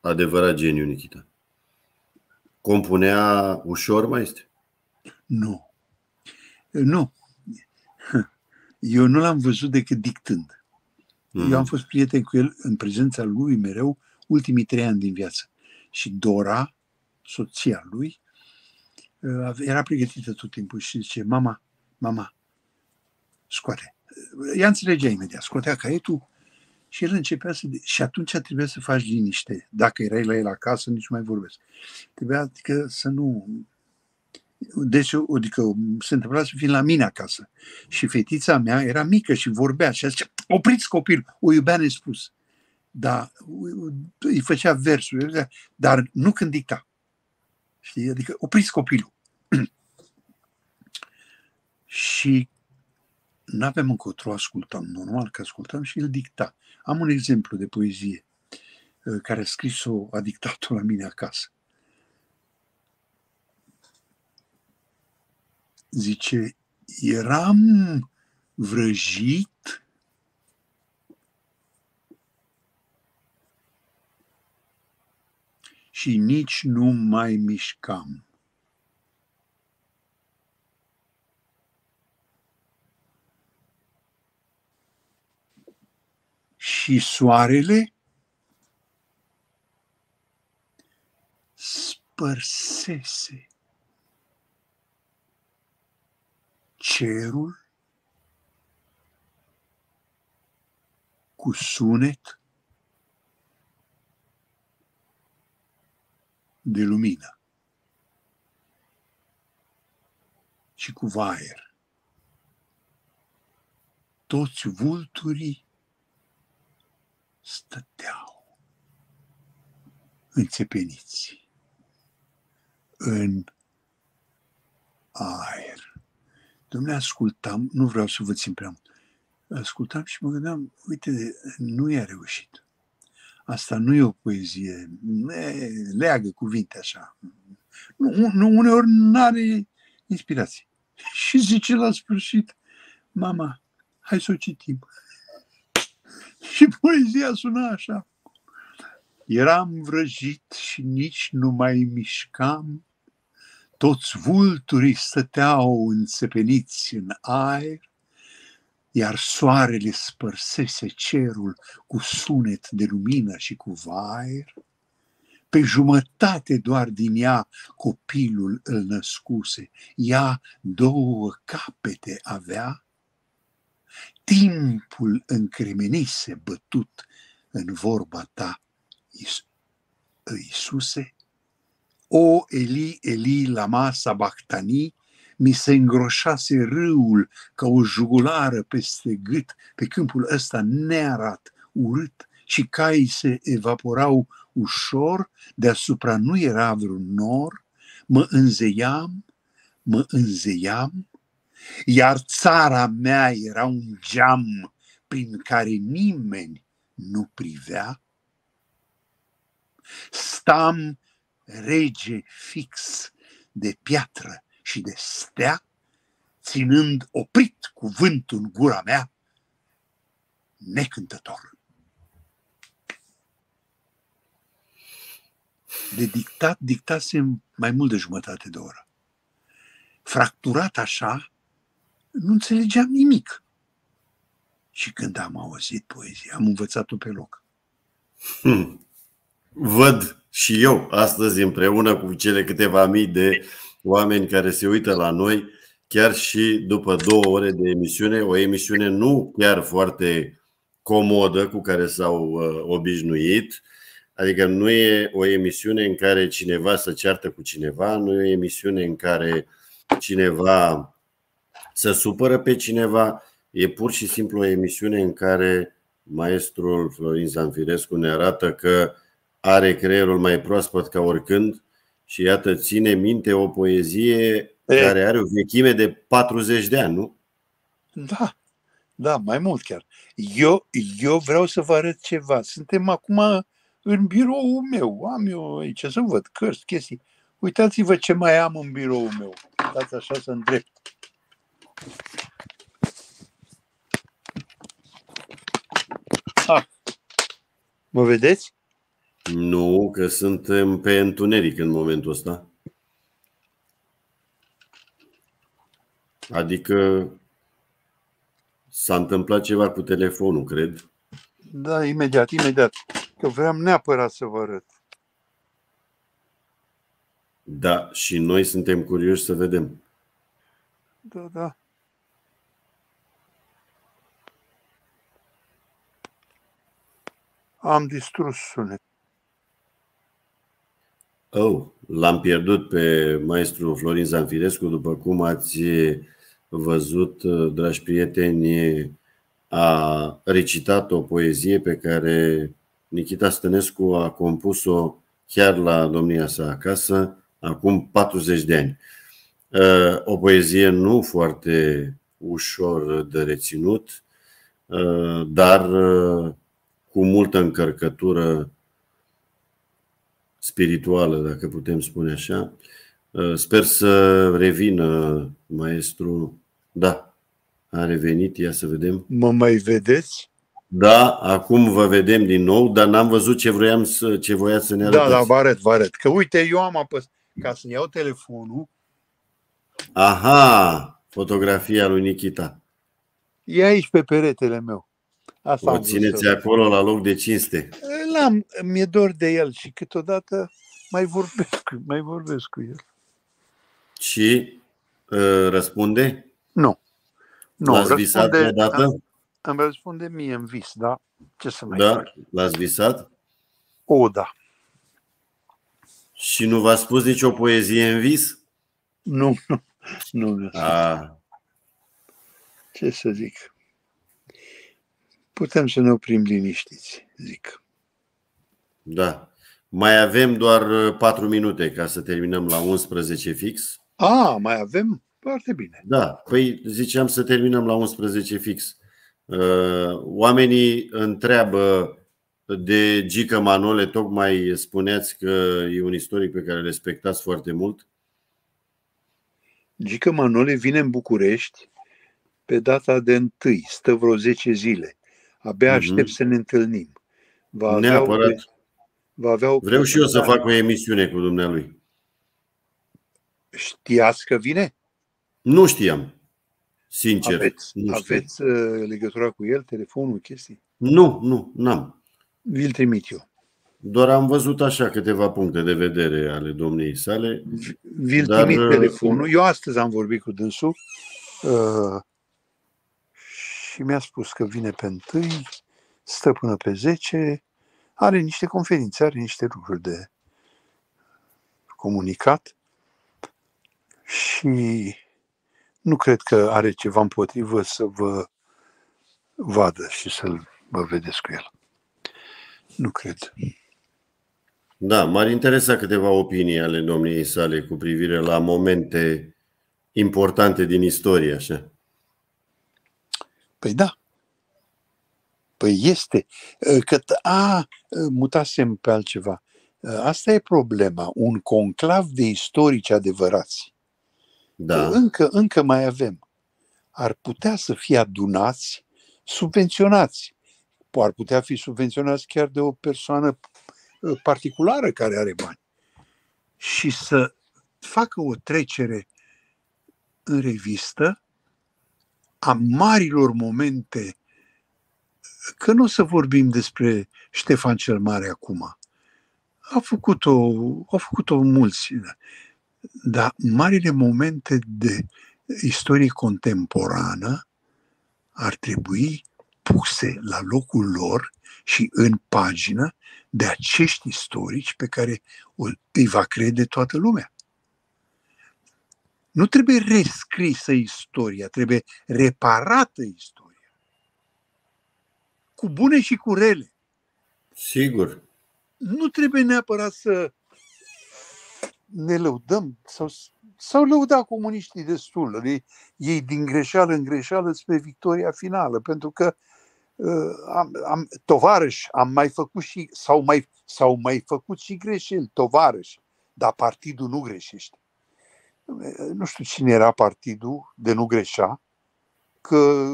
adevărat geniu, Nikita. Compunea ușor, mai este? Nu. Nu. Eu nu l-am văzut decât dictând. Mm-hmm. Eu am mm. fost prieten cu el în prezența lui mereu ultimii trei ani din viață. Și Dora, soția lui, uh, era pregătită tot timpul și zice, mama, mama, scoate. Ea înțelegea imediat, scotea caietul și el începea să... Și atunci trebuia să faci liniște. Dacă erai la el acasă, nici nu mai vorbesc. Trebuia adică să nu deci, adică se întâmpla să fie la mine acasă. Și fetița mea era mică și vorbea și a zis, opriți copilul, o iubea nespus. Dar îi făcea versuri, dar nu când dicta. Știi? Adică opriți copilul. și nu avem încotro, ascultam normal că ascultam și îl dicta. Am un exemplu de poezie uh, care a scris-o, a dictat-o la mine acasă. zice, eram vrăjit și nici nu mai mișcam. Și soarele spărsese cerul cu sunet de lumină și cu vaier. Toți vulturii stăteau înțepeniți în aer. Domnule, ascultam, nu vreau să vă țin prea mult, ascultam și mă gândeam, uite, nu i-a reușit. Asta nu e o poezie, ne leagă cuvinte așa. Nu, nu uneori nu are inspirație. Și zice la sfârșit, mama, hai să o citim. Și poezia suna așa. Eram vrăjit și nici nu mai mișcam toți vulturii stăteau înțepeniți în aer, iar soarele spărsese cerul cu sunet de lumină și cu vaer. Pe jumătate doar din ea copilul îl născuse, ea două capete avea. Timpul încremenise bătut în vorba ta, Iisuse, o, Eli, Eli, la masa bactanii, mi se îngroșase râul ca o jugulară peste gât pe câmpul ăsta nearat, urât și caii se evaporau ușor, deasupra nu era vreun nor, mă înzeiam, mă înzeiam, iar țara mea era un geam prin care nimeni nu privea. Stam rege fix de piatră și de stea, ținând oprit cuvântul în gura mea, necântător. De dictat, dictasem mai mult de jumătate de oră. Fracturat așa, nu înțelegeam nimic. Și când am auzit poezia, am învățat-o pe loc. Hmm. Văd și eu astăzi împreună cu cele câteva mii de oameni care se uită la noi, chiar și după două ore de emisiune, o emisiune nu chiar foarte comodă cu care s-au uh, obișnuit, adică nu e o emisiune în care cineva să ceartă cu cineva, nu e o emisiune în care cineva să supără pe cineva, e pur și simplu o emisiune în care maestrul Florin Zanfirescu ne arată că uh, are creierul mai proaspăt ca oricând și iată, ține minte o poezie e. care are o vechime de 40 de ani, nu? Da, da, mai mult chiar. Eu, eu vreau să vă arăt ceva. Suntem acum în biroul meu. Am eu aici să văd cărți, chestii. Uitați-vă ce mai am în biroul meu. Dați așa să îndrept. Ha? Ah. Mă vedeți? Nu, că suntem pe întuneric în momentul ăsta. Adică s-a întâmplat ceva cu telefonul, cred. Da, imediat, imediat. Că vreau neapărat să vă arăt. Da, și noi suntem curioși să vedem. Da, da. Am distrus sunet. Oh, l-am pierdut pe maestru Florin Zanfirescu, după cum ați văzut, dragi prieteni, a recitat o poezie pe care Nikita Stănescu a compus-o chiar la domnia sa acasă, acum 40 de ani. Uh, o poezie nu foarte ușor de reținut, uh, dar uh, cu multă încărcătură spirituală, dacă putem spune așa. Uh, sper să revină maestru. Da, a revenit, ia să vedem. Mă mai vedeți? Da, acum vă vedem din nou, dar n-am văzut ce vroiam să, ce voia să ne arătați. Da, da, vă arăt, vă arăt. Că uite, eu am apăs ca să iau telefonul. Aha, fotografia lui Nikita. E aici pe peretele meu. Asta o țineți acolo la loc de cinste. L-am, mi-e dor de el și câteodată mai vorbesc, mai vorbesc cu el. Și uh, răspunde? Nu. Nu, L-ați visat vreodată? Am îmi răspunde mie în vis, da? Ce să mai da? fac? L-ați visat? O, da. Și nu v-a spus nicio poezie în vis? Nu, nu. nu A. Ce să zic? putem să ne oprim liniștiți, zic. Da. Mai avem doar 4 uh, minute ca să terminăm la 11 fix. A, ah, mai avem? Foarte bine. Da. Păi ziceam să terminăm la 11 fix. Uh, oamenii întreabă de Gică Manole, tocmai spuneați că e un istoric pe care îl respectați foarte mult. Gică Manole vine în București pe data de 1, stă vreo 10 zile. Abia mhm. aștept mm-hmm. să ne întâlnim. Va Neapărat. Avea o, va avea o Vreau și eu să fac o emisiune cu dumnealui. Știați că vine? Nu știam. Sincer. Aveți, nu știam. aveți uh, legătura cu el, telefonul, chestii? Nu, nu, n-am. Vi-l trimit eu. Doar am văzut așa câteva puncte de vedere ale domniei sale. Vi-l dar... trimit uh, telefonul. Eu astăzi am vorbit cu dânsul. Uh, și mi-a spus că vine pe întâi, stă până pe 10, are niște conferințe, are niște lucruri de comunicat și nu cred că are ceva împotrivă să vă vadă și să vă vedeți cu el. Nu cred. Da, m-ar interesa câteva opinii ale domniei sale cu privire la momente importante din istorie, așa. Păi da. Păi este. Ă, că, a, ă, mutasem pe altceva. Ă, asta e problema. Un conclav de istorici adevărați. Da. încă, încă mai avem. Ar putea să fie adunați, subvenționați. Ar putea fi subvenționați chiar de o persoană particulară care are bani. Și să facă o trecere în revistă a marilor momente, că nu o să vorbim despre Ștefan cel Mare acum. A făcut-o, au făcut-o mulți, da. dar marile momente de istorie contemporană ar trebui puse la locul lor și în pagină de acești istorici pe care îi va crede toată lumea. Nu trebuie rescrisă istoria, trebuie reparată istoria. Cu bune și cu rele. Sigur. Nu trebuie neapărat să ne lăudăm sau sau au lăudat comuniștii destul, ei, ei din greșeală în greșeală spre victoria finală, pentru că uh, am, am, tovarăși am mai făcut și, s-au mai, mai făcut și greșeli, tovarăși, dar partidul nu greșește nu știu cine era partidul, de nu greșea, că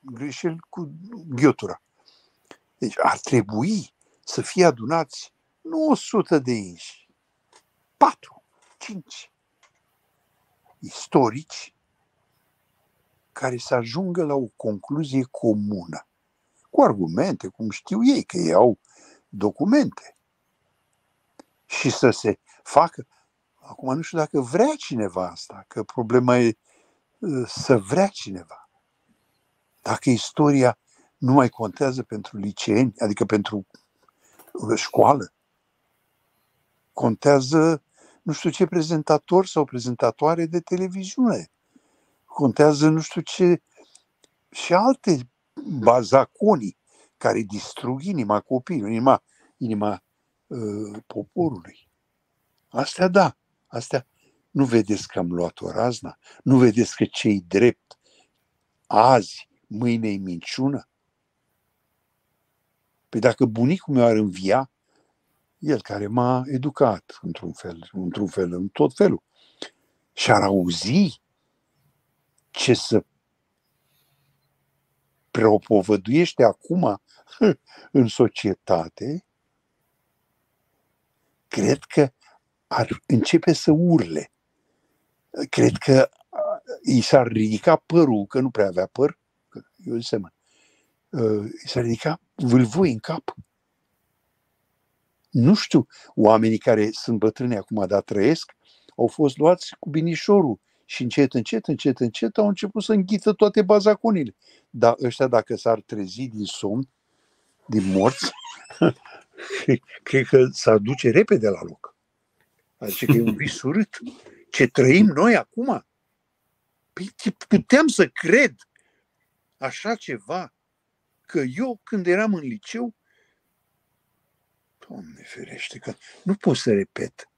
greșel cu ghiotura. Deci ar trebui să fie adunați nu 100 de inși, 4, 5 istorici care să ajungă la o concluzie comună, cu argumente, cum știu ei, că ei au documente. Și să se facă, Acum nu știu dacă vrea cineva asta, că problema e ă, să vrea cineva. Dacă istoria nu mai contează pentru liceeni, adică pentru ă, școală, contează nu știu ce prezentator sau prezentatoare de televiziune, contează nu știu ce și alte bazaconii care distrug inima copiilor, inima, inima uh, poporului. Astea da, astea, nu vedeți că am luat-o razna? Nu vedeți că cei drept azi, mâine e minciună? Păi dacă bunicul meu ar învia, el care m-a educat într-un fel, într-un fel, în tot felul, și-ar auzi ce să propovăduiește acum în societate, cred că ar începe să urle. Cred că i s-ar ridica părul, că nu prea avea păr, că eu însemn, ă, i s-ar ridica vâlvoi în cap. Nu știu, oamenii care sunt bătrâni acum, dar trăiesc, au fost luați cu binișorul și încet, încet, încet, încet au început să înghită toate bazaconile. Dar ăștia, dacă s-ar trezi din somn, din morți, cred că s-ar duce repede la loc. Adică e un vis urât. Ce trăim noi acum? Păi puteam să cred așa ceva, că eu când eram în liceu, Doamne ferește, că nu pot să repet.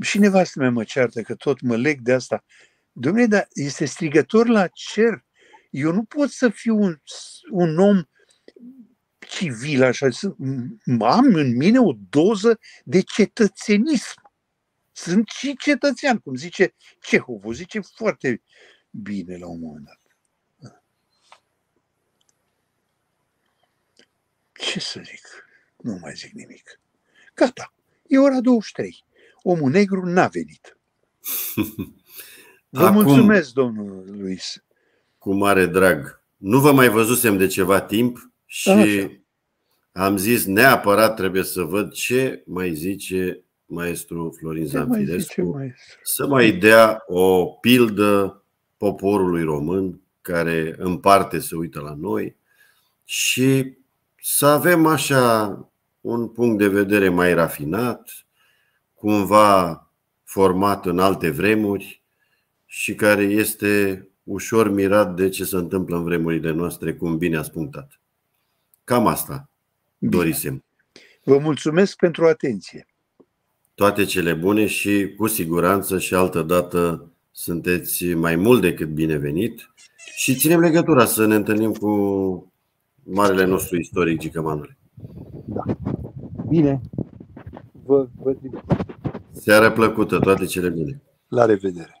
Și nevastă mea mă ceartă că tot mă leg de asta. Domnule, dar este strigător la cer. Eu nu pot să fiu un, un om civil, așa. Am în mine o doză de cetățenism. Sunt și cetățean, cum zice Cehovul, zice foarte bine la un moment dat. Ce să zic? Nu mai zic nimic. Gata, e ora 23. Omul negru n-a venit. Vă Acum, mulțumesc, domnul Luis. Cu mare drag. Nu vă mai văzusem de ceva timp și Așa. am zis neapărat trebuie să văd ce mai zice maestru Florin Zanfirescu să mai dea o pildă poporului român care în parte se uită la noi și să avem așa un punct de vedere mai rafinat, cumva format în alte vremuri și care este ușor mirat de ce se întâmplă în vremurile noastre, cum bine ați punctat. Cam asta bine. dorisem. Vă mulțumesc pentru atenție toate cele bune și cu siguranță și altă dată sunteți mai mult decât binevenit și ținem legătura să ne întâlnim cu marele nostru istoric Gică Manole. Da. Bine. Vă, vă Seară plăcută, toate cele bune. La revedere.